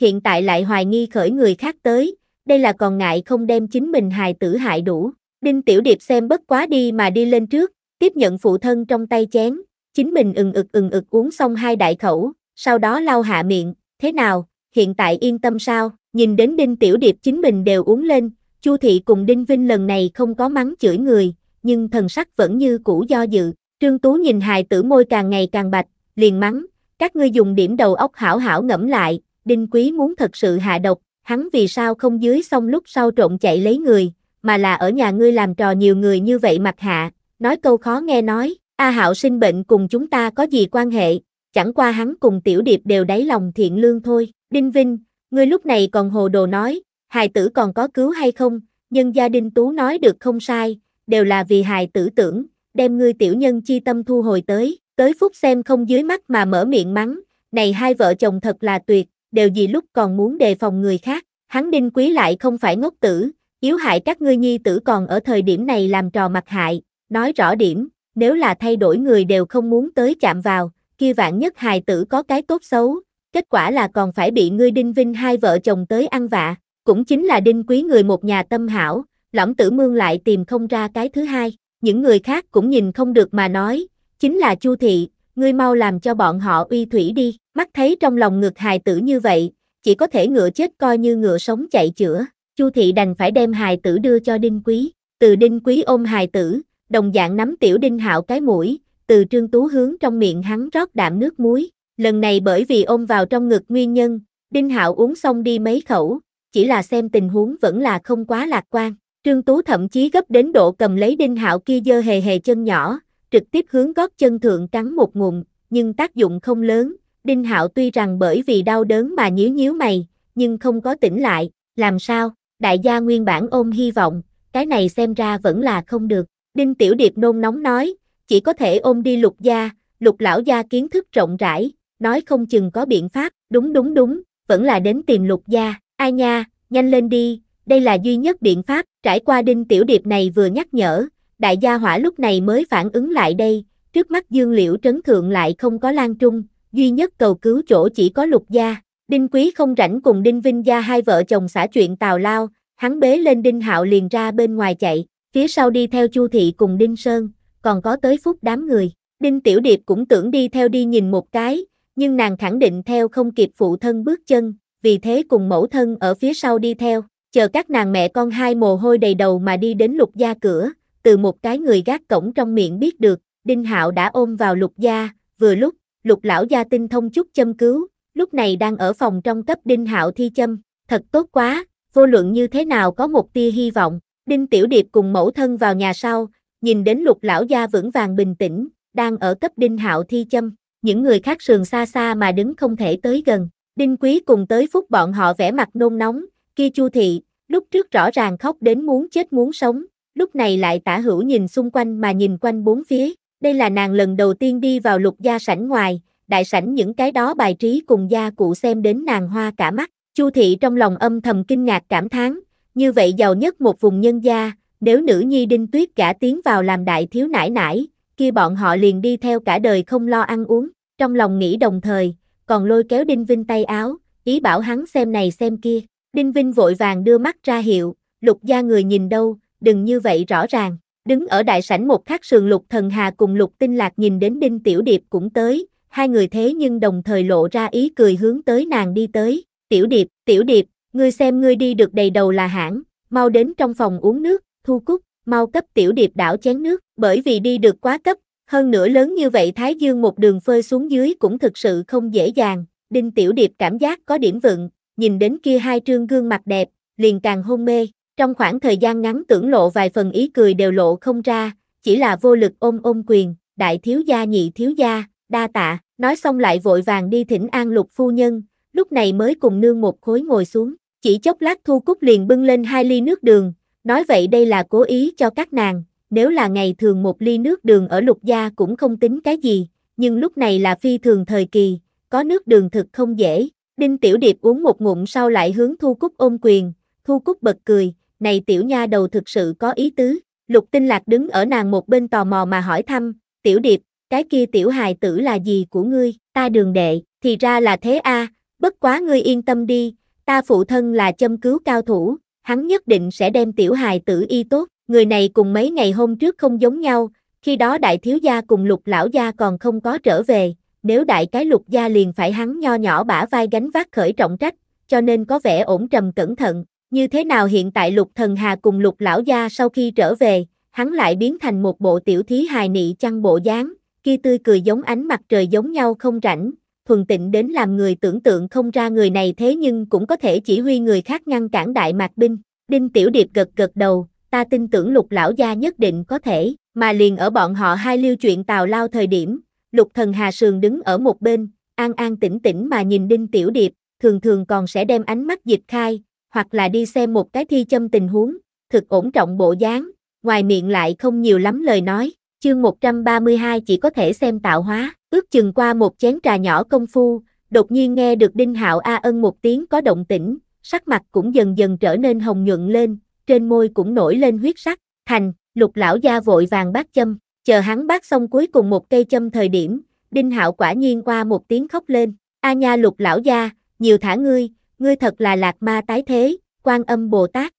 Speaker 1: Hiện tại lại hoài nghi khởi người khác tới, đây là còn ngại không đem chính mình hài tử hại đủ. Đinh Tiểu Điệp xem bất quá đi mà đi lên trước, tiếp nhận phụ thân trong tay chén, chính mình ừng ực ừng ực uống xong hai đại khẩu, sau đó lau hạ miệng, thế nào, hiện tại yên tâm sao, nhìn đến Đinh Tiểu Điệp chính mình đều uống lên, Chu Thị cùng Đinh Vinh lần này không có mắng chửi người, nhưng thần sắc vẫn như cũ do dự, Trương Tú nhìn hài tử môi càng ngày càng bạch, liền mắng, các ngươi dùng điểm đầu óc hảo hảo ngẫm lại, Đinh Quý muốn thật sự hạ độc, hắn vì sao không dưới xong lúc sau trộn chạy lấy người, mà là ở nhà ngươi làm trò nhiều người như vậy mặt hạ, nói câu khó nghe nói, A Hạo sinh bệnh cùng chúng ta có gì quan hệ, chẳng qua hắn cùng Tiểu Điệp đều đáy lòng thiện lương thôi. Đinh Vinh, ngươi lúc này còn hồ đồ nói, hài tử còn có cứu hay không, nhân gia Đinh Tú nói được không sai, đều là vì hài tử tưởng, đem ngươi tiểu nhân chi tâm thu hồi tới, tới phút xem không dưới mắt mà mở miệng mắng, này hai vợ chồng thật là tuyệt, đều gì lúc còn muốn đề phòng người khác, hắn Đinh Quý lại không phải ngốc tử, yếu hại các ngươi nhi tử còn ở thời điểm này làm trò mặt hại, nói rõ điểm, nếu là thay đổi người đều không muốn tới chạm vào, kia vạn nhất hài tử có cái tốt xấu, kết quả là còn phải bị ngươi đinh vinh hai vợ chồng tới ăn vạ, cũng chính là đinh quý người một nhà tâm hảo, lõm tử mương lại tìm không ra cái thứ hai, những người khác cũng nhìn không được mà nói, chính là chu thị, ngươi mau làm cho bọn họ uy thủy đi, mắt thấy trong lòng ngực hài tử như vậy, chỉ có thể ngựa chết coi như ngựa sống chạy chữa, chu thị đành phải đem hài tử đưa cho đinh quý, từ đinh quý ôm hài tử, đồng dạng nắm tiểu đinh hạo cái mũi, từ trương tú hướng trong miệng hắn rót đạm nước muối, Lần này bởi vì ôm vào trong ngực nguyên nhân, Đinh Hạo uống xong đi mấy khẩu, chỉ là xem tình huống vẫn là không quá lạc quan. Trương Tú thậm chí gấp đến độ cầm lấy Đinh Hạo kia dơ hề hề chân nhỏ, trực tiếp hướng gót chân thượng cắn một ngụm, nhưng tác dụng không lớn. Đinh Hạo tuy rằng bởi vì đau đớn mà nhíu nhíu mày, nhưng không có tỉnh lại, làm sao? Đại gia nguyên bản ôm hy vọng, cái này xem ra vẫn là không được. Đinh Tiểu Điệp nôn nóng nói, chỉ có thể ôm đi lục gia, lục lão gia kiến thức rộng rãi, nói không chừng có biện pháp, đúng đúng đúng, vẫn là đến tìm lục gia, ai nha, nhanh lên đi, đây là duy nhất biện pháp, trải qua đinh tiểu điệp này vừa nhắc nhở, đại gia hỏa lúc này mới phản ứng lại đây, trước mắt dương liễu trấn thượng lại không có lan trung, duy nhất cầu cứu chỗ chỉ có lục gia, đinh quý không rảnh cùng đinh vinh gia hai vợ chồng xả chuyện tào lao, hắn bế lên đinh hạo liền ra bên ngoài chạy, phía sau đi theo chu thị cùng đinh sơn, còn có tới phút đám người, đinh tiểu điệp cũng tưởng đi theo đi nhìn một cái, nhưng nàng khẳng định theo không kịp phụ thân bước chân, vì thế cùng mẫu thân ở phía sau đi theo, chờ các nàng mẹ con hai mồ hôi đầy đầu mà đi đến lục gia cửa, từ một cái người gác cổng trong miệng biết được, Đinh Hạo đã ôm vào lục gia, vừa lúc, lục lão gia tinh thông chút châm cứu, lúc này đang ở phòng trong cấp Đinh Hạo thi châm, thật tốt quá, vô luận như thế nào có một tia hy vọng, Đinh Tiểu Điệp cùng mẫu thân vào nhà sau, nhìn đến lục lão gia vững vàng bình tĩnh, đang ở cấp Đinh Hạo thi châm, những người khác sườn xa xa mà đứng không thể tới gần. Đinh Quý cùng tới phút bọn họ vẽ mặt nôn nóng, kia Chu thị, lúc trước rõ ràng khóc đến muốn chết muốn sống, lúc này lại tả hữu nhìn xung quanh mà nhìn quanh bốn phía, đây là nàng lần đầu tiên đi vào lục gia sảnh ngoài, đại sảnh những cái đó bài trí cùng gia cụ xem đến nàng hoa cả mắt, Chu thị trong lòng âm thầm kinh ngạc cảm thán, như vậy giàu nhất một vùng nhân gia, nếu nữ nhi Đinh Tuyết cả tiến vào làm đại thiếu nải nải, kia bọn họ liền đi theo cả đời không lo ăn uống, trong lòng nghĩ đồng thời, còn lôi kéo Đinh Vinh tay áo, ý bảo hắn xem này xem kia. Đinh Vinh vội vàng đưa mắt ra hiệu, lục gia người nhìn đâu, đừng như vậy rõ ràng. Đứng ở đại sảnh một khắc sườn lục thần hà cùng lục tinh lạc nhìn đến Đinh Tiểu Điệp cũng tới, hai người thế nhưng đồng thời lộ ra ý cười hướng tới nàng đi tới. Tiểu Điệp, Tiểu Điệp, ngươi xem ngươi đi được đầy đầu là hãng, mau đến trong phòng uống nước, thu cúc, mau cấp tiểu điệp đảo chén nước, bởi vì đi được quá cấp, hơn nữa lớn như vậy Thái Dương một đường phơi xuống dưới cũng thực sự không dễ dàng, Đinh Tiểu Điệp cảm giác có điểm vựng, nhìn đến kia hai trương gương mặt đẹp, liền càng hôn mê, trong khoảng thời gian ngắn tưởng lộ vài phần ý cười đều lộ không ra, chỉ là vô lực ôm ôm quyền, đại thiếu gia nhị thiếu gia, đa tạ, nói xong lại vội vàng đi thỉnh an lục phu nhân, lúc này mới cùng nương một khối ngồi xuống, chỉ chốc lát thu cúc liền bưng lên hai ly nước đường, Nói vậy đây là cố ý cho các nàng, nếu là ngày thường một ly nước đường ở lục gia cũng không tính cái gì, nhưng lúc này là phi thường thời kỳ, có nước đường thực không dễ. Đinh Tiểu Điệp uống một ngụm sau lại hướng Thu Cúc ôm quyền, Thu Cúc bật cười, này tiểu nha đầu thực sự có ý tứ. Lục Tinh Lạc đứng ở nàng một bên tò mò mà hỏi thăm, Tiểu Điệp, cái kia tiểu hài tử là gì của ngươi, ta đường đệ, thì ra là thế a, bất quá ngươi yên tâm đi, ta phụ thân là châm cứu cao thủ, hắn nhất định sẽ đem tiểu hài tử y tốt, người này cùng mấy ngày hôm trước không giống nhau, khi đó đại thiếu gia cùng lục lão gia còn không có trở về, nếu đại cái lục gia liền phải hắn nho nhỏ bả vai gánh vác khởi trọng trách, cho nên có vẻ ổn trầm cẩn thận, như thế nào hiện tại lục thần hà cùng lục lão gia sau khi trở về, hắn lại biến thành một bộ tiểu thí hài nị chăn bộ dáng, kia tươi cười giống ánh mặt trời giống nhau không rảnh, thuần tịnh đến làm người tưởng tượng không ra người này thế nhưng cũng có thể chỉ huy người khác ngăn cản đại mạc binh. Đinh Tiểu Điệp gật gật đầu, ta tin tưởng lục lão gia nhất định có thể, mà liền ở bọn họ hai lưu chuyện tào lao thời điểm, lục thần Hà Sườn đứng ở một bên, an an tĩnh tĩnh mà nhìn Đinh Tiểu Điệp, thường thường còn sẽ đem ánh mắt dịch khai, hoặc là đi xem một cái thi châm tình huống, thực ổn trọng bộ dáng, ngoài miệng lại không nhiều lắm lời nói, chương 132 chỉ có thể xem tạo hóa. Ước chừng qua một chén trà nhỏ công phu, đột nhiên nghe được Đinh Hạo A Ân một tiếng có động tĩnh, sắc mặt cũng dần dần trở nên hồng nhuận lên, trên môi cũng nổi lên huyết sắc, thành, lục lão gia vội vàng bát châm, chờ hắn bát xong cuối cùng một cây châm thời điểm, Đinh Hạo quả nhiên qua một tiếng khóc lên, a nha lục lão gia, nhiều thả ngươi, ngươi thật là lạc ma tái thế, quan âm Bồ Tát.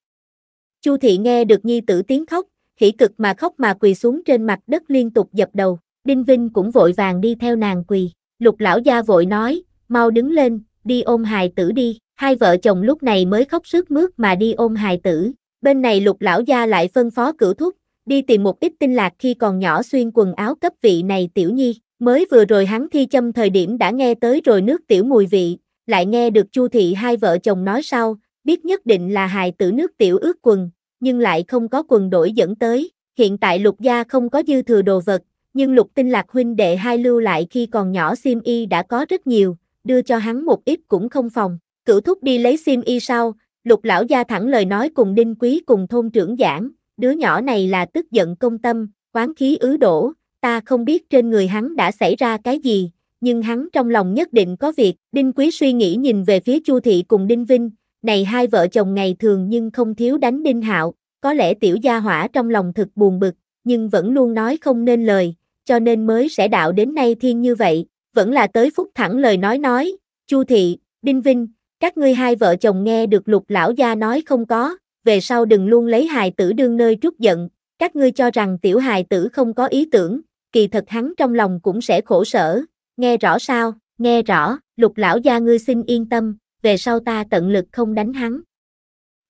Speaker 1: Chu thị nghe được nhi tử tiếng khóc, hỉ cực mà khóc mà quỳ xuống trên mặt đất liên tục dập đầu. Đinh Vinh cũng vội vàng đi theo nàng quỳ. Lục lão gia vội nói, mau đứng lên, đi ôm hài tử đi. Hai vợ chồng lúc này mới khóc sức mướt mà đi ôm hài tử. Bên này lục lão gia lại phân phó cửu thúc, đi tìm một ít tinh lạc khi còn nhỏ xuyên quần áo cấp vị này tiểu nhi. Mới vừa rồi hắn thi châm thời điểm đã nghe tới rồi nước tiểu mùi vị, lại nghe được chu thị hai vợ chồng nói sau, biết nhất định là hài tử nước tiểu ướt quần, nhưng lại không có quần đổi dẫn tới. Hiện tại lục gia không có dư thừa đồ vật, nhưng lục tinh lạc huynh đệ hai lưu lại khi còn nhỏ sim y đã có rất nhiều, đưa cho hắn một ít cũng không phòng. Cửu thúc đi lấy sim y sau, lục lão gia thẳng lời nói cùng đinh quý cùng thôn trưởng giảng, đứa nhỏ này là tức giận công tâm, quán khí ứ đổ, ta không biết trên người hắn đã xảy ra cái gì, nhưng hắn trong lòng nhất định có việc. Đinh Quý suy nghĩ nhìn về phía Chu thị cùng Đinh Vinh, này hai vợ chồng ngày thường nhưng không thiếu đánh Đinh Hạo, có lẽ tiểu gia hỏa trong lòng thực buồn bực, nhưng vẫn luôn nói không nên lời, cho nên mới sẽ đạo đến nay thiên như vậy, vẫn là tới phút thẳng lời nói nói, Chu thị, Đinh Vinh, các ngươi hai vợ chồng nghe được lục lão gia nói không có, về sau đừng luôn lấy hài tử đương nơi trút giận, các ngươi cho rằng tiểu hài tử không có ý tưởng, kỳ thật hắn trong lòng cũng sẽ khổ sở, nghe rõ sao, nghe rõ, lục lão gia ngươi xin yên tâm, về sau ta tận lực không đánh hắn.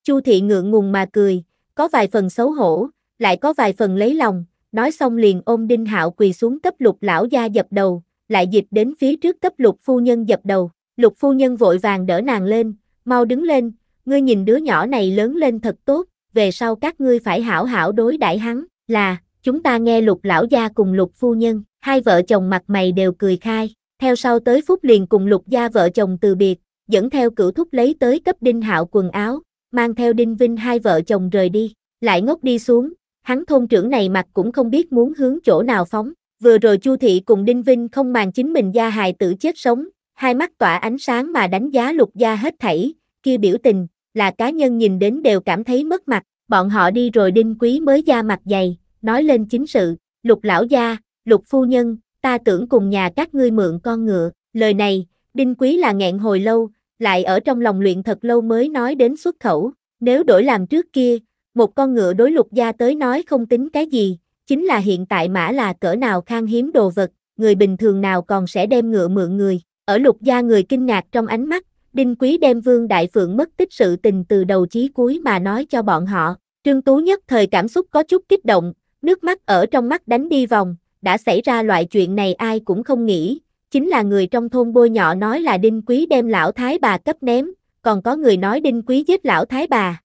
Speaker 1: Chu thị ngượng ngùng mà cười, có vài phần xấu hổ, lại có vài phần lấy lòng, nói xong liền ôm Đinh Hạo quỳ xuống tấp lục lão gia dập đầu, lại dịch đến phía trước tấp lục phu nhân dập đầu, lục phu nhân vội vàng đỡ nàng lên, mau đứng lên, ngươi nhìn đứa nhỏ này lớn lên thật tốt, về sau các ngươi phải hảo hảo đối đãi hắn, là, chúng ta nghe lục lão gia cùng lục phu nhân, hai vợ chồng mặt mày đều cười khai, theo sau tới phút liền cùng lục gia vợ chồng từ biệt, dẫn theo cửu thúc lấy tới cấp đinh hạo quần áo, mang theo đinh vinh hai vợ chồng rời đi, lại ngốc đi xuống, hắn thôn trưởng này mặt cũng không biết muốn hướng chỗ nào phóng, vừa rồi Chu Thị cùng Đinh Vinh không màng chính mình gia hài tử chết sống, hai mắt tỏa ánh sáng mà đánh giá lục gia hết thảy, kia biểu tình, là cá nhân nhìn đến đều cảm thấy mất mặt, bọn họ đi rồi Đinh Quý mới ra mặt dày, nói lên chính sự, lục lão gia, lục phu nhân, ta tưởng cùng nhà các ngươi mượn con ngựa, lời này, Đinh Quý là nghẹn hồi lâu, lại ở trong lòng luyện thật lâu mới nói đến xuất khẩu, nếu đổi làm trước kia, một con ngựa đối lục gia tới nói không tính cái gì, chính là hiện tại mã là cỡ nào khan hiếm đồ vật, người bình thường nào còn sẽ đem ngựa mượn người. Ở lục gia người kinh ngạc trong ánh mắt, Đinh Quý đem Vương Đại Phượng mất tích sự tình từ đầu chí cuối mà nói cho bọn họ. Trương Tú nhất thời cảm xúc có chút kích động, nước mắt ở trong mắt đánh đi vòng, đã xảy ra loại chuyện này ai cũng không nghĩ, chính là người trong thôn bôi nhỏ nói là Đinh Quý đem lão thái bà cấp ném, còn có người nói Đinh Quý giết lão thái bà,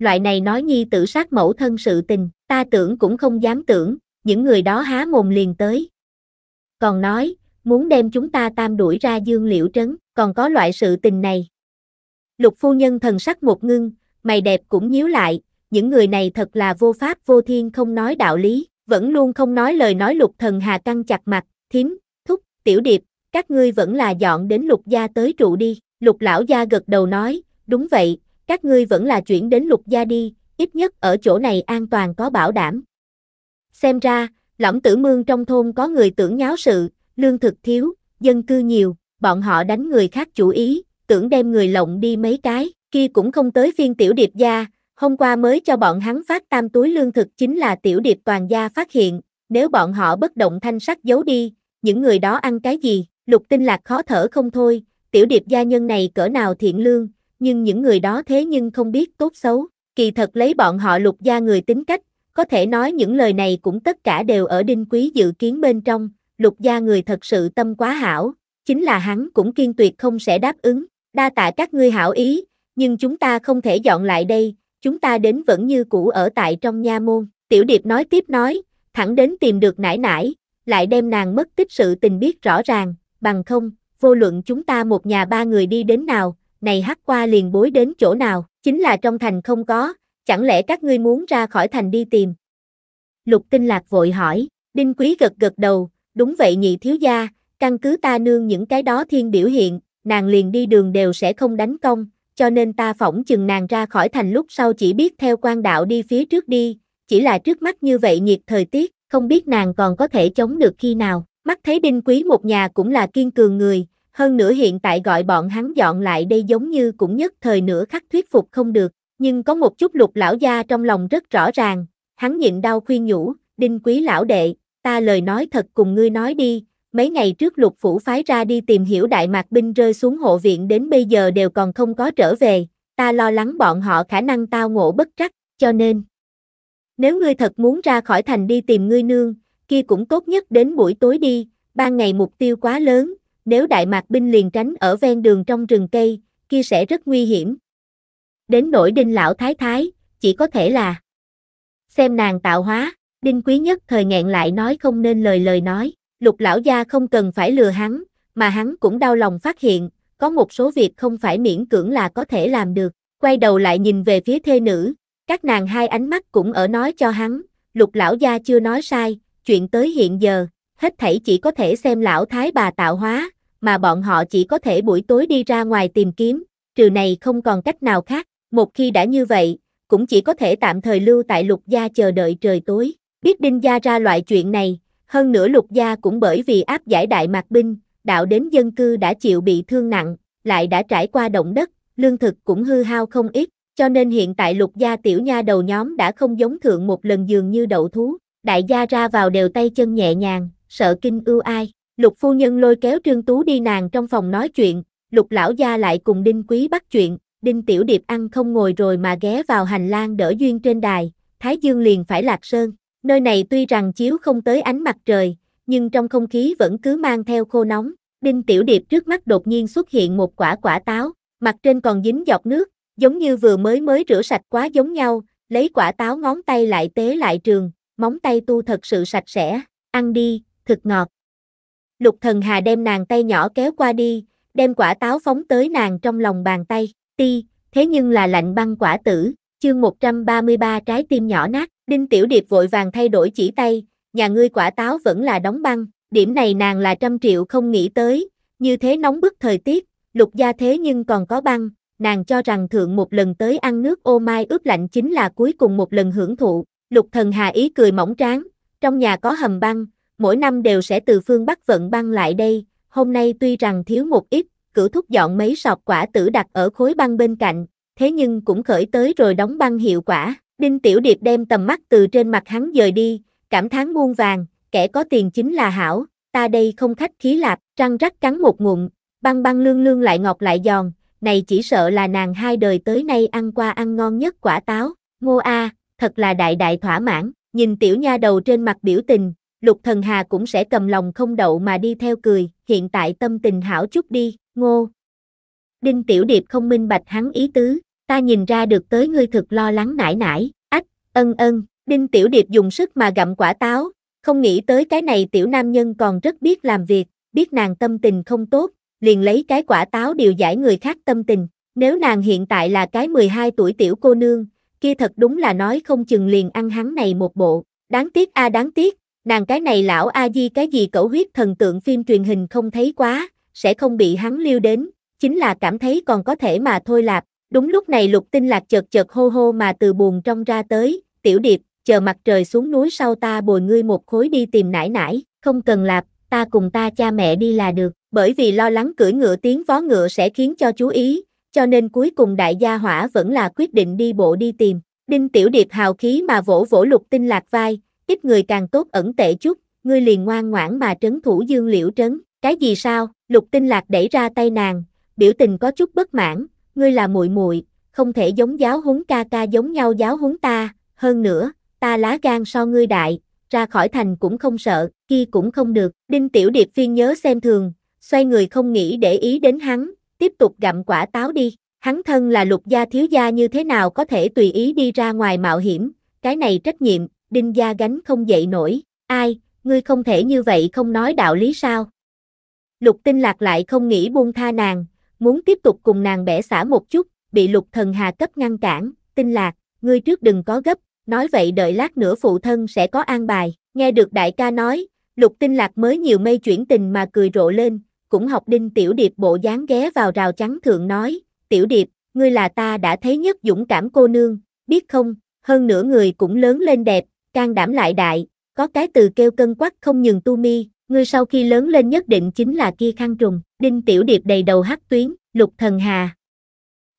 Speaker 1: loại này nói nhi tử sát mẫu thân sự tình, ta tưởng cũng không dám tưởng, những người đó há mồm liền tới. Còn nói, muốn đem chúng ta tam đuổi ra dương liễu trấn, còn có loại sự tình này. Lục phu nhân thần sắc một ngưng, mày đẹp cũng nhíu lại, những người này thật là vô pháp vô thiên không nói đạo lý, vẫn luôn không nói lời nói lục thần hà căng chặt mặt, thím, thúc, tiểu điệp, các ngươi vẫn là dọn đến lục gia tới trụ đi, lục lão gia gật đầu nói, đúng vậy, các ngươi vẫn là chuyển đến lục gia đi, ít nhất ở chỗ này an toàn có bảo đảm. Xem ra, lỏng tử mương trong thôn có người tưởng nháo sự, lương thực thiếu, dân cư nhiều, bọn họ đánh người khác chủ ý, tưởng đem người lộng đi mấy cái, kia cũng không tới phiên tiểu điệp gia, hôm qua mới cho bọn hắn phát tam túi lương thực chính là tiểu điệp toàn gia phát hiện, nếu bọn họ bất động thanh sắc giấu đi, những người đó ăn cái gì, lục tinh lạc khó thở không thôi, tiểu điệp gia nhân này cỡ nào thiện lương, nhưng những người đó thế nhưng không biết tốt xấu, kỳ thật lấy bọn họ lục gia người tính cách, có thể nói những lời này cũng tất cả đều ở đinh quý dự kiến bên trong, lục gia người thật sự tâm quá hảo, chính là hắn cũng kiên tuyệt không sẽ đáp ứng, đa tạ các ngươi hảo ý, nhưng chúng ta không thể dọn lại đây, chúng ta đến vẫn như cũ ở tại trong nha môn, tiểu điệp nói tiếp nói, thẳng đến tìm được nải nải, lại đem nàng mất tích sự tình biết rõ ràng, bằng không, vô luận chúng ta một nhà ba người đi đến nào, này hắc qua liền bối đến chỗ nào, chính là trong thành không có, chẳng lẽ các ngươi muốn ra khỏi thành đi tìm? Lục tinh lạc vội hỏi, đinh quý gật gật đầu, đúng vậy nhị thiếu gia, căn cứ ta nương những cái đó thiên biểu hiện, nàng liền đi đường đều sẽ không đánh công, cho nên ta phỏng chừng nàng ra khỏi thành lúc sau chỉ biết theo quan đạo đi phía trước đi, chỉ là trước mắt như vậy nhiệt thời tiết, không biết nàng còn có thể chống được khi nào. Mắt thấy đinh quý một nhà cũng là kiên cường người, hơn nữa hiện tại gọi bọn hắn dọn lại đây giống như cũng nhất thời nửa khắc thuyết phục không được, nhưng có một chút lục lão gia trong lòng rất rõ ràng, hắn nhịn đau khuyên nhủ, đinh quý lão đệ, ta lời nói thật cùng ngươi nói đi, mấy ngày trước lục phủ phái ra đi tìm hiểu đại mạc binh rơi xuống hộ viện đến bây giờ đều còn không có trở về, ta lo lắng bọn họ khả năng tao ngộ bất trắc, cho nên. Nếu ngươi thật muốn ra khỏi thành đi tìm ngươi nương, kia cũng tốt nhất đến buổi tối đi, ban ngày mục tiêu quá lớn, nếu Đại Mạc binh liền tránh ở ven đường trong rừng cây, kia sẽ rất nguy hiểm. Đến nỗi đinh lão thái thái, chỉ có thể là xem nàng tạo hóa, đinh quý nhất thời nghẹn lại nói không nên lời lời nói, lục lão gia không cần phải lừa hắn, mà hắn cũng đau lòng phát hiện, có một số việc không phải miễn cưỡng là có thể làm được, quay đầu lại nhìn về phía thê nữ, các nàng hai ánh mắt cũng ở nói cho hắn, lục lão gia chưa nói sai, chuyện tới hiện giờ, hết thảy chỉ có thể xem lão thái bà tạo hóa, mà bọn họ chỉ có thể buổi tối đi ra ngoài tìm kiếm, trừ này không còn cách nào khác, một khi đã như vậy, cũng chỉ có thể tạm thời lưu tại lục gia chờ đợi trời tối. Biết đinh gia ra loại chuyện này, hơn nữa lục gia cũng bởi vì áp giải đại mạc binh, đạo đến dân cư đã chịu bị thương nặng, lại đã trải qua động đất, lương thực cũng hư hao không ít, cho nên hiện tại lục gia tiểu nha đầu nhóm đã không giống thượng một lần dường như đậu thú, đại gia ra vào đều tay chân nhẹ nhàng, sợ kinh ưu ai. Lục phu nhân lôi kéo Trương Tú đi nàng trong phòng nói chuyện, lục lão gia lại cùng Đinh Quý bắt chuyện, Đinh Tiểu Điệp ăn không ngồi rồi mà ghé vào hành lang đỡ duyên trên đài, Thái Dương liền phải lạc sơn. Nơi này tuy rằng chiếu không tới ánh mặt trời, nhưng trong không khí vẫn cứ mang theo khô nóng. Đinh Tiểu Điệp trước mắt đột nhiên xuất hiện một quả quả táo, mặt trên còn dính giọt nước, giống như vừa mới mới rửa sạch quá giống nhau, lấy quả táo ngón tay lại tế lại trường, móng tay tu thật sự sạch sẽ, ăn đi, cực ngọt. Lục thần hà đem nàng tay nhỏ kéo qua đi, đem quả táo phóng tới nàng trong lòng bàn tay, ti, thế nhưng là lạnh băng quả tử, chương 133 trái tim nhỏ nát, đinh tiểu điệp vội vàng thay đổi chỉ tay, nhà ngươi quả táo vẫn là đóng băng, điểm này nàng là trăm triệu không nghĩ tới, như thế nóng bức thời tiết, lục gia thế nhưng còn có băng, nàng cho rằng thượng một lần tới ăn nước ô mai ướp lạnh chính là cuối cùng một lần hưởng thụ, lục thần hà ý cười mỏng tráng, trong nhà có hầm băng, mỗi năm đều sẽ từ phương Bắc vận băng lại đây, hôm nay tuy rằng thiếu một ít, cử thúc dọn mấy sọt quả tử đặt ở khối băng bên cạnh, thế nhưng cũng khởi tới rồi đóng băng hiệu quả. Đinh Tiểu Điệp đem tầm mắt từ trên mặt hắn dời đi, cảm thán muôn vàng, kẻ có tiền chính là hảo, ta đây không khách khí lạp, răng rắc cắn một ngụm, băng băng lương lương lại ngọt lại giòn, này chỉ sợ là nàng hai đời tới nay ăn qua ăn ngon nhất quả táo, ngô a, thật là đại đại thỏa mãn, nhìn tiểu nha đầu trên mặt biểu tình, Lục Thần Hà cũng sẽ cầm lòng không đậu mà đi theo cười, hiện tại tâm tình hảo chút đi, ngô. Đinh Tiểu Điệp không minh bạch hắn ý tứ, ta nhìn ra được tới ngươi thực lo lắng nải nải, ách, ân ân, Đinh Tiểu Điệp dùng sức mà gặm quả táo, không nghĩ tới cái này tiểu nam nhân còn rất biết làm việc, biết nàng tâm tình không tốt, liền lấy cái quả táo điều giải người khác tâm tình, nếu nàng hiện tại là cái 12 tuổi tiểu cô nương, kia thật đúng là nói không chừng liền ăn hắn này một bộ, đáng tiếc a đáng tiếc, Nàng cái này lão A-di cái gì cẩu huyết thần tượng phim truyền hình không thấy quá, sẽ không bị hắn liêu đến, chính là cảm thấy còn có thể mà thôi lạp. Đúng lúc này lục tinh lạc chợt chợt hô hô mà từ buồn trong ra tới, tiểu điệp, chờ mặt trời xuống núi sau ta bồi ngươi một khối đi tìm nải nải, không cần lạp, ta cùng ta cha mẹ đi là được, bởi vì lo lắng cưỡi ngựa tiếng vó ngựa sẽ khiến cho chú ý, cho nên cuối cùng đại gia hỏa vẫn là quyết định đi bộ đi tìm. Đinh Tiểu Điệp hào khí mà vỗ vỗ lục tinh lạc vai, ít người càng tốt ẩn tệ chút, ngươi liền ngoan ngoãn mà trấn thủ dương liễu trấn, cái gì sao, lục tinh lạc đẩy ra tay nàng, biểu tình có chút bất mãn, ngươi là muội muội không thể giống giáo huấn ca ca giống nhau giáo huấn ta, hơn nữa, ta lá gan so ngươi đại, ra khỏi thành cũng không sợ, kia cũng không được, đinh tiểu điệp phiên nhớ xem thường, xoay người không nghĩ để ý đến hắn, tiếp tục gặm quả táo đi, hắn thân là lục gia thiếu gia như thế nào có thể tùy ý đi ra ngoài mạo hiểm, cái này trách nhiệm, đinh gia gánh không dậy nổi, ai, ngươi không thể như vậy không nói đạo lý sao. Lục tinh lạc lại không nghĩ buông tha nàng, muốn tiếp tục cùng nàng bẻ xả một chút, bị lục thần hà cấp ngăn cản, tinh lạc, ngươi trước đừng có gấp, nói vậy đợi lát nữa phụ thân sẽ có an bài, nghe được đại ca nói, lục tinh lạc mới nhiều mây chuyển tình mà cười rộ lên, cũng học đinh tiểu điệp bộ dáng ghé vào rào trắng thượng nói, tiểu điệp, ngươi là ta đã thấy nhất dũng cảm cô nương, biết không, hơn nửa người cũng lớn lên đẹp, can đảm lại đại, có cái từ kêu cân quắc không nhường tu mi, ngươi sau khi lớn lên nhất định chính là kia khăn trùng, đinh tiểu điệp đầy đầu hắc tuyến, lục thần hà.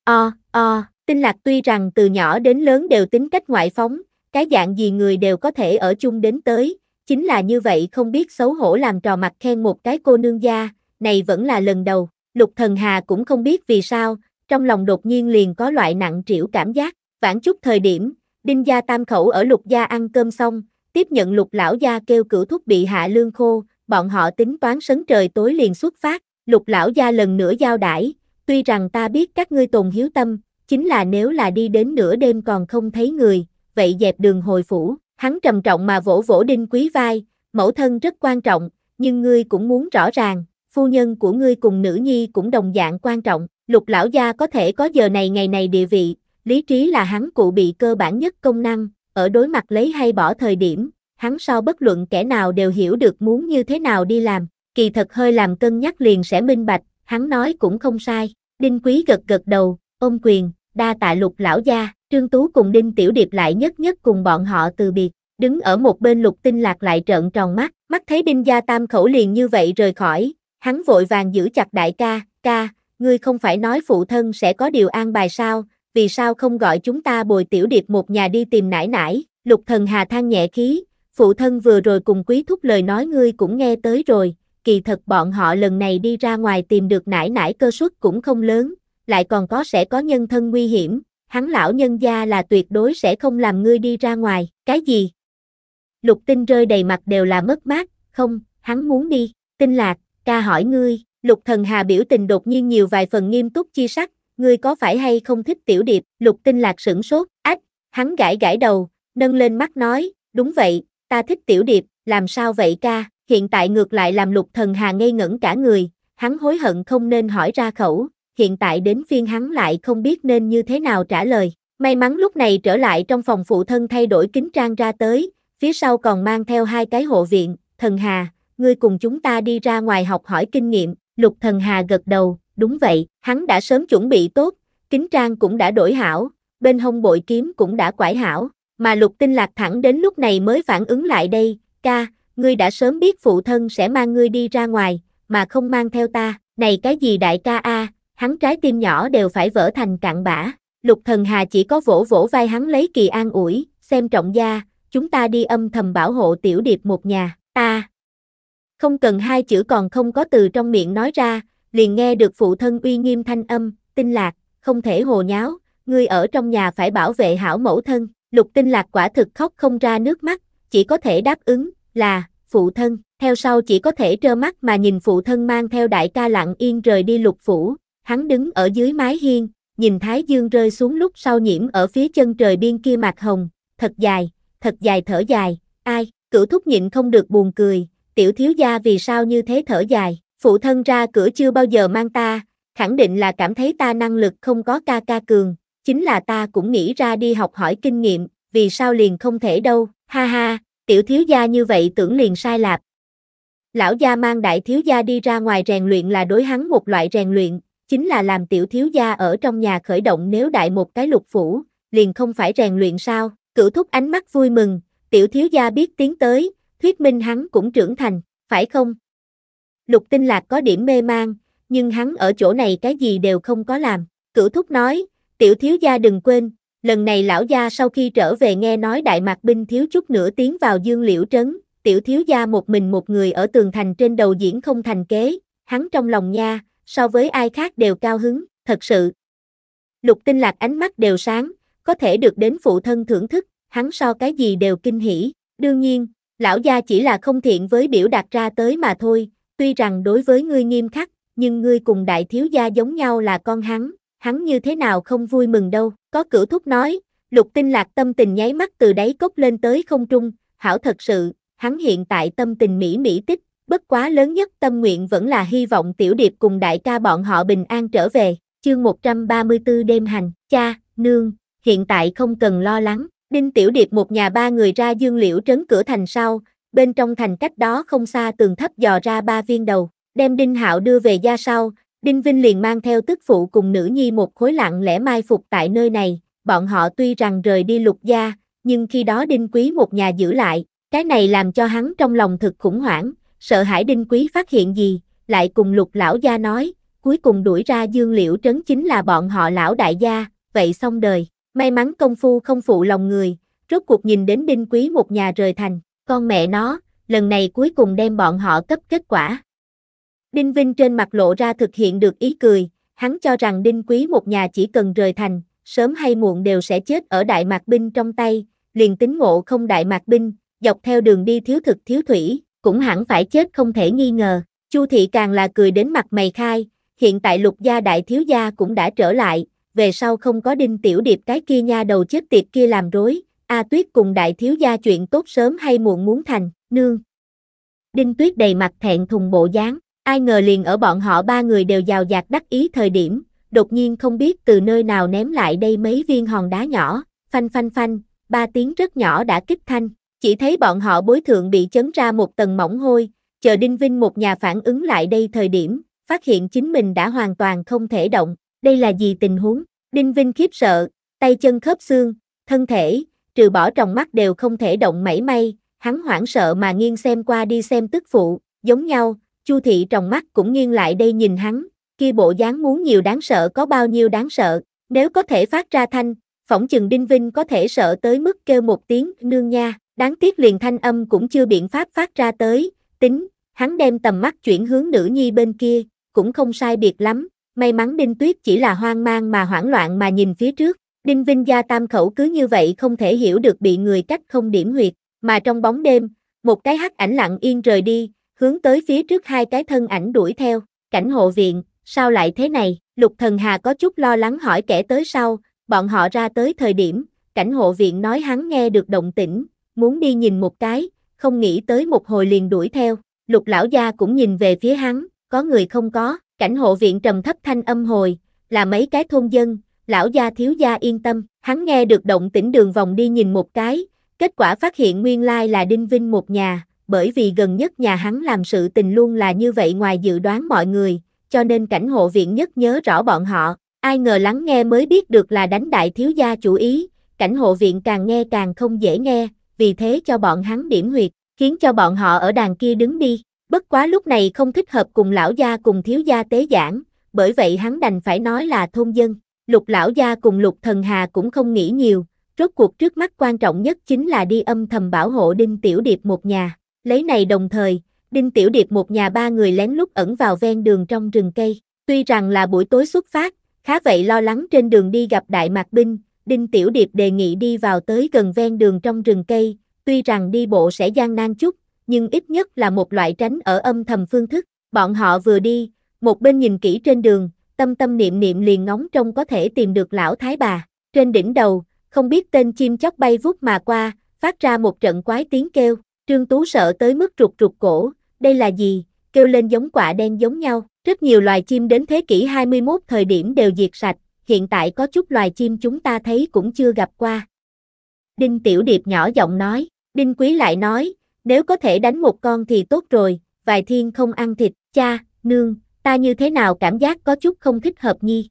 Speaker 1: O, o, tinh lạc tuy rằng từ nhỏ đến lớn đều tính cách ngoại phóng, cái dạng gì người đều có thể ở chung đến tới, chính là như vậy không biết xấu hổ làm trò mặt khen một cái cô nương gia, này vẫn là lần đầu, lục thần hà cũng không biết vì sao, trong lòng đột nhiên liền có loại nặng trĩu cảm giác, vãn chút thời điểm, Đinh gia tam khẩu ở lục gia ăn cơm xong, tiếp nhận lục lão gia kêu cửu thúc bị hạ lương khô, bọn họ tính toán sấn trời tối liền xuất phát, lục lão gia lần nữa giao đãi, tuy rằng ta biết các ngươi tồn hiếu tâm, chính là nếu là đi đến nửa đêm còn không thấy người, vậy dẹp đường hồi phủ, hắn trầm trọng mà vỗ vỗ đinh quý vai, mẫu thân rất quan trọng, nhưng ngươi cũng muốn rõ ràng, phu nhân của ngươi cùng nữ nhi cũng đồng dạng quan trọng, lục lão gia có thể có giờ này ngày này địa vị, Lý trí là hắn cụ bị cơ bản nhất công năng, ở đối mặt lấy hay bỏ thời điểm, hắn so bất luận kẻ nào đều hiểu được muốn như thế nào đi làm, kỳ thật hơi làm cân nhắc liền sẽ minh bạch, hắn nói cũng không sai. Đinh Quý gật gật đầu, ôm quyền, đa tạ lục lão gia, Trương Tú cùng Đinh Tiểu Điệp lại nhất nhất cùng bọn họ từ biệt, đứng ở một bên lục tinh lạc lại trợn tròn mắt, mắt thấy Đinh Gia Tam khẩu liền như vậy rời khỏi, hắn vội vàng giữ chặt đại ca, ca, ngươi không phải nói phụ thân sẽ có điều an bài sao, vì sao không gọi chúng ta bồi tiểu điệp một nhà đi tìm nải nải, lục thần hà than nhẹ khí, phụ thân vừa rồi cùng quý thúc lời nói ngươi cũng nghe tới rồi, kỳ thật bọn họ lần này đi ra ngoài tìm được nải nải cơ suất cũng không lớn, lại còn có sẽ có nhân thân nguy hiểm, hắn lão nhân gia là tuyệt đối sẽ không làm ngươi đi ra ngoài, cái gì? Lục tinh rơi đầy mặt đều là mất mát, không, hắn muốn đi, tinh lạc, ca hỏi ngươi, lục thần hà biểu tình đột nhiên nhiều vài phần nghiêm túc chi sắc, ngươi có phải hay không thích tiểu điệp, lục tinh lạc sửng sốt, ách, hắn gãi gãi đầu, nâng lên mắt nói, đúng vậy, ta thích tiểu điệp, làm sao vậy ca, hiện tại ngược lại làm lục thần hà ngây ngẩn cả người, hắn hối hận không nên hỏi ra khẩu, hiện tại đến phiên hắn lại không biết nên như thế nào trả lời. May mắn lúc này trở lại trong phòng phụ thân thay đổi kính trang ra tới, phía sau còn mang theo hai cái hộ viện, thần hà, ngươi cùng chúng ta đi ra ngoài học hỏi kinh nghiệm, lục thần hà gật đầu, đúng vậy, hắn đã sớm chuẩn bị tốt, kính trang cũng đã đổi hảo, bên hông bội kiếm cũng đã quải hảo, mà lục tinh lạc thẳng đến lúc này mới phản ứng lại đây, ca, ngươi đã sớm biết phụ thân sẽ mang ngươi đi ra ngoài, mà không mang theo ta, này cái gì đại ca a, hắn trái tim nhỏ đều phải vỡ thành cạn bã, lục thần hà chỉ có vỗ vỗ vai hắn lấy kỳ an ủi, xem trọng gia, chúng ta đi âm thầm bảo hộ tiểu điệp một nhà, ta. không cần hai chữ còn không có từ trong miệng nói ra, liền nghe được phụ thân uy nghiêm thanh âm, tinh lạc, không thể hồ nháo, ngươi ở trong nhà phải bảo vệ hảo mẫu thân, lục tinh lạc quả thực khóc không ra nước mắt, chỉ có thể đáp ứng, là, phụ thân, theo sau chỉ có thể trơ mắt mà nhìn phụ thân mang theo đại ca lặng yên rời đi lục phủ, hắn đứng ở dưới mái hiên, nhìn thái dương rơi xuống lúc sau nhiễm ở phía chân trời biên kia mặt hồng, thật dài, thật dài thở dài, ai, cửu thúc nhịn không được buồn cười, tiểu thiếu gia vì sao như thế thở dài. Phụ thân ra cửa chưa bao giờ mang ta, khẳng định là cảm thấy ta năng lực không có ca ca cường, chính là ta cũng nghĩ ra đi học hỏi kinh nghiệm, vì sao liền không thể đâu, ha ha, tiểu thiếu gia như vậy tưởng liền sai lạp. Lão gia mang đại thiếu gia đi ra ngoài rèn luyện là đối hắn một loại rèn luyện, chính là làm tiểu thiếu gia ở trong nhà khởi động nếu đại một cái lục phủ, liền không phải rèn luyện sao, cửu thúc ánh mắt vui mừng, tiểu thiếu gia biết tiến tới, thuyết minh hắn cũng trưởng thành, phải không? Lục Tinh Lạc có điểm mê mang, nhưng hắn ở chỗ này cái gì đều không có làm. Cửu Thúc nói, tiểu thiếu gia đừng quên, lần này lão gia sau khi trở về nghe nói đại mạc binh thiếu chút nữa tiến vào dương liễu trấn, tiểu thiếu gia một mình một người ở tường thành trên đầu diễn không thành kế, hắn trong lòng nha, so với ai khác đều cao hứng, thật sự. Lục Tinh Lạc ánh mắt đều sáng, có thể được đến phụ thân thưởng thức, hắn so cái gì đều kinh hỉ, đương nhiên, lão gia chỉ là không thiện với biểu đạt ra tới mà thôi, Tuy rằng đối với ngươi nghiêm khắc, nhưng ngươi cùng đại thiếu gia giống nhau là con hắn, hắn như thế nào không vui mừng đâu. Có cửu thúc nói, lục tinh lạc tâm tình nháy mắt từ đáy cốc lên tới không trung, hảo thật sự, hắn hiện tại tâm tình mỹ mỹ tích, bất quá lớn nhất tâm nguyện vẫn là hy vọng tiểu điệp cùng đại ca bọn họ bình an trở về. Chương 134 đêm hành, cha, nương, hiện tại không cần lo lắng, Đinh Tiểu Điệp một nhà ba người ra dương liễu trấn cửa thành sau, bên trong thành cách đó không xa tường thấp dò ra ba viên đầu, đem Đinh Hạo đưa về gia sau, Đinh Vinh liền mang theo tức phụ cùng nữ nhi một khối lặng lẽ mai phục tại nơi này, bọn họ tuy rằng rời đi lục gia, nhưng khi đó Đinh Quý một nhà giữ lại, cái này làm cho hắn trong lòng thực khủng hoảng, sợ hãi Đinh Quý phát hiện gì, lại cùng lục lão gia nói, cuối cùng đuổi ra dương liễu trấn chính là bọn họ lão đại gia, vậy xong đời, may mắn công phu không phụ lòng người, rốt cuộc nhìn đến Đinh Quý một nhà rời thành con mẹ nó, lần này cuối cùng đem bọn họ cấp kết quả. Đinh Vinh trên mặt lộ ra thực hiện được ý cười, hắn cho rằng Đinh Quý một nhà chỉ cần rời thành, sớm hay muộn đều sẽ chết ở Đại Mạc Binh trong tay, liền tính ngộ không Đại Mạc Binh, dọc theo đường đi thiếu thực thiếu thủy, cũng hẳn phải chết không thể nghi ngờ. Chu Thị càng là cười đến mặt mày khai, hiện tại lục gia đại thiếu gia cũng đã trở lại, về sau không có Đinh Tiểu Điệp cái kia nha đầu chết tiệt kia làm rối, A Tuyết cùng đại thiếu gia chuyện tốt sớm hay muộn muốn thành, nương. Đinh Tuyết đầy mặt thẹn thùng bộ dáng, ai ngờ liền ở bọn họ ba người đều giàu dạt đắc ý thời điểm, đột nhiên không biết từ nơi nào ném lại đây mấy viên hòn đá nhỏ, phanh phanh phanh, ba tiếng rất nhỏ đã kích thanh, chỉ thấy bọn họ bối thượng bị chấn ra một tầng mỏng hôi, chờ Đinh Vinh một nhà phản ứng lại đây thời điểm, phát hiện chính mình đã hoàn toàn không thể động, đây là gì tình huống, Đinh Vinh khiếp sợ, tay chân khớp xương, thân thể, trừ bỏ trong mắt đều không thể động mảy may, hắn hoảng sợ mà nghiêng xem qua đi xem tức phụ, giống nhau, Chu thị trong mắt cũng nghiêng lại đây nhìn hắn, kia bộ dáng muốn nhiều đáng sợ có bao nhiêu đáng sợ, nếu có thể phát ra thanh, phỏng chừng Đinh Vinh có thể sợ tới mức kêu một tiếng nương nha, đáng tiếc liền thanh âm cũng chưa biện pháp phát ra tới, tính, hắn đem tầm mắt chuyển hướng nữ nhi bên kia, cũng không sai biệt lắm, may mắn Đinh Tuyết chỉ là hoang mang mà hoảng loạn mà nhìn phía trước, Đinh Vinh Gia tam khẩu cứ như vậy không thể hiểu được bị người cách không điểm huyệt, mà trong bóng đêm, một cái hắc ảnh lặng yên rời đi, hướng tới phía trước hai cái thân ảnh đuổi theo, cảnh hộ viện, sao lại thế này, Lục Thần Hà có chút lo lắng hỏi kẻ tới sau, bọn họ ra tới thời điểm, cảnh hộ viện nói hắn nghe được động tĩnh, muốn đi nhìn một cái, không nghĩ tới một hồi liền đuổi theo, Lục Lão Gia cũng nhìn về phía hắn, có người không có, cảnh hộ viện trầm thấp thanh âm hồi, là mấy cái thôn dân, lão gia thiếu gia yên tâm, hắn nghe được động tĩnh đường vòng đi nhìn một cái, kết quả phát hiện nguyên lai là Đinh Vinh một nhà, bởi vì gần nhất nhà hắn làm sự tình luôn là như vậy ngoài dự đoán mọi người, cho nên cảnh hộ viện nhất nhớ rõ bọn họ, ai ngờ lắng nghe mới biết được là đánh đại thiếu gia chủ ý, cảnh hộ viện càng nghe càng không dễ nghe, vì thế cho bọn hắn điểm huyệt, khiến cho bọn họ ở đàn kia đứng đi, bất quá lúc này không thích hợp cùng lão gia cùng thiếu gia tế giảng, bởi vậy hắn đành phải nói là thôn dân. Lục lão gia cùng lục thần hà cũng không nghĩ nhiều, rốt cuộc trước mắt quan trọng nhất chính là đi âm thầm bảo hộ Đinh Tiểu Điệp một nhà. Lấy này đồng thời, Đinh Tiểu Điệp một nhà ba người lén lút ẩn vào ven đường trong rừng cây. Tuy rằng là buổi tối xuất phát, khá vậy lo lắng trên đường đi gặp đại mạc binh, Đinh Tiểu Điệp đề nghị đi vào tới gần ven đường trong rừng cây, tuy rằng đi bộ sẽ gian nan chút, nhưng ít nhất là một loại tránh ở âm thầm phương thức. Bọn họ vừa đi, một bên nhìn kỹ trên đường, tâm tâm niệm niệm liền ngóng trông có thể tìm được lão thái bà. Trên đỉnh đầu, không biết tên chim chóc bay vút mà qua, phát ra một trận quái tiếng kêu, Trương Tú sợ tới mức rụt rụt cổ, đây là gì, kêu lên giống quả đen giống nhau. Rất nhiều loài chim đến thế kỷ 21 thời điểm đều diệt sạch, hiện tại có chút loài chim chúng ta thấy cũng chưa gặp qua. Đinh Tiểu Điệp nhỏ giọng nói, Đinh Quý lại nói, nếu có thể đánh một con thì tốt rồi, vài thiên không ăn thịt, cha, nương, ta như thế nào cảm giác có chút không thích hợp nhi.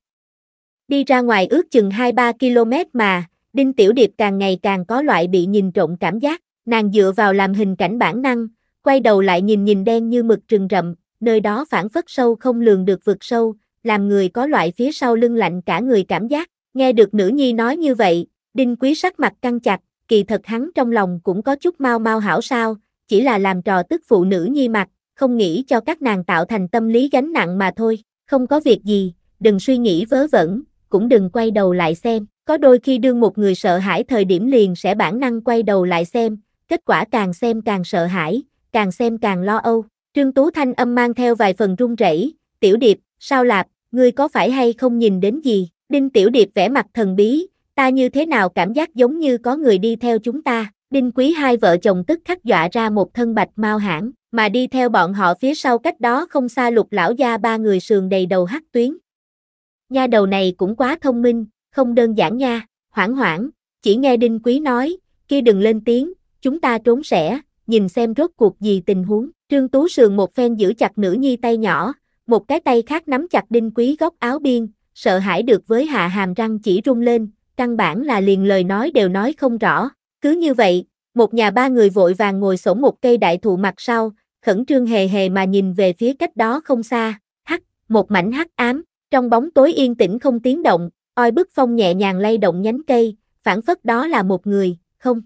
Speaker 1: Đi ra ngoài ước chừng 2-3 km mà, Đinh Tiểu Điệp càng ngày càng có loại bị nhìn trộm cảm giác, nàng dựa vào làm hình cảnh bản năng, quay đầu lại nhìn nhìn đen như mực rừng rậm, nơi đó phản phất sâu không lường được vực sâu, làm người có loại phía sau lưng lạnh cả người cảm giác, nghe được nữ nhi nói như vậy, Đinh Quý sắc mặt căng chặt, kỳ thật hắn trong lòng cũng có chút mau mau hảo sao, chỉ là làm trò tức phụ nữ nhi mặt, không nghĩ cho các nàng tạo thành tâm lý gánh nặng mà thôi, không có việc gì, đừng suy nghĩ vớ vẩn, cũng đừng quay đầu lại xem, có đôi khi đương một người sợ hãi thời điểm liền sẽ bản năng quay đầu lại xem, kết quả càng xem càng sợ hãi, càng xem càng lo âu, Trương Tú Thanh âm mang theo vài phần run rẩy, tiểu điệp, sao lạp, ngươi có phải hay không nhìn đến gì, Đinh Tiểu Điệp vẻ mặt thần bí, ta như thế nào cảm giác giống như có người đi theo chúng ta, Đinh Quý hai vợ chồng tức khắc dọa ra một thân bạch mau hãng, mà đi theo bọn họ phía sau cách đó không xa lục lão gia ba người sườn đầy đầu hắc tuyến. Nha đầu này cũng quá thông minh, không đơn giản nha, hoảng hoảng, chỉ nghe Đinh Quý nói, kia đừng lên tiếng, chúng ta trốn sẽ, nhìn xem rốt cuộc gì tình huống. Trương Tú sườn một phen giữ chặt nữ nhi tay nhỏ, một cái tay khác nắm chặt Đinh Quý góc áo biên, sợ hãi được với hạ hàm răng chỉ rung lên, căn bản là liền lời nói đều nói không rõ. Cứ như vậy, một nhà ba người vội vàng ngồi sổn một cây đại thụ mặt sau, khẩn trương hề hề mà nhìn về phía cách đó không xa, hắt một mảnh hắt ám, trong bóng tối yên tĩnh không tiếng động, oi bức phong nhẹ nhàng lay động nhánh cây, phản phất đó là một người, không.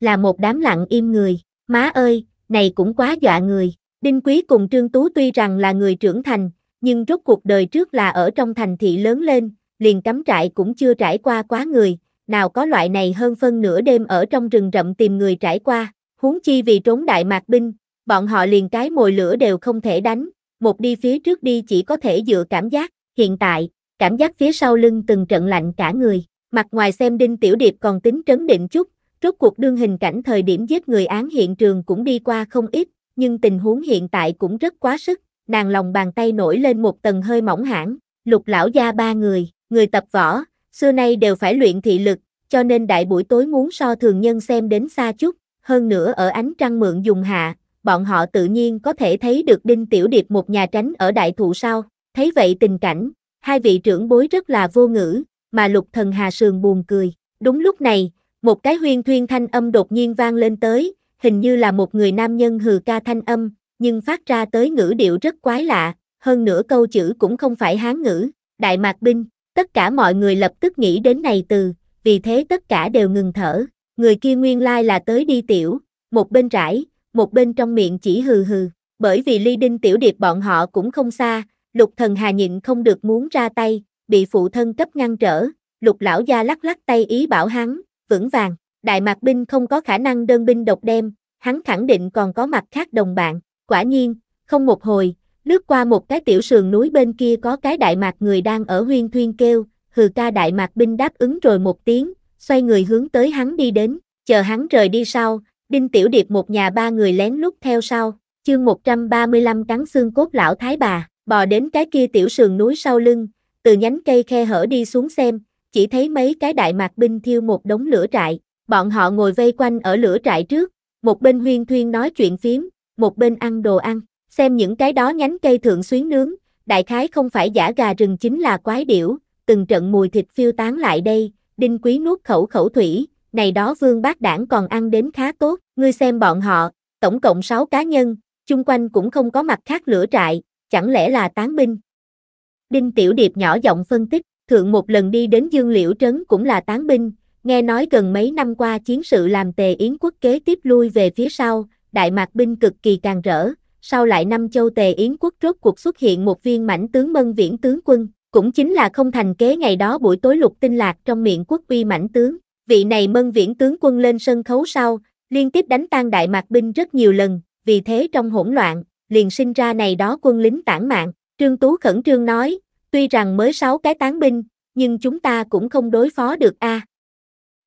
Speaker 1: Là một đám lặng im người, má ơi, này cũng quá dọa người, Đinh Quý cùng Trương Tú tuy rằng là người trưởng thành, nhưng rốt cuộc đời trước là ở trong thành thị lớn lên, liền cắm trại cũng chưa trải qua quá người, nào có loại này hơn phân nửa đêm ở trong rừng rậm tìm người trải qua, huống chi vì trốn đại mạc binh, bọn họ liền cái mồi lửa đều không thể đánh, một đi phía trước đi chỉ có thể dựa cảm giác, hiện tại, cảm giác phía sau lưng từng trận lạnh cả người, mặt ngoài xem Đinh Tiểu Điệp còn tính trấn định chút, rốt cuộc đương hình cảnh thời điểm giết người án hiện trường cũng đi qua không ít, nhưng tình huống hiện tại cũng rất quá sức, nàng lòng bàn tay nổi lên một tầng hơi mỏng hãng, lục lão gia ba người, người tập võ, xưa nay đều phải luyện thị lực, cho nên đại buổi tối muốn so thường nhân xem đến xa chút, hơn nữa ở ánh trăng mượn dùng hạ, bọn họ tự nhiên có thể thấy được Đinh Tiểu Điệp một nhà tránh ở đại thụ sau, thấy vậy tình cảnh, hai vị trưởng bối rất là vô ngữ, mà lục thần Hà Sườn buồn cười, đúng lúc này, một cái huyên thuyên thanh âm đột nhiên vang lên tới, hình như là một người nam nhân hừ ca thanh âm, nhưng phát ra tới ngữ điệu rất quái lạ, hơn nữa câu chữ cũng không phải hán ngữ, đại mạc binh, Tất cả mọi người lập tức nghĩ đến này từ, vì thế tất cả đều ngừng thở. Người kia nguyên lai là tới đi tiểu, một bên rải, một bên trong miệng chỉ hừ hừ. Bởi vì ly đinh tiểu điệp bọn họ cũng không xa, lục thần hà nhịn không được muốn ra tay, bị phụ thân cấp ngăn trở. Lục lão gia lắc lắc tay ý bảo hắn, vững vàng, đại mạc binh không có khả năng đơn binh độc đem, hắn khẳng định còn có mặt khác đồng bạn. Quả nhiên, không một hồi, Lướt qua một cái tiểu sườn núi bên kia có cái đại mạc người đang ở huyên thuyên kêu, hừ ca đại mạc binh đáp ứng rồi một tiếng, xoay người hướng tới hắn đi đến, chờ hắn rời đi sau, đinh tiểu điệp một nhà ba người lén lút theo sau, chương 135 cắn xương cốt lão thái bà, bò đến cái kia tiểu sườn núi sau lưng, từ nhánh cây khe hở đi xuống xem, chỉ thấy mấy cái đại mạc binh thiêu một đống lửa trại, bọn họ ngồi vây quanh ở lửa trại trước, một bên huyên thuyên nói chuyện phím, một bên ăn đồ ăn, xem những cái đó nhánh cây thượng xuyến nướng, đại khái không phải giả gà rừng chính là quái điểu, từng trận mùi thịt phiêu tán lại đây, đinh quý nuốt khẩu khẩu thủy, này đó vương bác đảng còn ăn đến khá tốt, ngươi xem bọn họ, tổng cộng 6 cá nhân, chung quanh cũng không có mặt khác lửa trại, chẳng lẽ là tán binh. Đinh Tiểu Điệp nhỏ giọng phân tích, thượng một lần đi đến Dương Liễu Trấn cũng là tán binh, nghe nói gần mấy năm qua chiến sự làm tề yến quốc kế tiếp lui về phía sau, Đại Mạc binh cực kỳ càng rỡ, sau lại năm châu tề yến quốc rốt cuộc xuất hiện một viên mãnh tướng mân viễn tướng quân, cũng chính là không thành kế ngày đó buổi tối lục tinh lạc trong miệng quốc uy mãnh tướng. Vị này mân viễn tướng quân lên sân khấu sau, liên tiếp đánh tan đại mạc binh rất nhiều lần, vì thế trong hỗn loạn, liền sinh ra này đó quân lính tản mạng. Trương Tú khẩn trương nói, tuy rằng mới sáu cái tán binh, nhưng chúng ta cũng không đối phó được a. À.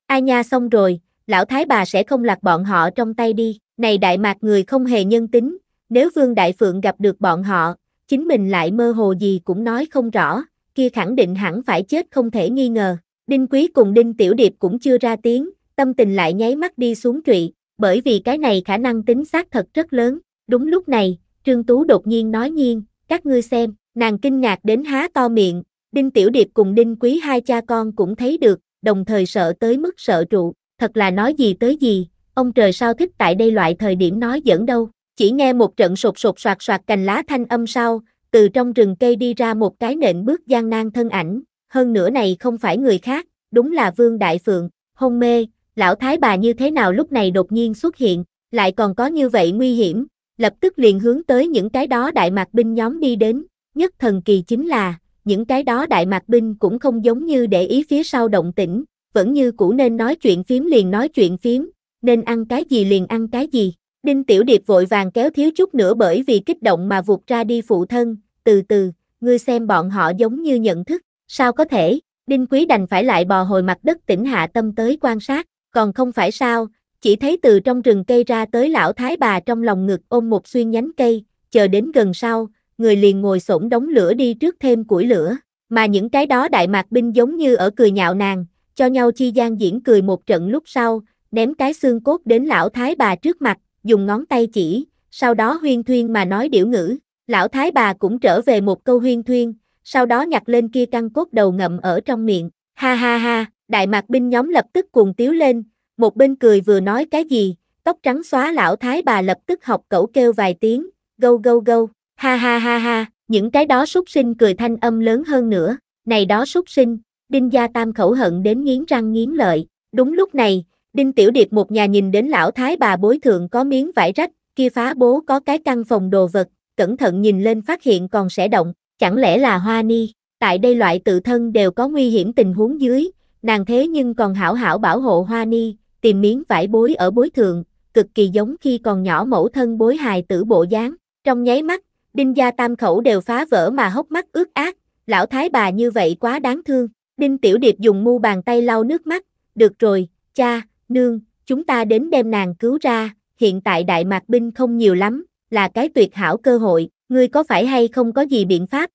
Speaker 1: A nha xong rồi, lão thái bà sẽ không lạc bọn họ trong tay đi, này đại mạc người không hề nhân tính, nếu Vương Đại Phượng gặp được bọn họ, chính mình lại mơ hồ gì cũng nói không rõ, kia khẳng định hẳn phải chết không thể nghi ngờ. Đinh Quý cùng Đinh Tiểu Điệp cũng chưa ra tiếng, tâm tình lại nháy mắt đi xuống trụy, bởi vì cái này khả năng tính xác thật rất lớn. Đúng lúc này, Trương Tú đột nhiên nói nhiên, các ngươi xem, nàng kinh ngạc đến há to miệng, Đinh Tiểu Điệp cùng Đinh Quý hai cha con cũng thấy được, đồng thời sợ tới mức sợ trụ, thật là nói gì tới gì, ông trời sao thích tại đây loại thời điểm nói dẫn đâu. Chỉ nghe một trận sột sột soạt soạt cành lá thanh âm sau, từ trong rừng cây đi ra một cái nện bước gian nan thân ảnh, hơn nữa này không phải người khác, đúng là Vương Đại Phượng, hôn mê, lão thái bà như thế nào lúc này đột nhiên xuất hiện, lại còn có như vậy nguy hiểm, lập tức liền hướng tới những cái đó đại mạc binh nhóm đi đến, nhất thần kỳ chính là, những cái đó đại mạc binh cũng không giống như để ý phía sau động tĩnh, vẫn như cũ nên nói chuyện phím liền nói chuyện phím, nên ăn cái gì liền ăn cái gì, Đinh Tiểu Điệp vội vàng kéo thiếu chút nữa bởi vì kích động mà vụt ra đi phụ thân, từ từ, ngươi xem bọn họ giống như nhận thức, sao có thể, Đinh Quý đành phải lại bò hồi mặt đất tỉnh hạ tâm tới quan sát, còn không phải sao, chỉ thấy từ trong rừng cây ra tới lão thái bà trong lòng ngực ôm một xuyên nhánh cây, chờ đến gần sau, người liền ngồi xổm đống lửa đi trước thêm củi lửa, mà những cái đó đại mạc binh giống như ở cười nhạo nàng, cho nhau chi gian diễn cười một trận lúc sau, ném cái xương cốt đến lão thái bà trước mặt, dùng ngón tay chỉ, sau đó huyên thuyên mà nói điểu ngữ. Lão thái bà cũng trở về một câu huyên thuyên, sau đó nhặt lên kia căn cốt đầu ngậm ở trong miệng. Ha ha ha, đại mạc binh nhóm lập tức cuồng tiếu lên, một bên cười vừa nói cái gì, tóc trắng xóa lão thái bà lập tức học cẩu kêu vài tiếng, gâu gâu gâu, ha ha ha ha, những cái đó súc sinh cười thanh âm lớn hơn nữa, này đó súc sinh, đinh gia tam khẩu hận đến nghiến răng nghiến lợi, đúng lúc này, Đinh Tiểu Điệp một nhà nhìn đến lão thái bà bối thượng có miếng vải rách, kia phá bố có cái căn phòng đồ vật, cẩn thận nhìn lên phát hiện còn sẽ động, chẳng lẽ là hoa ni, tại đây loại tự thân đều có nguy hiểm tình huống dưới, nàng thế nhưng còn hảo hảo bảo hộ hoa ni, tìm miếng vải bối ở bối thượng, cực kỳ giống khi còn nhỏ mẫu thân bối hài tử bộ dáng, trong nháy mắt, đinh gia tam khẩu đều phá vỡ mà hốc mắt ướt át, lão thái bà như vậy quá đáng thương, đinh tiểu điệp dùng mu bàn tay lau nước mắt, được rồi, cha, nương, chúng ta đến đem nàng cứu ra, hiện tại Đại Mạc binh không nhiều lắm, là cái tuyệt hảo cơ hội, ngươi có phải hay không có gì biện pháp?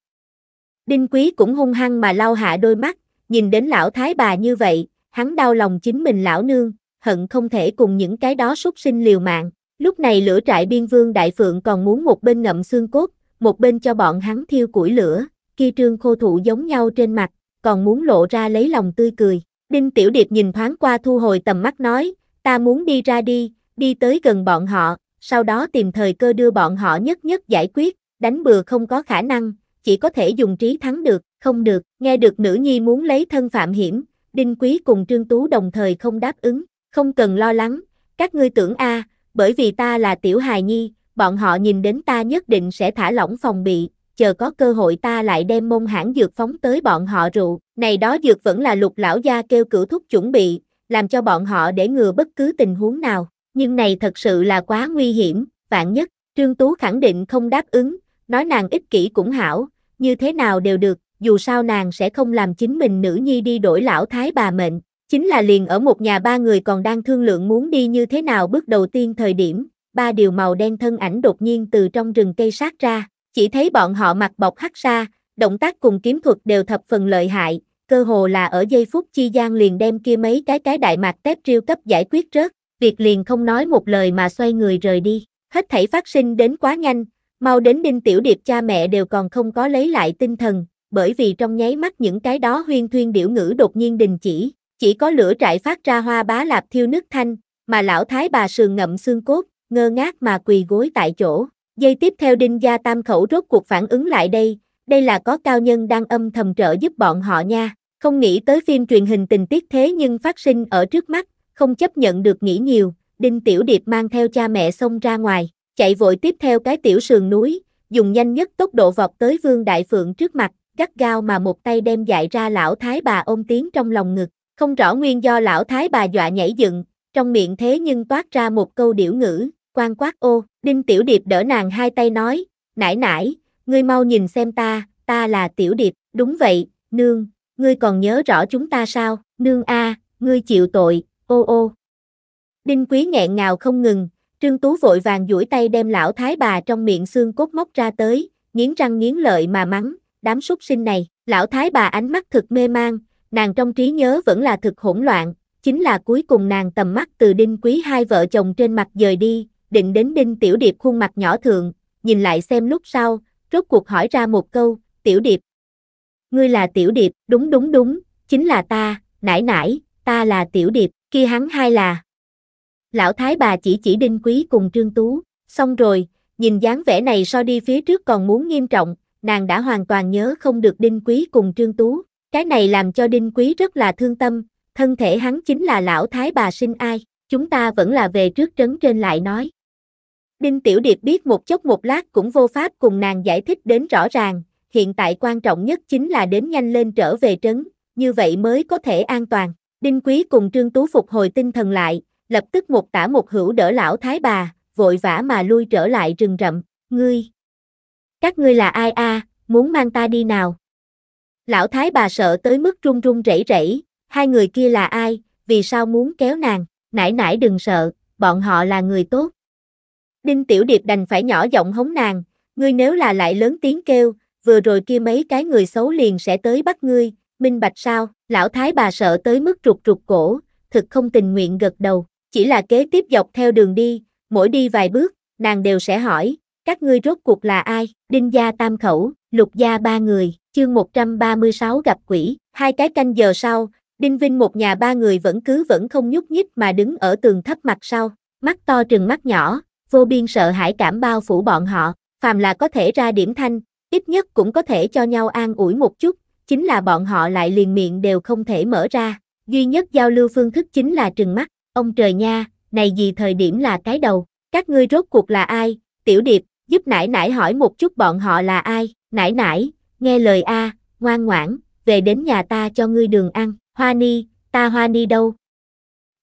Speaker 1: Đinh Quý cũng hung hăng mà lau hạ đôi mắt, nhìn đến lão thái bà như vậy, hắn đau lòng chính mình lão nương, hận không thể cùng những cái đó xuất sinh liều mạng. Lúc này lửa trại biên vương đại phượng còn muốn một bên ngậm xương cốt, một bên cho bọn hắn thiêu củi lửa, kia trương khô thụ giống nhau trên mặt, còn muốn lộ ra lấy lòng tươi cười. Đinh Tiểu Điệp nhìn thoáng qua thu hồi tầm mắt nói, ta muốn đi ra đi, đi tới gần bọn họ, sau đó tìm thời cơ đưa bọn họ nhất nhất giải quyết, đánh bừa không có khả năng, chỉ có thể dùng trí thắng được, không được, nghe được nữ nhi muốn lấy thân phạm hiểm, Đinh Quý cùng Trương Tú đồng thời không đáp ứng, không cần lo lắng, các ngươi tưởng a, bởi vì ta là tiểu hài nhi, bọn họ nhìn đến ta nhất định sẽ thả lỏng phòng bị, chờ có cơ hội ta lại đem môn hãng dược phóng tới bọn họ rượu. Này đó dược vẫn là lục lão gia kêu cửu thúc chuẩn bị, làm cho bọn họ để ngừa bất cứ tình huống nào. Nhưng này thật sự là quá nguy hiểm, vạn nhất, Trương Tú khẳng định không đáp ứng, nói nàng ích kỷ cũng hảo, như thế nào đều được, dù sao nàng sẽ không làm chính mình nữ nhi đi đổi lão thái bà mệnh. Chính là liền ở một nhà ba người còn đang thương lượng muốn đi như thế nào bước đầu tiên thời điểm, ba điều màu đen thân ảnh đột nhiên từ trong rừng cây sát ra, chỉ thấy bọn họ mặc bọc hắc ra, động tác cùng kiếm thuật đều thập phần lợi hại, cơ hồ là ở giây phút chi gian liền đem kia mấy cái cái đại mạc tép riêu cấp giải quyết rớt, việc liền không nói một lời mà xoay người rời đi, hết thảy phát sinh đến quá nhanh, mau đến Đinh Tiểu Điệp cha mẹ đều còn không có lấy lại tinh thần, bởi vì trong nháy mắt những cái đó huyên thuyên điểu ngữ đột nhiên đình chỉ, chỉ có lửa trại phát ra hoa bá lạp thiêu nước thanh, mà lão thái bà sườn ngậm xương cốt, ngơ ngác mà quỳ gối tại chỗ dây tiếp theo Đinh Gia Tam Khẩu rốt cuộc phản ứng lại đây, đây là có cao nhân đang âm thầm trợ giúp bọn họ nha. Không nghĩ tới phim truyền hình tình tiết thế nhưng phát sinh ở trước mắt, không chấp nhận được nghĩ nhiều, Đinh Tiểu Điệp mang theo cha mẹ xông ra ngoài, chạy vội tiếp theo cái tiểu sườn núi, dùng nhanh nhất tốc độ vọt tới Vương Đại Phượng trước mặt, gắt gao mà một tay đem dại ra lão thái bà ôm tiếng trong lòng ngực, không rõ nguyên do lão thái bà dọa nhảy dựng, trong miệng thế nhưng toát ra một câu điểu ngữ, quan quát ô, Đinh Tiểu Điệp đỡ nàng hai tay nói, nải nải, ngươi mau nhìn xem ta, ta là Tiểu Điệp, đúng vậy, nương, ngươi còn nhớ rõ chúng ta sao, nương a, ngươi chịu tội, ô ô. Đinh Quý nghẹn ngào không ngừng, Trương Tú vội vàng duỗi tay đem lão thái bà trong miệng xương cốt móc ra tới, nghiến răng nghiến lợi mà mắng, đám súc sinh này, lão thái bà ánh mắt thực mê mang, nàng trong trí nhớ vẫn là thực hỗn loạn, chính là cuối cùng nàng tầm mắt từ đinh quý hai vợ chồng trên mặt dời đi, định đến Đinh Tiểu Điệp khuôn mặt nhỏ thường nhìn lại xem lúc sau, rốt cuộc hỏi ra một câu, Tiểu Điệp. Ngươi là Tiểu Điệp, đúng đúng đúng, chính là ta, nãi nãi, ta là Tiểu Điệp, kia hắn hai là. Lão Thái bà chỉ chỉ Đinh Quý cùng Trương Tú, xong rồi, nhìn dáng vẻ này so đi phía trước còn muốn nghiêm trọng, nàng đã hoàn toàn nhớ không được Đinh Quý cùng Trương Tú, cái này làm cho Đinh Quý rất là thương tâm, thân thể hắn chính là lão thái bà sinh ai chúng ta vẫn là về trước trấn trên lại nói. Đinh Tiểu Điệp biết một chốc một lát cũng vô pháp cùng nàng giải thích đến rõ ràng, hiện tại quan trọng nhất chính là đến nhanh lên trở về trấn, như vậy mới có thể an toàn. Đinh Quý cùng Trương Tú phục hồi tinh thần lại, lập tức một tả một hữu đỡ lão thái bà, vội vã mà lui trở lại rừng rậm, ngươi. Các ngươi là ai a, muốn mang ta đi nào? Lão thái bà sợ tới mức run run rẩy rẩy, hai người kia là ai, vì sao muốn kéo nàng? nãi nãi đừng sợ, bọn họ là người tốt. Đinh Tiểu Điệp đành phải nhỏ giọng hống nàng, ngươi nếu là lại lớn tiếng kêu, vừa rồi kia mấy cái người xấu liền sẽ tới bắt ngươi, minh bạch sao, lão thái bà sợ tới mức trục trục cổ, thực không tình nguyện gật đầu, chỉ là kế tiếp dọc theo đường đi, mỗi đi vài bước, nàng đều sẽ hỏi, các ngươi rốt cuộc là ai, đinh gia tam khẩu, lục gia ba người, chương 136 gặp quỷ, hai cái canh giờ sau, Đinh Vinh một nhà ba người vẫn cứ vẫn không nhúc nhích mà đứng ở tường thấp mặt sau, mắt to trừng mắt nhỏ, vô biên sợ hãi cảm bao phủ bọn họ, phàm là có thể ra điểm thanh, ít nhất cũng có thể cho nhau an ủi một chút, chính là bọn họ lại liền miệng đều không thể mở ra, duy nhất giao lưu phương thức chính là trừng mắt, ông trời nha, này gì thời điểm là cái đầu, các ngươi rốt cuộc là ai, tiểu điệp, giúp nải nải hỏi một chút bọn họ là ai, nải nải, nghe lời a, ngoan ngoãn, về đến nhà ta cho ngươi đường ăn. Hoa Ni, ta Hoa Ni đâu?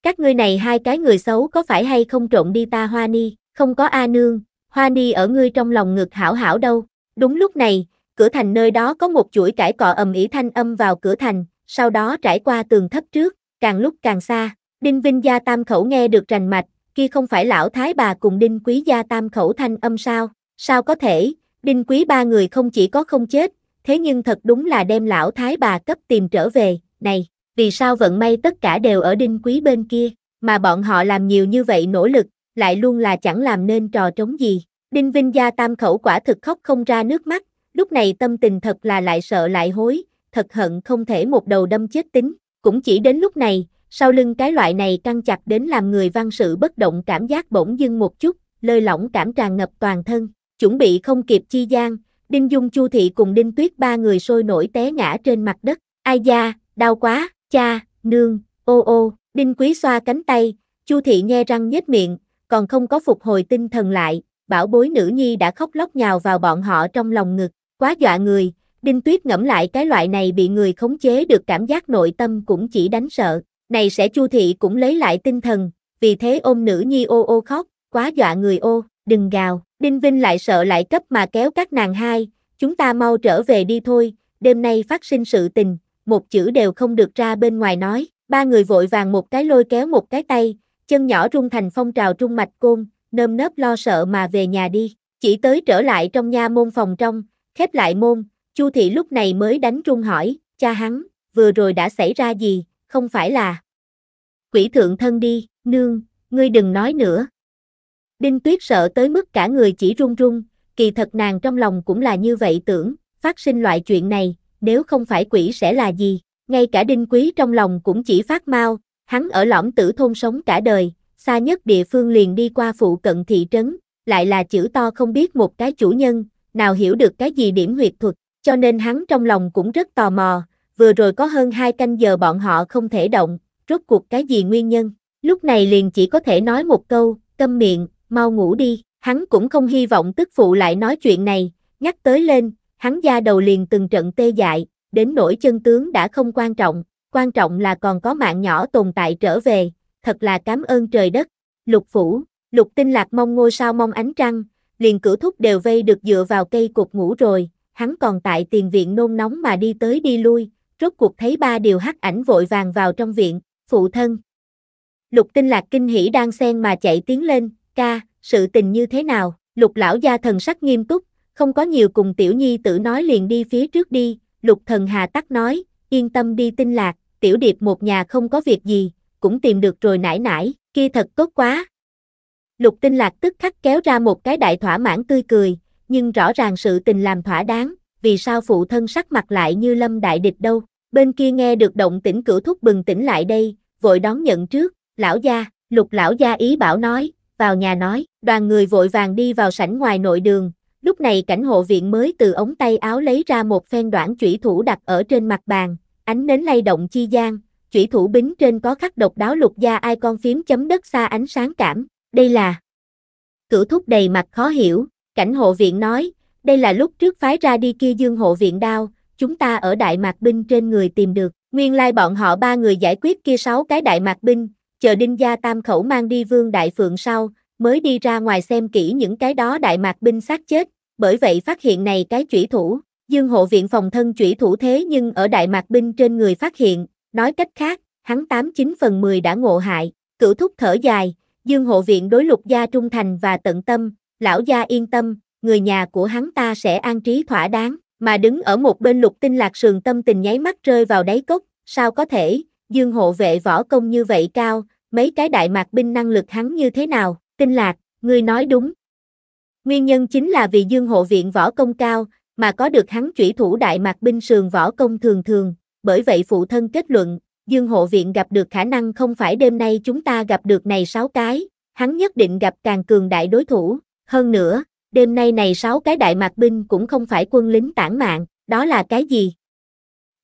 Speaker 1: Các ngươi này hai cái người xấu có phải hay không trộn đi ta Hoa Ni, không có A Nương, Hoa Ni ở ngươi trong lòng ngực hảo hảo đâu. Đúng lúc này, cửa thành nơi đó có một chuỗi cải cọ ầm ĩ thanh âm vào cửa thành, sau đó trải qua tường thấp trước, càng lúc càng xa. Đinh Vinh Gia Tam Khẩu nghe được rành mạch, kia không phải lão thái bà cùng Đinh Quý Gia Tam Khẩu thanh âm sao? Sao có thể, Đinh Quý ba người không chỉ có không chết, thế nhưng thật đúng là đem lão thái bà cấp tìm trở về, này, vì sao vận may tất cả đều ở đinh quý bên kia, mà bọn họ làm nhiều như vậy nỗ lực, lại luôn là chẳng làm nên trò trống gì. Đinh Vinh Gia tam khẩu quả thực khóc không ra nước mắt, lúc này tâm tình thật là lại sợ lại hối, thật hận không thể một đầu đâm chết tính. Cũng chỉ đến lúc này, sau lưng cái loại này căng chặt đến làm người văn sự bất động cảm giác bỗng dưng một chút, lơi lỏng cảm tràn ngập toàn thân, chuẩn bị không kịp chi gian, Đinh Dung Chu Thị cùng Đinh Tuyết ba người sôi nổi té ngã trên mặt đất, ai da, đau quá, cha, nương, ô ô, đinh quý xoa cánh tay, chu thị nghe răng nhếch miệng, còn không có phục hồi tinh thần lại, bảo bối nữ nhi đã khóc lóc nhào vào bọn họ trong lòng ngực, quá dọa người, đinh tuyết ngẫm lại cái loại này bị người khống chế được cảm giác nội tâm cũng chỉ đánh sợ, này sẽ chu thị cũng lấy lại tinh thần, vì thế ôm nữ nhi ô ô khóc, quá dọa người ô, đừng gào, đinh vinh lại sợ lại cấp mà kéo các nàng hai, chúng ta mau trở về đi thôi, đêm nay phát sinh sự tình, một chữ đều không được ra bên ngoài nói, ba người vội vàng một cái lôi kéo một cái tay, chân nhỏ rung thành phong trào trung mạch côn, nơm nớp lo sợ mà về nhà đi, chỉ tới trở lại trong nha môn phòng trong, khép lại môn, Chu thị lúc này mới đánh trung hỏi, cha hắn, vừa rồi đã xảy ra gì, không phải là quỷ thượng thân đi, nương, ngươi đừng nói nữa. Đinh Tuyết sợ tới mức cả người chỉ run run, kỳ thật nàng trong lòng cũng là như vậy tưởng, phát sinh loại chuyện này, nếu không phải quỷ sẽ là gì, ngay cả đinh quý trong lòng cũng chỉ phát mau, hắn ở lõm tử thôn sống cả đời, xa nhất địa phương liền đi qua phụ cận thị trấn, lại là chữ to không biết một cái chủ nhân, nào hiểu được cái gì điểm huyệt thuật, cho nên hắn trong lòng cũng rất tò mò, vừa rồi có hơn hai canh giờ bọn họ không thể động, rốt cuộc cái gì nguyên nhân, lúc này liền chỉ có thể nói một câu, câm miệng, mau ngủ đi, hắn cũng không hy vọng tức phụ lại nói chuyện này, nhắc tới lên, hắn da đầu liền từng trận tê dại, đến nỗi chân tướng đã không quan trọng, quan trọng là còn có mạng nhỏ tồn tại trở về, thật là cảm ơn trời đất. Lục phủ, lục tinh lạc mong ngôi sao mong ánh trăng, liền cửu thúc đều vây được dựa vào cây cột ngủ rồi, hắn còn tại tiền viện nôn nóng mà đi tới đi lui, rốt cuộc thấy ba điều hắc ảnh vội vàng vào trong viện, phụ thân. Lục tinh lạc kinh hỉ đang xen mà chạy tiến lên, ca, sự tình như thế nào, lục lão gia thần sắc nghiêm túc, không có nhiều cùng tiểu nhi tử nói liền đi phía trước đi, lục thần hà tắc nói, yên tâm đi tinh lạc, tiểu điệp một nhà không có việc gì, cũng tìm được rồi nải nải, kia thật tốt quá. Lục tinh lạc tức khắc kéo ra một cái đại thỏa mãn tươi cười, nhưng rõ ràng sự tình làm thỏa đáng, vì sao phụ thân sắc mặt lại như lâm đại địch đâu, bên kia nghe được động tĩnh cửu thúc bừng tỉnh lại đây, vội đón nhận trước, lão gia, lục lão gia ý bảo nói, vào nhà nói, đoàn người vội vàng đi vào sảnh ngoài nội đường, Lúc này cảnh hộ viện mới từ ống tay áo lấy ra một phen đoạn chủy thủ đặt ở trên mặt bàn, ánh nến lay động chi gian, chủy thủ bính trên có khắc độc đáo lục gia ai con phím chấm đất xa ánh sáng cảm, đây là cửu thúc đầy mặt khó hiểu, cảnh hộ viện nói, đây là lúc trước phái ra đi kia dương hộ viện đao, chúng ta ở đại mạc binh trên người tìm được, nguyên lai bọn họ ba người giải quyết kia sáu cái đại mạc binh, chờ đinh gia tam khẩu mang đi vương đại phượng sau, mới đi ra ngoài xem kỹ những cái đó đại mạc binh sát chết, bởi vậy phát hiện này cái chủy thủ, dương hộ viện phòng thân chủy thủ thế nhưng ở đại mạc binh trên người phát hiện, nói cách khác, hắn 89 phần 10 đã ngộ hại, cửu thúc thở dài, dương hộ viện đối lục gia trung thành và tận tâm, lão gia yên tâm, người nhà của hắn ta sẽ an trí thỏa đáng, mà đứng ở một bên lục tinh lạc sườn tâm tình nháy mắt rơi vào đáy cốc, sao có thể, dương hộ vệ võ công như vậy cao, mấy cái đại mạc binh năng lực hắn như thế nào, Tinh Lạc, ngươi nói đúng. Nguyên nhân chính là vì Dương Hộ Viện võ công cao, mà có được hắn chủy thủ đại mạc binh sườn võ công thường thường, bởi vậy phụ thân kết luận, Dương Hộ Viện gặp được khả năng không phải đêm nay chúng ta gặp được này sáu cái, hắn nhất định gặp càng cường đại đối thủ, hơn nữa, đêm nay này sáu cái đại mạc binh cũng không phải quân lính tản mạng, đó là cái gì?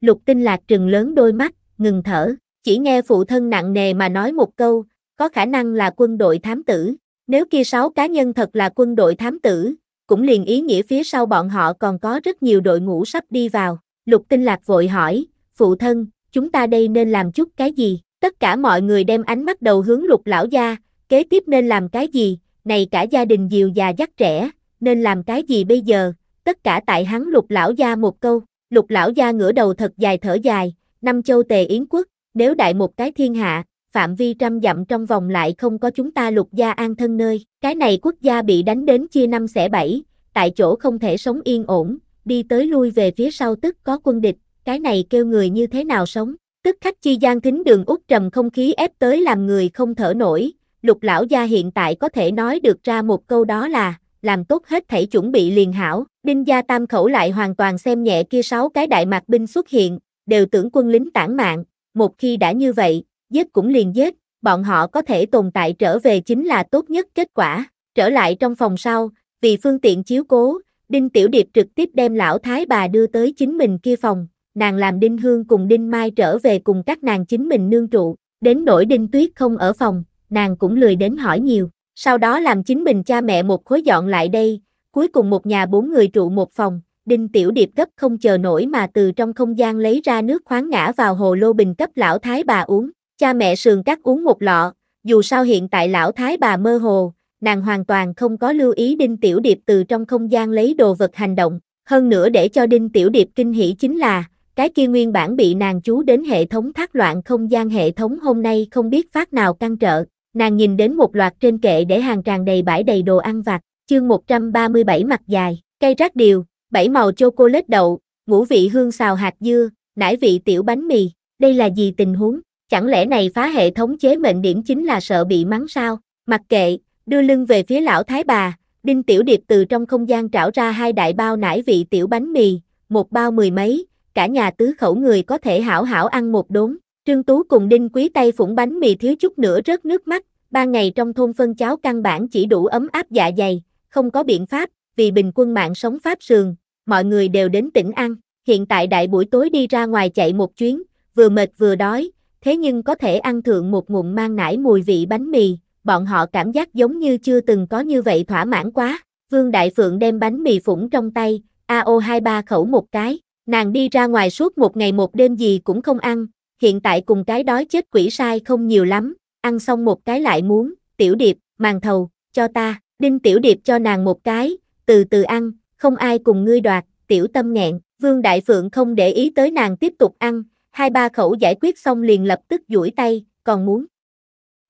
Speaker 1: Lục tinh lạc trừng lớn đôi mắt, ngừng thở, chỉ nghe phụ thân nặng nề mà nói một câu, có khả năng là quân đội thám tử, nếu kia sáu cá nhân thật là quân đội thám tử, cũng liền ý nghĩa phía sau bọn họ còn có rất nhiều đội ngũ sắp đi vào. Lục tinh lạc vội hỏi, phụ thân, chúng ta đây nên làm chút cái gì? Tất cả mọi người đem ánh mắt đầu hướng lục lão gia, kế tiếp nên làm cái gì? Này cả gia đình diều già dắt trẻ, nên làm cái gì bây giờ? Tất cả tại hắn lục lão gia một câu, lục lão gia ngửa đầu thật dài thở dài, năm châu tề yến quốc, nếu đại một cái thiên hạ, phạm vi trăm dặm trong vòng lại không có chúng ta lục gia an thân nơi. Cái này quốc gia bị đánh đến chia năm xẻ bảy, tại chỗ không thể sống yên ổn, đi tới lui về phía sau tức có quân địch, cái này kêu người như thế nào sống. Tức khắc chi gian thính đường út trầm không khí ép tới làm người không thở nổi, lục lão gia hiện tại có thể nói được ra một câu đó là, làm tốt hết thảy chuẩn bị liền hảo, đinh gia tam khẩu lại hoàn toàn xem nhẹ kia sáu cái đại mạc binh xuất hiện, đều tưởng quân lính tản mạng, một khi đã như vậy, giết cũng liền giết, bọn họ có thể tồn tại trở về chính là tốt nhất kết quả. Trở lại trong phòng sau, vì phương tiện chiếu cố, Đinh Tiểu Điệp trực tiếp đem lão thái bà đưa tới chính mình kia phòng, nàng làm Đinh Hương cùng Đinh Mai trở về cùng các nàng chính mình nương trụ, đến nỗi Đinh Tuyết không ở phòng, nàng cũng lười đến hỏi nhiều, sau đó làm chính mình cha mẹ một khối dọn lại đây, cuối cùng một nhà bốn người trụ một phòng, Đinh Tiểu Điệp gấp không chờ nổi mà từ trong không gian lấy ra nước khoáng ngã vào hồ lô bình cấp lão thái bà uống, Cha mẹ sườn cắt uống một lọ, dù sao hiện tại lão thái bà mơ hồ, nàng hoàn toàn không có lưu ý Đinh Tiểu Điệp từ trong không gian lấy đồ vật hành động. Hơn nữa để cho Đinh Tiểu Điệp kinh hỉ chính là, cái kia nguyên bản bị nàng chú đến hệ thống thác loạn không gian hệ thống hôm nay không biết phát nào căng trợ. Nàng nhìn đến một loạt trên kệ để hàng tràn đầy bãi đầy đồ ăn vặt, chương 137 mặt dài, cây rác điều, bảy màu chocolate đậu, ngũ vị hương xào hạt dưa, nải vị tiểu bánh mì, đây là gì tình huống? Chẳng lẽ này phá hệ thống chế mệnh điểm chính là sợ bị mắng sao? Mặc kệ, đưa lưng về phía lão thái bà, Đinh Tiểu Điệp từ trong không gian trảo ra hai đại bao nải vị tiểu bánh mì, một bao mười mấy, cả nhà tứ khẩu người có thể hảo hảo ăn một đốn. Trương Tú cùng Đinh Quý tay phủng bánh mì thiếu chút nữa rớt nước mắt, ba ngày trong thôn phân cháo căn bản chỉ đủ ấm áp dạ dày, không có biện pháp, vì bình quân mạng sống pháp sườn, mọi người đều đến tỉnh ăn. Hiện tại đại buổi tối đi ra ngoài chạy một chuyến, vừa mệt vừa đói, thế nhưng có thể ăn thượng một ngụm mang nải mùi vị bánh mì, bọn họ cảm giác giống như chưa từng có như vậy thỏa mãn quá. Vương Đại Phượng đem bánh mì phủng trong tay, AO23 khẩu một cái, nàng đi ra ngoài suốt một ngày một đêm gì cũng không ăn, hiện tại cùng cái đói chết quỷ sai không nhiều lắm, ăn xong một cái lại muốn, tiểu điệp, màn thầu, cho ta, đinh tiểu điệp cho nàng một cái, từ từ ăn, không ai cùng ngươi đoạt, tiểu tâm nghẹn, Vương Đại Phượng không để ý tới nàng tiếp tục ăn, hai ba khẩu giải quyết xong liền lập tức duỗi tay, còn muốn.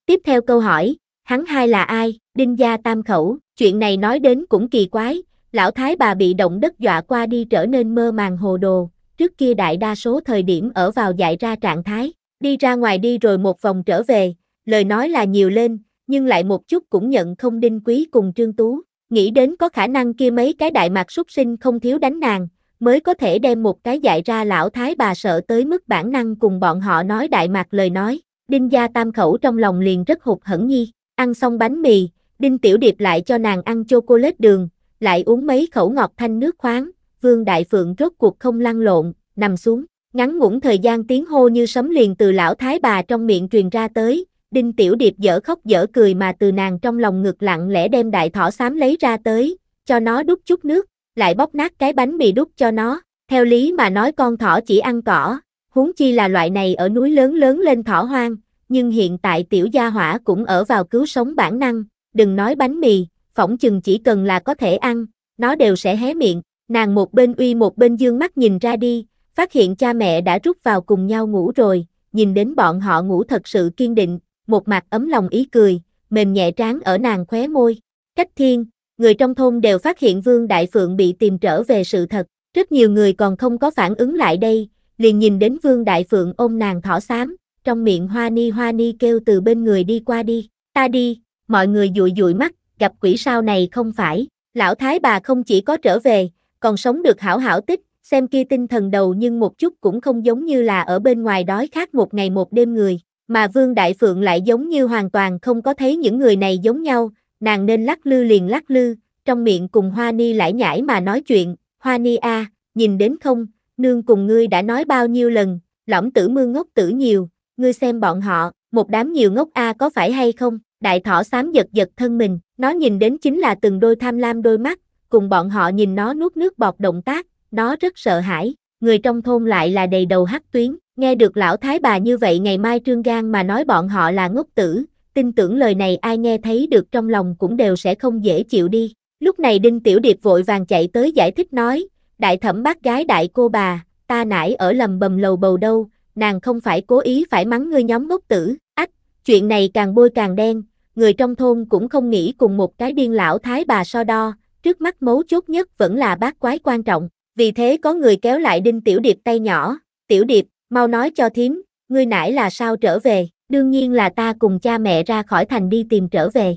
Speaker 1: Tiếp theo câu hỏi, hắn hai là ai, đinh gia tam khẩu, chuyện này nói đến cũng kỳ quái, lão thái bà bị động đất dọa qua đi trở nên mơ màng hồ đồ, trước kia đại đa số thời điểm ở vào dạy ra trạng thái, đi ra ngoài đi rồi một vòng trở về, lời nói là nhiều lên, nhưng lại một chút cũng nhận không đinh quý cùng trương tú, nghĩ đến có khả năng kia mấy cái đại mạc súc sinh không thiếu đánh nàng, mới có thể đem một cái dạy ra lão thái bà sợ tới mức bản năng cùng bọn họ nói đại mạc lời nói. Đinh gia tam khẩu trong lòng liền rất hụt hẫng nhi, ăn xong bánh mì, Đinh Tiểu Điệp lại cho nàng ăn chocolate đường, lại uống mấy khẩu ngọt thanh nước khoáng, Vương Đại Phượng rốt cuộc không lăn lộn, nằm xuống, ngắn ngủn thời gian tiếng hô như sấm liền từ lão thái bà trong miệng truyền ra tới, Đinh Tiểu Điệp dở khóc dở cười mà từ nàng trong lòng ngực lặng lẽ đem đại thỏ xám lấy ra tới, cho nó đút chút nước, lại bóp nát cái bánh mì đút cho nó. Theo lý mà nói con thỏ chỉ ăn cỏ, huống chi là loại này ở núi lớn lớn lên thỏ hoang, nhưng hiện tại tiểu gia hỏa cũng ở vào cứu sống bản năng, đừng nói bánh mì, phỏng chừng chỉ cần là có thể ăn, nó đều sẽ hé miệng, nàng một bên uy một bên dương mắt nhìn ra đi, phát hiện cha mẹ đã rút vào cùng nhau ngủ rồi, nhìn đến bọn họ ngủ thật sự kiên định, một mặt ấm lòng ý cười, mềm nhẹ trán ở nàng khóe môi, cách thiên, người trong thôn đều phát hiện Vương Đại Phượng bị tìm trở về sự thật. Rất nhiều người còn không có phản ứng lại đây, liền nhìn đến Vương Đại Phượng ôm nàng thỏ xám, trong miệng hoa ni hoa ni kêu từ bên người đi qua đi, ta đi, mọi người dụi dụi mắt, gặp quỷ sao này không phải, lão thái bà không chỉ có trở về, còn sống được hảo hảo tích, xem kia tinh thần đầu nhưng một chút cũng không giống như là ở bên ngoài đói khát một ngày một đêm người, mà Vương Đại Phượng lại giống như hoàn toàn không có thấy những người này giống nhau, nàng nên lắc lư liền lắc lư, trong miệng cùng Hoa Ni lải nhải mà nói chuyện, Hoa Ni a, nhìn đến không, nương cùng ngươi đã nói bao nhiêu lần, lõm tử mưa ngốc tử nhiều, ngươi xem bọn họ, một đám nhiều ngốc a có phải hay không, đại thỏ xám giật giật thân mình, nó nhìn đến chính là từng đôi tham lam đôi mắt, cùng bọn họ nhìn nó nuốt nước bọt động tác, nó rất sợ hãi, người trong thôn lại là đầy đầu hắc tuyến, nghe được lão thái bà như vậy ngày mai trương gan mà nói bọn họ là ngốc tử, tin tưởng lời này ai nghe thấy được trong lòng cũng đều sẽ không dễ chịu đi. Lúc này Đinh Tiểu Điệp vội vàng chạy tới giải thích nói, đại thẩm bác gái đại cô bà, ta nãy ở lầm bầm lầu bầu đâu, nàng không phải cố ý phải mắng ngươi nhóm ngốc tử, ách, chuyện này càng bôi càng đen, người trong thôn cũng không nghĩ cùng một cái điên lão thái bà so đo, trước mắt mấu chốt nhất vẫn là bác quái quan trọng, vì thế có người kéo lại Đinh Tiểu Điệp tay nhỏ, Tiểu Điệp, mau nói cho thím, ngươi nãy là sao trở về, Đương nhiên là ta cùng cha mẹ ra khỏi thành đi tìm trở về.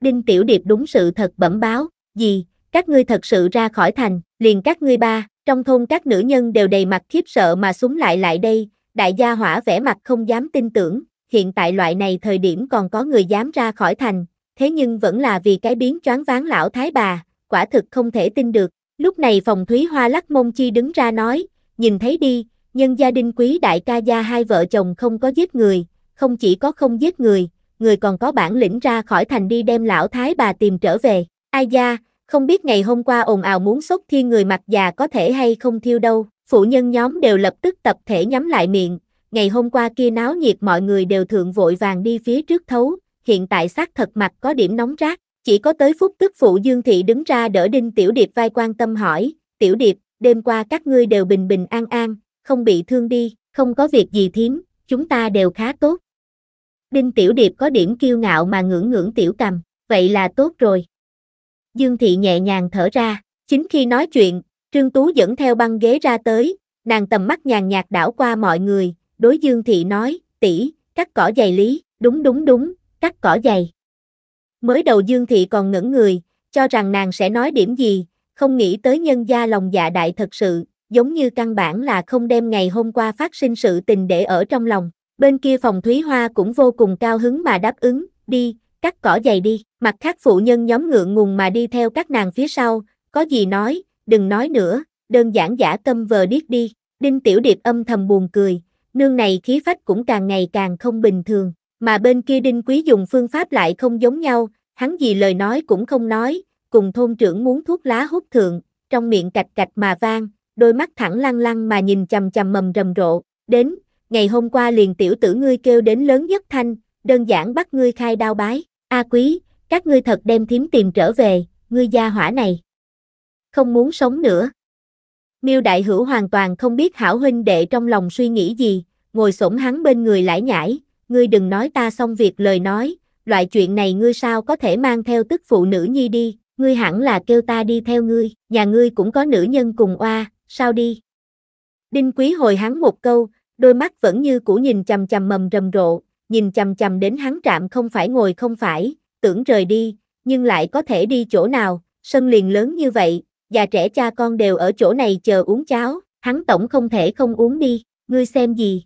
Speaker 1: Đinh Tiểu Điệp đúng sự thật bẩm báo, gì, các ngươi thật sự ra khỏi thành, liền các ngươi ba, trong thôn các nữ nhân đều đầy mặt khiếp sợ mà súng lại lại đây, đại gia hỏa vẻ mặt không dám tin tưởng, hiện tại loại này thời điểm còn có người dám ra khỏi thành, thế nhưng vẫn là vì cái biến choáng ván lão thái bà, quả thực không thể tin được. Lúc này phòng Thúy Hoa lắc mông chi đứng ra nói, nhìn thấy đi, nhân gia đinh quý đại ca gia hai vợ chồng không có giết người, không chỉ có không giết người, người còn có bản lĩnh ra khỏi thành đi đem lão thái bà tìm trở về. Ai da, không biết ngày hôm qua ồn ào muốn sốt thiên người mặt già có thể hay không thiêu đâu. Phụ nhân nhóm đều lập tức tập thể nhắm lại miệng, ngày hôm qua kia náo nhiệt mọi người đều thượng vội vàng đi phía trước thấu, hiện tại xác thật mặt có điểm nóng rát. Chỉ có tới phút tức phụ Dương Thị đứng ra đỡ Đinh Tiểu Điệp vai quan tâm hỏi, Tiểu Điệp, đêm qua các ngươi đều bình bình an an, không bị thương đi, không có việc gì thiếm, chúng ta đều khá tốt. Đinh Tiểu Điệp có điểm kiêu ngạo mà ngưỡng ngưỡng tiểu cầm, vậy là tốt rồi. Dương Thị nhẹ nhàng thở ra, chính khi nói chuyện, Trương Tú dẫn theo băng ghế ra tới, nàng tầm mắt nhàn nhạt đảo qua mọi người, đối Dương Thị nói, tỷ, cắt cỏ dày lý, đúng đúng đúng, cắt cỏ dày. Mới đầu Dương Thị còn ngẩn người, cho rằng nàng sẽ nói điểm gì, không nghĩ tới nhân gia lòng dạ đại thật sự, giống như căn bản là không đem ngày hôm qua phát sinh sự tình để ở trong lòng. Bên kia phòng Thúy Hoa cũng vô cùng cao hứng mà đáp ứng, đi, cắt cỏ dày đi. Mặt khác phụ nhân nhóm ngượng ngùng mà đi theo các nàng phía sau, có gì nói, đừng nói nữa, đơn giản giả tâm vờ điếc đi. Đinh Tiểu Điệp âm thầm buồn cười, nương này khí phách cũng càng ngày càng không bình thường, mà bên kia Đinh Quý dùng phương pháp lại không giống nhau, hắn gì lời nói cũng không nói, cùng thôn trưởng muốn thuốc lá hút thượng, trong miệng cạch cạch mà vang, đôi mắt thẳng lăng lăng mà nhìn chầm chầm mầm rầm rộ, đến, ngày hôm qua liền tiểu tử ngươi kêu đến lớn nhất thanh, đơn giản bắt ngươi khai đao bái, a quý, các ngươi thật đem thím tìm trở về, ngươi gia hỏa này. Không muốn sống nữa. Miêu Đại Hữu hoàn toàn không biết hảo huynh đệ trong lòng suy nghĩ gì, ngồi xổm hắn bên người lải nhải, ngươi đừng nói ta xong việc lời nói, loại chuyện này ngươi sao có thể mang theo tức phụ nữ nhi đi, ngươi hẳn là kêu ta đi theo ngươi, nhà ngươi cũng có nữ nhân cùng oa, sao đi? Đinh quý hồi hắn một câu, đôi mắt vẫn như cũ nhìn chằm chằm mầm rầm rộ, nhìn chằm chằm đến hắn trạm không phải ngồi không phải, tưởng rời đi, nhưng lại có thể đi chỗ nào, sân liền lớn như vậy, già trẻ cha con đều ở chỗ này chờ uống cháo, hắn tổng không thể không uống đi, ngươi xem gì.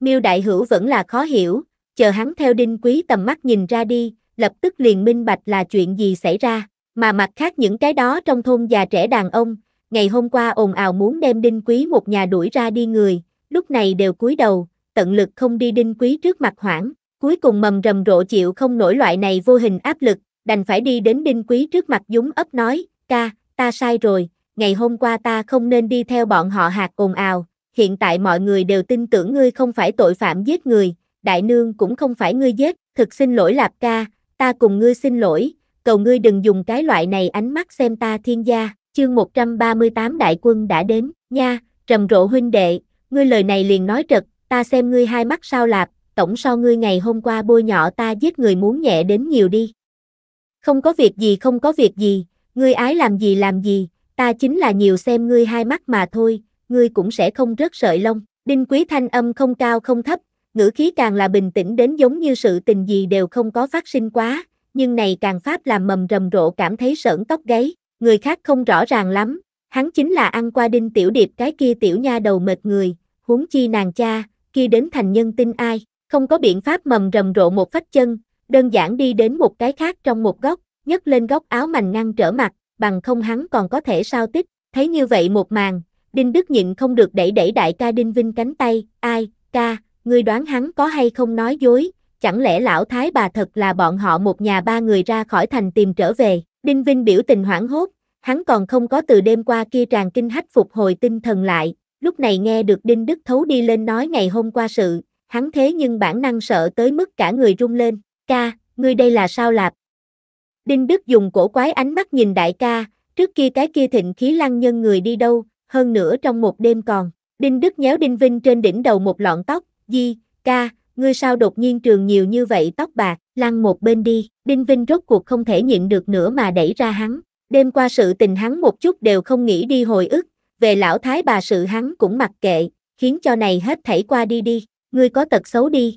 Speaker 1: Miêu đại hữu vẫn là khó hiểu, chờ hắn theo đinh quý tầm mắt nhìn ra đi, lập tức liền minh bạch là chuyện gì xảy ra, mà mặt khác những cái đó trong thôn già trẻ đàn ông, ngày hôm qua ồn ào muốn đem đinh quý một nhà đuổi ra đi người, lúc này đều cúi đầu, tận lực không đi đinh quý trước mặt hoảng, cuối cùng mầm rầm rộ chịu không nổi loại này vô hình áp lực, đành phải đi đến đinh quý trước mặt dúng ấp nói, ca, ta sai rồi, ngày hôm qua ta không nên đi theo bọn họ hạt ồn ào, hiện tại mọi người đều tin tưởng ngươi không phải tội phạm giết người, đại nương cũng không phải ngươi giết, thực xin lỗi lạp ca, ta cùng ngươi xin lỗi, cầu ngươi đừng dùng cái loại này ánh mắt xem ta thiên gia. Chương 138 đại quân đã đến, nha, trầm rộ huynh đệ, ngươi lời này liền nói trật, ta xem ngươi hai mắt sao lạp, tổng so ngươi ngày hôm qua bôi nhỏ ta giết người muốn nhẹ đến nhiều đi. Không có việc gì không có việc gì, ngươi ái làm gì làm gì, ta chính là nhiều xem ngươi hai mắt mà thôi, ngươi cũng sẽ không rớt sợi lông. Đinh quý thanh âm không cao không thấp, ngữ khí càng là bình tĩnh đến giống như sự tình gì đều không có phát sinh quá, nhưng này càng pháp làm mầm rầm rộ cảm thấy sởn tóc gáy người khác không rõ ràng lắm, hắn chính là ăn qua đinh tiểu điệp cái kia tiểu nha đầu mệt người, huống chi nàng cha, kia đến thành nhân tin ai, không có biện pháp mầm rầm rộ một phách chân, đơn giản đi đến một cái khác trong một góc, nhấc lên góc áo mành ngăn trở mặt, bằng không hắn còn có thể sao tích, thấy như vậy một màn, Đinh Đức nhịn không được đẩy đẩy đại ca Đinh Vinh cánh tay, ai, ca, ngươi đoán hắn có hay không nói dối, chẳng lẽ lão thái bà thật là bọn họ một nhà ba người ra khỏi thành tìm trở về, Đinh Vinh biểu tình hoảng hốt, hắn còn không có từ đêm qua kia tràn kinh hách phục hồi tinh thần lại, lúc này nghe được Đinh Đức Thấu đi lên nói ngày hôm qua sự, hắn thế nhưng bản năng sợ tới mức cả người run lên, ca, ngươi đây là sao lạp? Đinh Đức dùng cổ quái ánh mắt nhìn đại ca, trước kia cái kia thịnh khí lăng nhân người đi đâu, hơn nữa trong một đêm còn, Đinh Đức nhéo Đinh Vinh trên đỉnh đầu một lọn tóc, di, ca, ngươi sao đột nhiên trường nhiều như vậy tóc bạc, lăn một bên đi, Đinh Vinh rốt cuộc không thể nhịn được nữa mà đẩy ra hắn, đêm qua sự tình hắn một chút đều không nghĩ đi hồi ức, về lão thái bà sự hắn cũng mặc kệ, khiến cho này hết thảy qua đi đi, ngươi có tật xấu đi.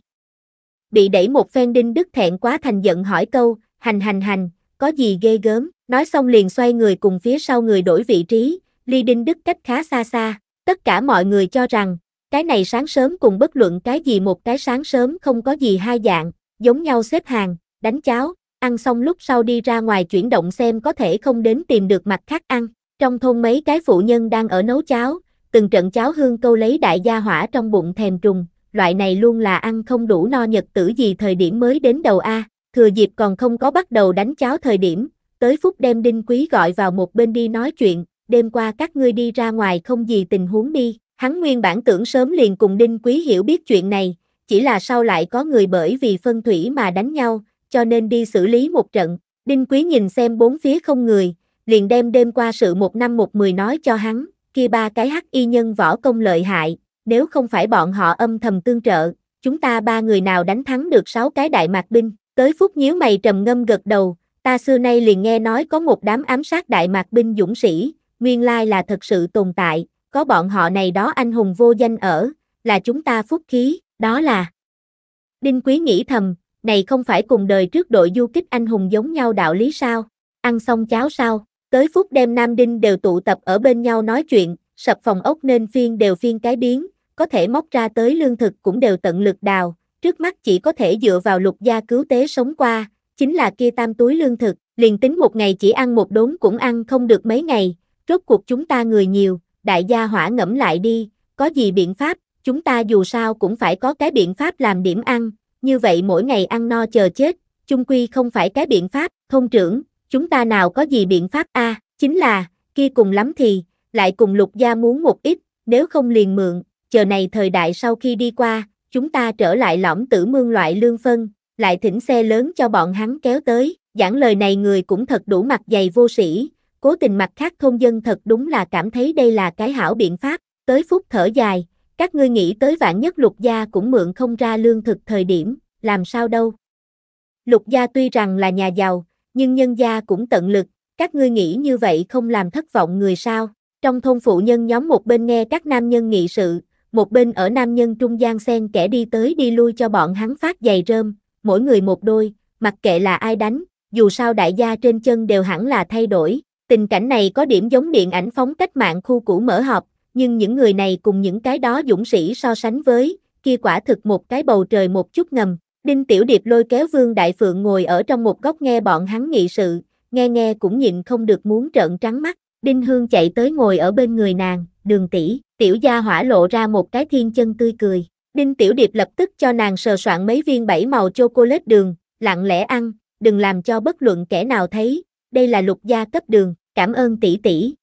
Speaker 1: Bị đẩy một phen Đinh Đức thẹn quá thành giận hỏi câu, hành hành hành, có gì ghê gớm, nói xong liền xoay người cùng phía sau người đổi vị trí, ly Đinh Đức cách khá xa xa, tất cả mọi người cho rằng, cái này sáng sớm cùng bất luận cái gì một cái sáng sớm không có gì hai dạng, giống nhau xếp hàng, đánh cháo, ăn xong lúc sau đi ra ngoài chuyển động xem có thể không đến tìm được mặt khác ăn. Trong thôn mấy cái phụ nhân đang ở nấu cháo, từng trận cháo hương câu lấy đại gia hỏa trong bụng thèm trùng, loại này luôn là ăn không đủ no nhật tử gì thời điểm mới đến đầu A, thừa dịp còn không có bắt đầu đánh cháo thời điểm, tới phút đem đinh quý gọi vào một bên đi nói chuyện, đêm qua các ngươi đi ra ngoài không gì tình huống đi, Hắn nguyên bản tưởng sớm liền cùng Đinh Quý Hiểu biết chuyện này, chỉ là sau lại có người bởi vì phân thủy mà đánh nhau, cho nên đi xử lý một trận. Đinh Quý nhìn xem bốn phía không người, liền đem đêm qua sự một năm một mười nói cho hắn, kia ba cái hắc y nhân võ công lợi hại, nếu không phải bọn họ âm thầm tương trợ, chúng ta ba người nào đánh thắng được sáu cái đại mạc binh, tới phút nhíu mày trầm ngâm gật đầu, ta xưa nay liền nghe nói có một đám ám sát đại mạc binh dũng sĩ, nguyên lai là thật sự tồn tại, có bọn họ này đó anh hùng vô danh ở, là chúng ta phúc khí, đó là. Đinh Quý nghĩ thầm, này không phải cùng đời trước đội du kích anh hùng giống nhau đạo lý sao, ăn xong cháo sao, tới phút đêm Nam Đinh đều tụ tập ở bên nhau nói chuyện, sập phòng ốc nên phiên đều phiên cái biến, có thể móc ra tới lương thực cũng đều tận lực đào, trước mắt chỉ có thể dựa vào lục gia cứu tế sống qua, chính là kia tam túi lương thực, liền tính một ngày chỉ ăn một đốn cũng ăn không được mấy ngày, rốt cuộc chúng ta người nhiều, đại gia hỏa ngẫm lại đi, có gì biện pháp, chúng ta dù sao cũng phải có cái biện pháp làm điểm ăn, như vậy mỗi ngày ăn no chờ chết, chung quy không phải cái biện pháp, thông trưởng, chúng ta nào có gì biện pháp a, chính là, kia cùng lắm thì, lại cùng lục gia muốn một ít, nếu không liền mượn, chờ này thời đại sau khi đi qua, chúng ta trở lại lõm tử mương loại lương phân, lại thỉnh xe lớn cho bọn hắn kéo tới, giảng lời này người cũng thật đủ mặt dày vô sĩ, cố tình mặt khác thôn dân thật đúng là cảm thấy đây là cái hảo biện pháp, tới phút thở dài, các ngươi nghĩ tới vạn nhất lục gia cũng mượn không ra lương thực thời điểm, làm sao đâu. Lục gia tuy rằng là nhà giàu, nhưng nhân gia cũng tận lực, các ngươi nghĩ như vậy không làm thất vọng người sao. Trong thôn phụ nhân nhóm một bên nghe các nam nhân nghị sự, một bên ở nam nhân trung gian xen kẻ đi tới đi lui cho bọn hắn phát giày rơm, mỗi người một đôi, mặc kệ là ai đánh, dù sao đại gia trên chân đều hẳn là thay đổi, Tình cảnh này có điểm giống điện ảnh phóng cách mạng khu cũ mở họp, nhưng những người này cùng những cái đó dũng sĩ so sánh với, kia quả thực một cái bầu trời một chút ngầm. Đinh Tiểu Điệp lôi kéo Vương Đại Phượng ngồi ở trong một góc nghe bọn hắn nghị sự, nghe nghe cũng nhịn không được muốn trợn trắng mắt. Đinh Hương chạy tới ngồi ở bên người nàng, đường tỷ, tiểu gia hỏa lộ ra một cái thiên chân tươi cười. Đinh Tiểu Điệp lập tức cho nàng sờ soạn mấy viên bảy màu chocolate đường, lặng lẽ ăn, đừng làm cho bất luận kẻ nào thấy, đây là lục gia cấp đường cảm ơn tỷ tỷ.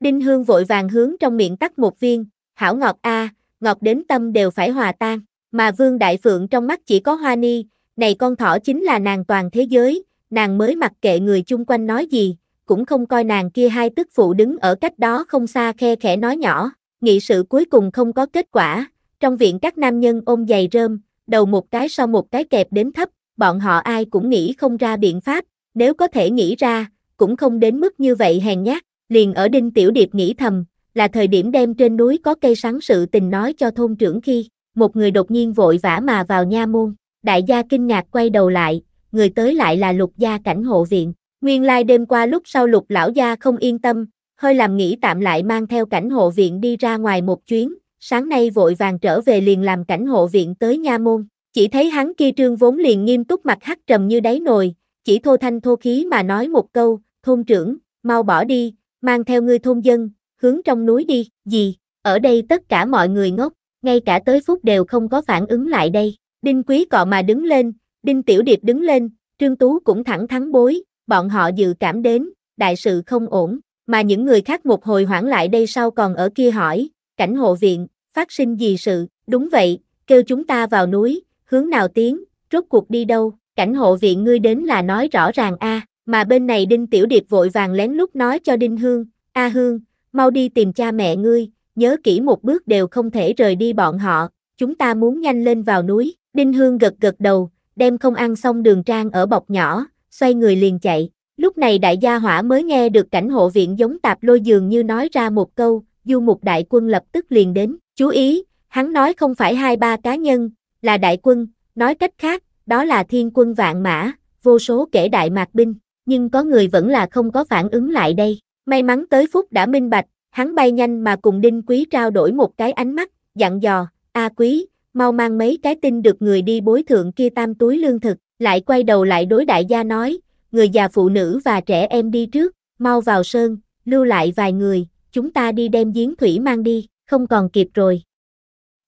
Speaker 1: Đinh Hương vội vàng hướng trong miệng tắt một viên, hảo ngọt a, à, ngọt đến tâm đều phải hòa tan, mà Vương Đại Phượng trong mắt chỉ có hoa ni, này con thỏ chính là nàng toàn thế giới, nàng mới mặc kệ người chung quanh nói gì, cũng không coi nàng kia hai tức phụ đứng ở cách đó không xa khe khẽ nói nhỏ, nghị sự cuối cùng không có kết quả, trong viện các nam nhân ôm giày rơm, đầu một cái sau một cái kẹp đến thấp, bọn họ ai cũng nghĩ không ra biện pháp, nếu có thể nghĩ ra, cũng không đến mức như vậy hèn nhát, liền ở Đinh Tiểu Điệp nghĩ thầm, là thời điểm đem trên núi có cây sáng sự tình nói cho thôn trưởng khi, một người đột nhiên vội vã mà vào nha môn, đại gia kinh ngạc quay đầu lại, người tới lại là lục gia cảnh hộ viện, nguyên lai đêm qua lúc sau lục lão gia không yên tâm, hơi làm nghĩ tạm lại mang theo cảnh hộ viện đi ra ngoài một chuyến, sáng nay vội vàng trở về liền làm cảnh hộ viện tới nha môn, chỉ thấy hắn kia trương vốn liền nghiêm túc mặt hắc trầm như đáy nồi, chỉ thô thanh thô khí mà nói một câu, thôn trưởng, mau bỏ đi, mang theo ngươi thôn dân, hướng trong núi đi, gì, ở đây tất cả mọi người ngốc, ngay cả tới phút đều không có phản ứng lại đây, đinh quý cọ mà đứng lên, đinh tiểu điệp đứng lên, trương tú cũng thẳng thắn bối, bọn họ dự cảm đến, đại sự không ổn, mà những người khác một hồi hoảng lại đây sau còn ở kia hỏi, cảnh hộ viện, phát sinh gì sự, đúng vậy, kêu chúng ta vào núi, hướng nào tiến, rốt cuộc đi đâu, cảnh hộ viện ngươi đến là nói rõ ràng a à mà bên này Đinh Tiểu Điệp vội vàng lén lút nói cho Đinh Hương, A Hương, mau đi tìm cha mẹ ngươi, nhớ kỹ một bước đều không thể rời đi bọn họ, chúng ta muốn nhanh lên vào núi, Đinh Hương gật gật đầu, đem không ăn xong đường trang ở bọc nhỏ, xoay người liền chạy, lúc này đại gia hỏa mới nghe được cảnh hộ viện giống tạp lôi giường như nói ra một câu, du mục đại quân lập tức liền đến, chú ý, hắn nói không phải hai ba cá nhân, là đại quân, nói cách khác, đó là thiên quân vạn mã, vô số kẻ đại mạc binh, nhưng có người vẫn là không có phản ứng lại đây. May mắn tới phút đã minh bạch, hắn bay nhanh mà cùng Đinh Quý trao đổi một cái ánh mắt, dặn dò, a Quý, mau mang mấy cái tin được người đi bối thượng kia tam túi lương thực, lại quay đầu lại đối đại gia nói, người già phụ nữ và trẻ em đi trước, mau vào sơn, lưu lại vài người, chúng ta đi đem giếng thủy mang đi, không còn kịp rồi.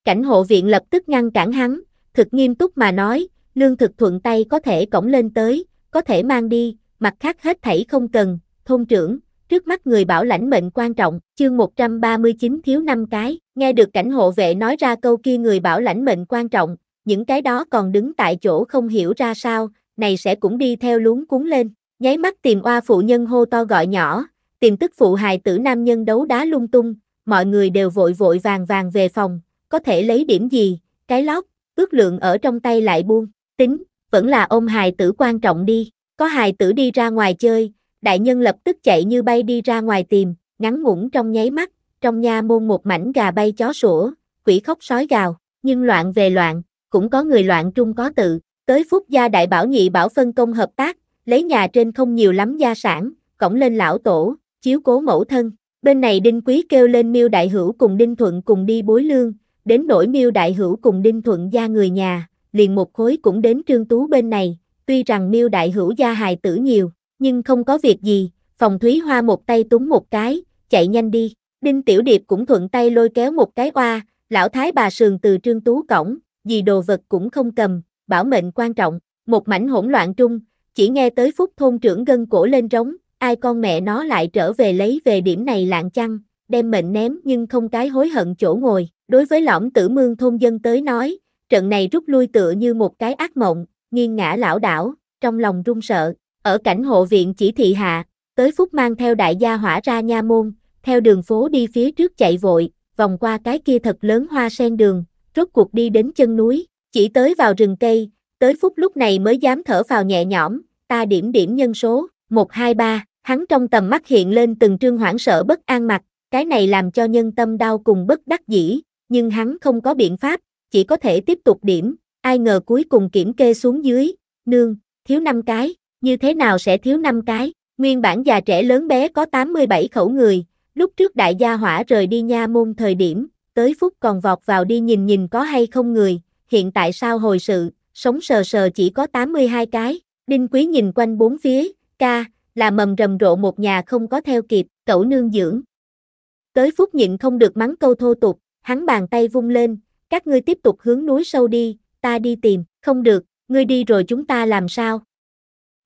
Speaker 1: Cảnh hộ viện lập tức ngăn cản hắn, thực nghiêm túc mà nói, lương thực thuận tay có thể cổng lên tới, có thể mang đi, mặt khác hết thảy không cần, thôn trưởng, trước mắt người bảo lãnh mệnh quan trọng, chương 139 thiếu năm cái, nghe được cảnh hộ vệ nói ra câu kia người bảo lãnh mệnh quan trọng, những cái đó còn đứng tại chỗ không hiểu ra sao, này sẽ cũng đi theo luống cuốn lên, nháy mắt tìm oa phụ nhân hô to gọi nhỏ, tìm tức phụ hài tử nam nhân đấu đá lung tung, mọi người đều vội vội vàng vàng về phòng, có thể lấy điểm gì, cái lót, ước lượng ở trong tay lại buông, tính, vẫn là ôm hài tử quan trọng đi. Có hài tử đi ra ngoài chơi, đại nhân lập tức chạy như bay đi ra ngoài tìm, ngắn ngủn trong nháy mắt, trong nha môn một mảnh gà bay chó sủa, quỷ khóc sói gào, nhưng loạn về loạn, cũng có người loạn trung có tự, tới phút gia đại bảo nhị bảo phân công hợp tác, lấy nhà trên không nhiều lắm gia sản, cổng lên lão tổ, chiếu cố mẫu thân. Bên này Đinh Quý kêu lên Miêu Đại Hữu cùng Đinh Thuận cùng đi bối lương, đến nỗi Miêu Đại Hữu cùng Đinh Thuận gia người nhà, liền một khối cũng đến Trương Tú bên này, tuy rằng miêu đại hữu gia hài tử nhiều, nhưng không có việc gì, phòng Thúy Hoa một tay túng một cái, chạy nhanh đi, Đinh Tiểu Điệp cũng thuận tay lôi kéo một cái oa, lão thái bà sườn từ trương tú cổng, gì đồ vật cũng không cầm, bảo mệnh quan trọng, một mảnh hỗn loạn trung, chỉ nghe tới phúc thôn trưởng gân cổ lên rống, ai con mẹ nó lại trở về lấy về điểm này lạng chăng, đem mệnh ném nhưng không cái hối hận chỗ ngồi, đối với lõm tử mương thôn dân tới nói, trận này rút lui tựa như một cái ác mộng, nghiêng ngã lão đảo, trong lòng run sợ, ở cảnh hộ viện chỉ thị hạ, tới phút mang theo đại gia hỏa ra nha môn, theo đường phố đi phía trước chạy vội, vòng qua cái kia thật lớn hoa sen đường, rốt cuộc đi đến chân núi, chỉ tới vào rừng cây, tới phút lúc này mới dám thở vào nhẹ nhõm, ta điểm điểm nhân số, 123, hắn trong tầm mắt hiện lên từng trương hoảng sợ bất an mặt, cái này làm cho nhân tâm đau cùng bất đắc dĩ, nhưng hắn không có biện pháp, chỉ có thể tiếp tục điểm, ai ngờ cuối cùng kiểm kê xuống dưới, nương, thiếu năm cái, như thế nào sẽ thiếu năm cái, nguyên bản già trẻ lớn bé có 87 khẩu người, lúc trước đại gia hỏa rời đi nha môn thời điểm, tới phút còn vọt vào đi nhìn nhìn có hay không người, hiện tại sao hồi sự, sống sờ sờ chỉ có 82 cái, đinh quý nhìn quanh bốn phía, ca, là mầm rầm rộ một nhà không có theo kịp, cậu nương dưỡng. Tới phút nhịn không được mắng câu thô tục, hắn bàn tay vung lên, các ngươi tiếp tục hướng núi sâu đi, ta đi tìm, không được, ngươi đi rồi chúng ta làm sao?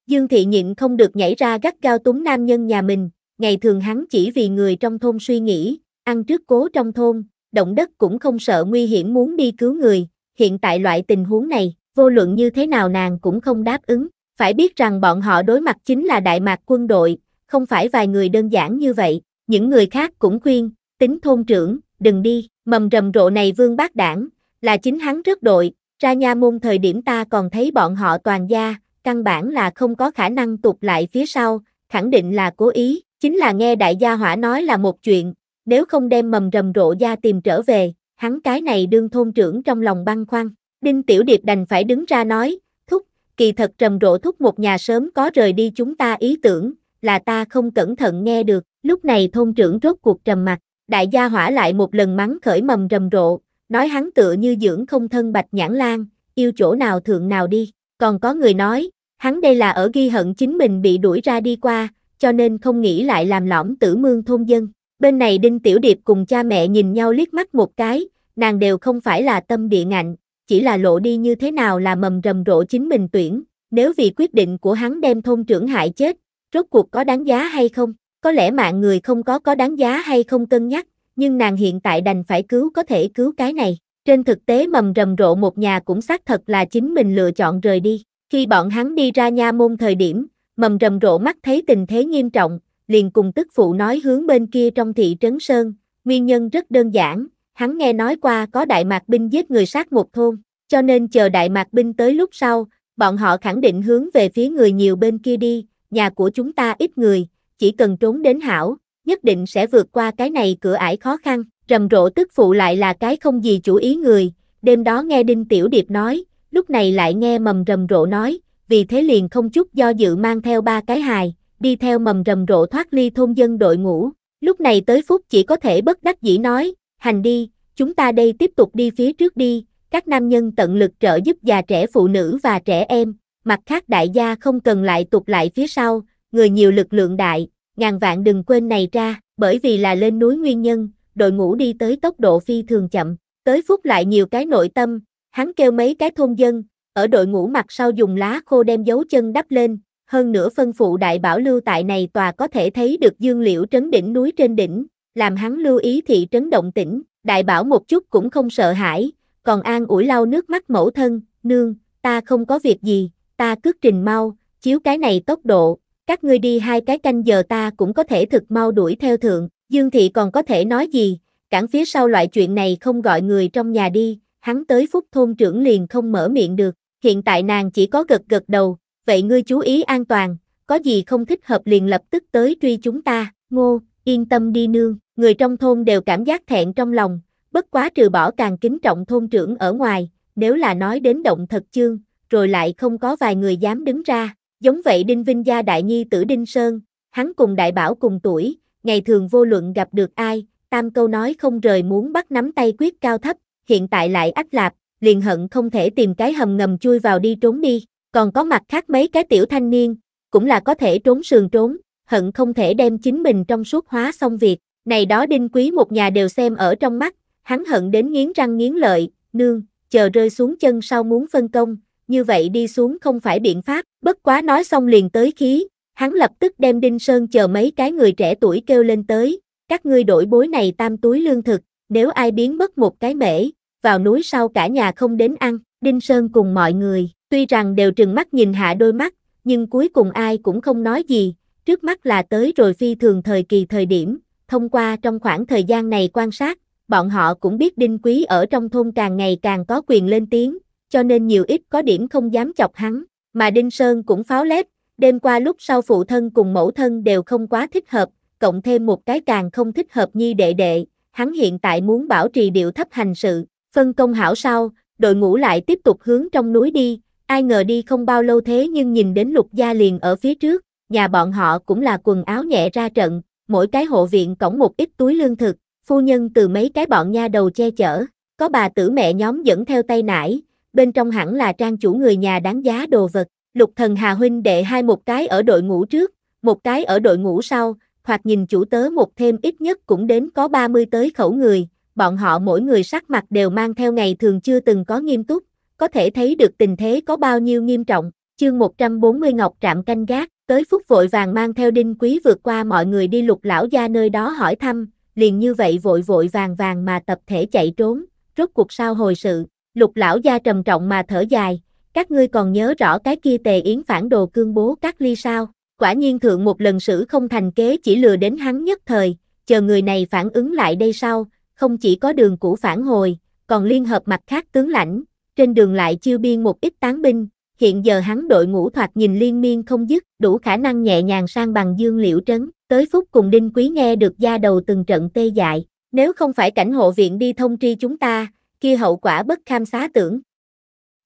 Speaker 1: Dương thị nhịn không được nhảy ra gắt gao túm nam nhân nhà mình, ngày thường hắn chỉ vì người trong thôn suy nghĩ, ăn trước cố trong thôn, động đất cũng không sợ nguy hiểm muốn đi cứu người, hiện tại loại tình huống này, vô luận như thế nào nàng cũng không đáp ứng, phải biết rằng bọn họ đối mặt chính là Đại Mạc quân đội, không phải vài người đơn giản như vậy, những người khác cũng khuyên, tính thôn trưởng, đừng đi, mầm rầm rộ này vương bác đảng, là chính hắn rất đội, ra nha môn thời điểm ta còn thấy bọn họ toàn gia, căn bản là không có khả năng tụt lại phía sau, khẳng định là cố ý, chính là nghe đại gia hỏa nói là một chuyện, nếu không đem mầm rầm rộ gia tìm trở về, hắn cái này đương thôn trưởng trong lòng băng khoăn. Đinh Tiểu Điệp đành phải đứng ra nói, thúc, kỳ thật rầm rộ thúc một nhà sớm có rời đi chúng ta ý tưởng, là ta không cẩn thận nghe được, lúc này thôn trưởng rốt cuộc trầm mặt, đại gia hỏa lại một lần mắng khởi mầm rầm rộ, nói hắn tựa như dưỡng không thân bạch nhãn lan, yêu chỗ nào thượng nào đi. Còn có người nói, hắn đây là ở ghi hận chính mình bị đuổi ra đi qua, cho nên không nghĩ lại làm lõm tử mương thôn dân. Bên này Đinh Tiểu Điệp cùng cha mẹ nhìn nhau liếc mắt một cái, nàng đều không phải là tâm địa ngạnh, chỉ là lộ đi như thế nào là mầm rầm rộ chính mình tuyển, nếu vì quyết định của hắn đem thôn trưởng hại chết, rốt cuộc có đáng giá hay không, có lẽ mạng người không có có đáng giá hay không cân nhắc, nhưng nàng hiện tại đành phải cứu có thể cứu cái này. Trên thực tế mầm rầm rộ một nhà cũng xác thật là chính mình lựa chọn rời đi. Khi bọn hắn đi ra nha môn thời điểm, mầm rầm rộ mắt thấy tình thế nghiêm trọng, liền cùng tức phụ nói hướng bên kia trong thị trấn Sơn. Nguyên nhân rất đơn giản, hắn nghe nói qua có đại mạc binh giết người sát một thôn, cho nên chờ đại mạc binh tới lúc sau, bọn họ khẳng định hướng về phía người nhiều bên kia đi, nhà của chúng ta ít người, chỉ cần trốn đến hảo, nhất định sẽ vượt qua cái này cửa ải khó khăn, rầm rộ tức phụ lại là cái không gì chủ ý người, đêm đó nghe Đinh Tiểu Điệp nói, lúc này lại nghe mầm rầm rộ nói, vì thế liền không chút do dự mang theo ba cái hài, đi theo mầm rầm rộ thoát ly thôn dân đội ngũ, lúc này tới phút chỉ có thể bất đắc dĩ nói, hành đi, chúng ta đây tiếp tục đi phía trước đi, các nam nhân tận lực trợ giúp già trẻ phụ nữ và trẻ em, mặt khác đại gia không cần lại tụt lại phía sau, người nhiều lực lượng đại, ngàn vạn đừng quên này ra, bởi vì là lên núi nguyên nhân, đội ngũ đi tới tốc độ phi thường chậm, tới phút lại nhiều cái nội tâm, hắn kêu mấy cái thôn dân, ở đội ngũ mặt sau dùng lá khô đem dấu chân đắp lên, hơn nữa phân phụ đại bảo lưu tại này tòa có thể thấy được dương liễu trấn đỉnh núi trên đỉnh, làm hắn lưu ý thị trấn động tĩnh. đại bảo một chút cũng không sợ hãi, còn an ủi lau nước mắt mẫu thân, nương, ta không có việc gì, ta cước trình mau, chiếu cái này tốc độ, các ngươi đi hai cái canh giờ ta cũng có thể thực mau đuổi theo thượng, Dương Thị còn có thể nói gì, cản phía sau loại chuyện này không gọi người trong nhà đi, hắn tới phúc thôn trưởng liền không mở miệng được, hiện tại nàng chỉ có gật gật đầu, vậy ngươi chú ý an toàn, có gì không thích hợp liền lập tức tới truy chúng ta, ngô, yên tâm đi nương, người trong thôn đều cảm giác thẹn trong lòng, bất quá trừ bỏ càng kính trọng thôn trưởng ở ngoài, nếu là nói đến động thật chương, rồi lại không có vài người dám đứng ra, Giống vậy Đinh Vinh Gia đại nhi tử Đinh Sơn, hắn cùng đại bảo cùng tuổi, ngày thường vô luận gặp được ai, tam câu nói không rời muốn bắt nắm tay quyết cao thấp, hiện tại lại ách lạp, liền hận không thể tìm cái hầm ngầm chui vào đi trốn đi, còn có mặt khác mấy cái tiểu thanh niên, cũng là có thể trốn sườn trốn, hận không thể đem chính mình trong suốt hóa xong việc, này đó đinh quý một nhà đều xem ở trong mắt, hắn hận đến nghiến răng nghiến lợi, nương, chờ rơi xuống chân sau muốn phân công, như vậy đi xuống không phải biện pháp, bất quá nói xong liền tới khí, hắn lập tức đem Đinh Sơn chờ mấy cái người trẻ tuổi kêu lên tới, các ngươi đổi bối này tam túi lương thực, nếu ai biến mất một cái mễ, vào núi sau cả nhà không đến ăn, Đinh Sơn cùng mọi người, tuy rằng đều trừng mắt nhìn hạ đôi mắt, nhưng cuối cùng ai cũng không nói gì, trước mắt là tới rồi phi thường thời kỳ thời điểm, thông qua trong khoảng thời gian này quan sát, bọn họ cũng biết Đinh Quý ở trong thôn càng ngày càng có quyền lên tiếng, cho nên nhiều ít có điểm không dám chọc hắn, mà Đinh Sơn cũng pháo lép, đêm qua lúc sau phụ thân cùng mẫu thân đều không quá thích hợp, cộng thêm một cái càng không thích hợp nhi đệ đệ, hắn hiện tại muốn bảo trì điệu thấp hành sự, phân công hảo sau, đội ngũ lại tiếp tục hướng trong núi đi, ai ngờ đi không bao lâu thế nhưng nhìn đến lục gia liền ở phía trước, nhà bọn họ cũng là quần áo nhẹ ra trận, mỗi cái hộ viện cổng một ít túi lương thực, phu nhân từ mấy cái bọn nha đầu che chở, có bà tử mẹ nhóm dẫn theo tay nải, bên trong hẳn là trang chủ người nhà đáng giá đồ vật. Lục thần Hà Huynh đệ hai một cái ở đội ngũ trước, một cái ở đội ngũ sau, hoặc nhìn chủ tớ một thêm ít nhất cũng đến có 30 tới khẩu người, bọn họ mỗi người sắc mặt đều mang theo ngày thường chưa từng có nghiêm túc, có thể thấy được tình thế có bao nhiêu nghiêm trọng, chương 140 Ngọc Trạm canh gác, tới phút vội vàng mang theo đinh quý vượt qua mọi người đi lục lão gia nơi đó hỏi thăm, liền như vậy vội vội vàng vàng mà tập thể chạy trốn, rốt cuộc sao hồi sự, Lục lão gia trầm trọng mà thở dài, các ngươi còn nhớ rõ cái kia tề yến phản đồ cương bố các ly sao? Quả nhiên thượng một lần sử không thành kế chỉ lừa đến hắn nhất thời, chờ người này phản ứng lại đây sau, không chỉ có đường cũ phản hồi, còn liên hợp mặt khác tướng lãnh, trên đường lại chiêu biên một ít tán binh, hiện giờ hắn đội ngũ thoạt nhìn liên miên không dứt, đủ khả năng nhẹ nhàng sang bằng dương liễu trấn, tới phút cùng đinh quý nghe được gia đầu từng trận tê dại, nếu không phải cảnh hộ viện đi thông tri chúng ta, kia hậu quả bất kham xá tưởng.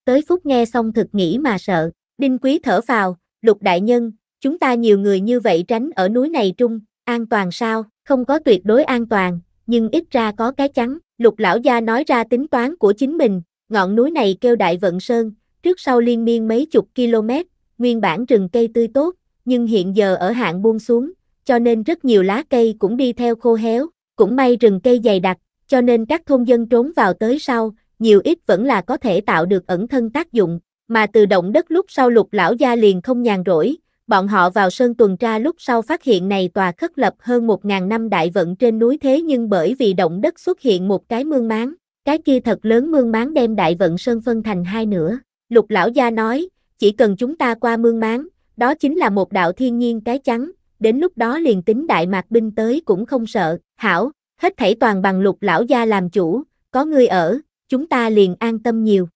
Speaker 1: Tới phút nghe xong thực nghĩ mà sợ, Đinh Quý thở phào, lục đại nhân, chúng ta nhiều người như vậy tránh ở núi này trung, an toàn sao, không có tuyệt đối an toàn, nhưng ít ra có cái chắn, lục lão gia nói ra tính toán của chính mình, ngọn núi này kêu đại vận sơn, trước sau liên miên mấy chục km, nguyên bản rừng cây tươi tốt, nhưng hiện giờ ở hạng buông xuống, cho nên rất nhiều lá cây cũng đi theo khô héo, cũng may rừng cây dày đặc, cho nên các thôn dân trốn vào tới sau, nhiều ít vẫn là có thể tạo được ẩn thân tác dụng, mà từ động đất lúc sau lục lão gia liền không nhàn rỗi, bọn họ vào sơn tuần tra lúc sau phát hiện này tòa khất lập hơn 1.000 năm đại vận trên núi thế nhưng bởi vì động đất xuất hiện một cái mương máng, cái kia thật lớn mương máng đem đại vận sơn phân thành hai nửa. Lục lão gia nói, chỉ cần chúng ta qua mương máng, đó chính là một đạo thiên nhiên cái trắng, đến lúc đó liền tính đại mạc binh tới cũng không sợ, hảo, hết thảy toàn bằng lục lão gia làm chủ, có ngươi ở, chúng ta liền an tâm nhiều.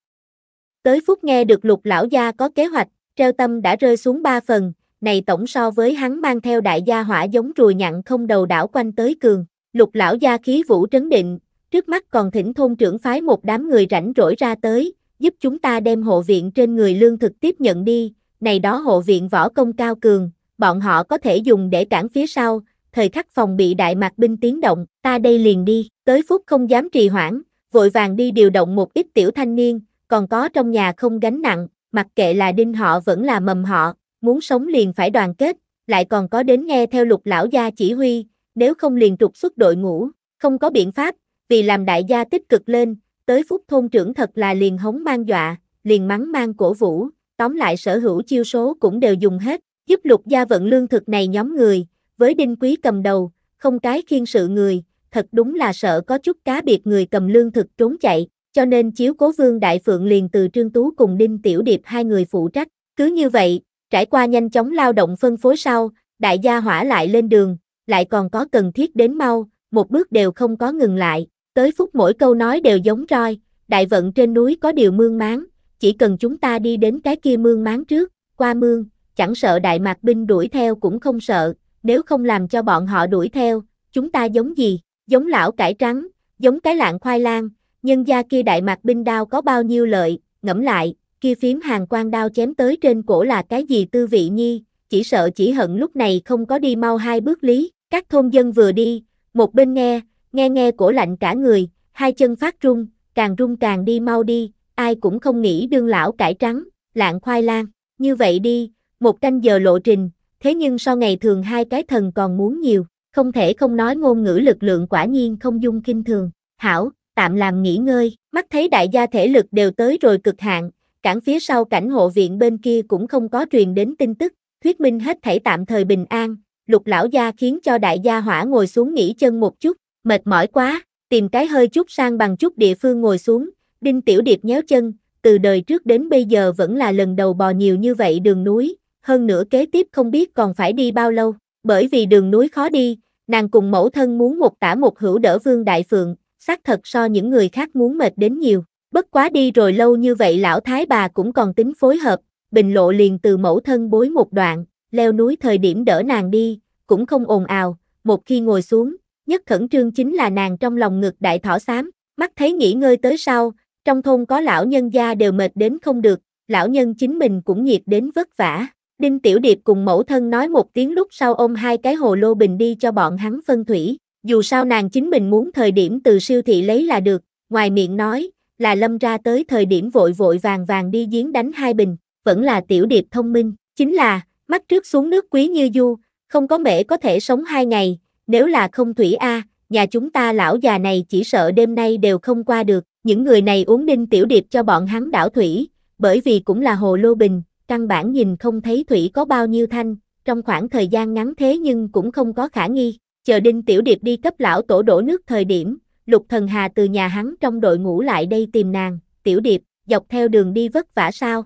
Speaker 1: Tới phút nghe được lục lão gia có kế hoạch, treo tâm đã rơi xuống ba phần, này tổng so với hắn mang theo đại gia hỏa giống rùa nhặn không đầu đảo quanh tới cường, lục lão gia khí vũ trấn định, trước mắt còn thỉnh thôn trưởng phái một đám người rảnh rỗi ra tới, giúp chúng ta đem hộ viện trên người lương thực tiếp nhận đi, này đó hộ viện võ công cao cường, bọn họ có thể dùng để cản phía sau, thời khắc phòng bị đại mạc binh tiến động, ta đây liền đi, tới phút không dám trì hoãn, vội vàng đi điều động một ít tiểu thanh niên, còn có trong nhà không gánh nặng, mặc kệ là đinh họ vẫn là mầm họ, muốn sống liền phải đoàn kết, lại còn có đến nghe theo lục lão gia chỉ huy, nếu không liền trục xuất đội ngũ, không có biện pháp, vì làm đại gia tích cực lên, tới phút thôn trưởng thật là liền hống mang dọa, liền mắng mang cổ vũ, tóm lại sở hữu chiêu số cũng đều dùng hết, giúp lục gia vận lương thực này nhóm người, với đinh quý cầm đầu, không cái khiên sự người, thật đúng là sợ có chút cá biệt người cầm lương thực trốn chạy, cho nên chiếu cố vương đại phượng liền từ Trương Tú cùng Đinh Tiểu Điệp hai người phụ trách. Cứ như vậy, trải qua nhanh chóng lao động phân phối sau, đại gia hỏa lại lên đường, lại còn có cần thiết đến mau, một bước đều không có ngừng lại, tới phút mỗi câu nói đều giống roi, đại vận trên núi có điều mương máng, chỉ cần chúng ta đi đến cái kia mương máng trước, qua mương, chẳng sợ đại mạc binh đuổi theo cũng không sợ, nếu không làm cho bọn họ đuổi theo, chúng ta giống gì, giống lão cải trắng, giống cái lạng khoai lang, nhân gia kia đại mạc binh đao có bao nhiêu lợi, ngẫm lại, kia phím hàng quan đao chém tới trên cổ là cái gì tư vị nhi, chỉ sợ chỉ hận lúc này không có đi mau hai bước lý, các thôn dân vừa đi, một bên nghe, nghe nghe cổ lạnh cả người, hai chân phát run càng run càng đi mau đi, ai cũng không nghĩ đương lão cải trắng, lạng khoai lang, như vậy đi, một canh giờ lộ trình, thế nhưng so ngày thường hai cái thần còn muốn nhiều, không thể không nói ngôn ngữ lực lượng quả nhiên không dung kinh thường, hảo, tạm làm nghỉ ngơi, mắt thấy đại gia thể lực đều tới rồi cực hạn, cản phía sau cảnh hộ viện bên kia cũng không có truyền đến tin tức, thuyết minh hết thảy tạm thời bình an, lục lão gia khiến cho đại gia hỏa ngồi xuống nghỉ chân một chút, mệt mỏi quá, tìm cái hơi chút sang bằng chút địa phương ngồi xuống, đinh tiểu điệp nhéo chân, từ đời trước đến bây giờ vẫn là lần đầu bò nhiều như vậy đường núi, hơn nữa kế tiếp không biết còn phải đi bao lâu, bởi vì đường núi khó đi, nàng cùng mẫu thân muốn một tả một hữu đỡ Vương Đại Phượng, xác thật so những người khác muốn mệt đến nhiều. Bất quá đi rồi lâu như vậy lão thái bà cũng còn tính phối hợp, bình lộ liền từ mẫu thân bối một đoạn, leo núi thời điểm đỡ nàng đi, cũng không ồn ào, một khi ngồi xuống, nhất khẩn trương chính là nàng trong lòng ngực đại thỏ xám, mắt thấy nghỉ ngơi tới sau, trong thôn có lão nhân gia đều mệt đến không được, lão nhân chính mình cũng nhiệt đến vất vả, Đinh Tiểu Điệp cùng mẫu thân nói một tiếng lúc sau ôm hai cái hồ lô bình đi cho bọn hắn phân thủy, dù sao nàng chính mình muốn thời điểm từ siêu thị lấy là được, ngoài miệng nói, là lâm ra tới thời điểm vội vội vàng vàng đi giếng đánh hai bình, vẫn là Tiểu Điệp thông minh, chính là, mắt trước xuống nước quý như du, không có mễ có thể sống hai ngày, nếu là không thủy A, nhà chúng ta lão già này chỉ sợ đêm nay đều không qua được, những người này uống Đinh Tiểu Điệp cho bọn hắn đảo thủy, bởi vì cũng là hồ lô bình căn bản nhìn không thấy thủy có bao nhiêu thanh, trong khoảng thời gian ngắn thế nhưng cũng không có khả nghi, chờ Đinh Tiểu Điệp đi cấp lão tổ đổ nước thời điểm, Lục Thần Hà từ nhà hắn trong đội ngũ lại đây tìm nàng, Tiểu Điệp, dọc theo đường đi vất vả sao?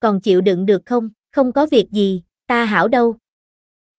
Speaker 1: Còn chịu đựng được không, không có việc gì, ta hảo đâu.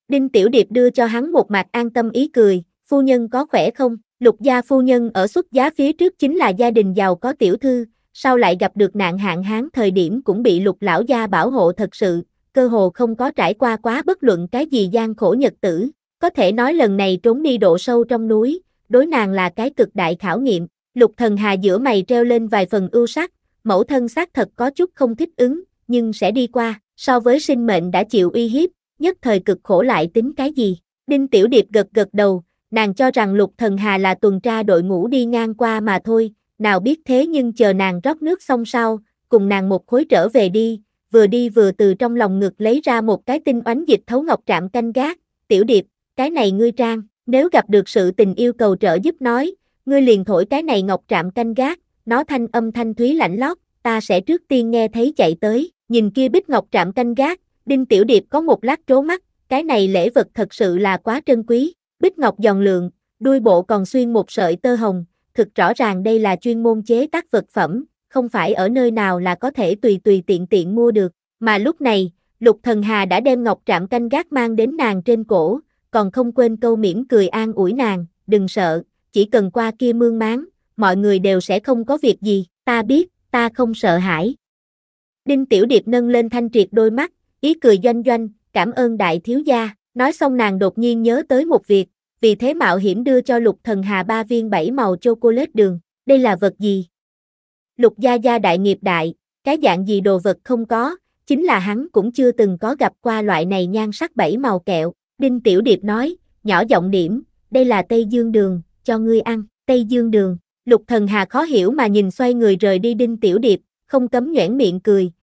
Speaker 1: Đinh Tiểu Điệp đưa cho hắn một mặt an tâm ý cười, phu nhân có khỏe không? Lục gia phu nhân ở xuất giá phía trước chính là gia đình giàu có tiểu thư, sau lại gặp được nạn hạn hán thời điểm cũng bị lục lão gia bảo hộ thật sự, cơ hồ không có trải qua quá bất luận cái gì gian khổ nhật tử, có thể nói lần này trốn đi độ sâu trong núi, đối nàng là cái cực đại khảo nghiệm, lục thần hà giữa mày treo lên vài phần ưu sắc, mẫu thân xác thật có chút không thích ứng, nhưng sẽ đi qua, so với sinh mệnh đã chịu uy hiếp, nhất thời cực khổ lại tính cái gì, Đinh Tiểu Điệp gật gật đầu, nàng cho rằng lục thần hà là tuần tra đội ngũ đi ngang qua mà thôi, nào biết thế nhưng chờ nàng rót nước xong sau, cùng nàng một khối trở về đi, vừa đi vừa từ trong lòng ngực lấy ra một cái tinh oánh dịch thấu ngọc trạm canh gác, tiểu điệp, cái này ngươi trang, nếu gặp được sự tình yêu cầu trợ giúp nói, ngươi liền thổi cái này ngọc trạm canh gác, nó thanh âm thanh thúy lạnh lót, ta sẽ trước tiên nghe thấy chạy tới, nhìn kia bích ngọc trạm canh gác, đinh tiểu điệp có một lát trố mắt, cái này lễ vật thật sự là quá trân quý, bích ngọc giòn lượng, đuôi bộ còn xuyên một sợi tơ hồng, thực rõ ràng đây là chuyên môn chế tác vật phẩm, không phải ở nơi nào là có thể tùy tùy tiện tiện mua được, mà lúc này, Lục Thần Hà đã đem ngọc trạm canh gác mang đến nàng trên cổ, còn không quên câu mỉm cười an ủi nàng, đừng sợ, chỉ cần qua kia mương máng, mọi người đều sẽ không có việc gì, ta biết, ta không sợ hãi. Đinh Tiểu Điệp nâng lên thanh triệt đôi mắt, ý cười doanh doanh, cảm ơn đại thiếu gia, nói xong nàng đột nhiên nhớ tới một việc, vì thế mạo hiểm đưa cho Lục Thần Hà ba viên bảy màu chocolate đường, đây là vật gì? Lục Gia Gia đại nghiệp đại, cái dạng gì đồ vật không có, chính là hắn cũng chưa từng có gặp qua loại này nhan sắc bảy màu kẹo. Đinh Tiểu Điệp nói, nhỏ giọng điểm, đây là Tây Dương đường, cho ngươi ăn, Tây Dương đường. Lục Thần Hà khó hiểu mà nhìn xoay người rời đi Đinh Tiểu Điệp, không cấm nhuyễn miệng cười,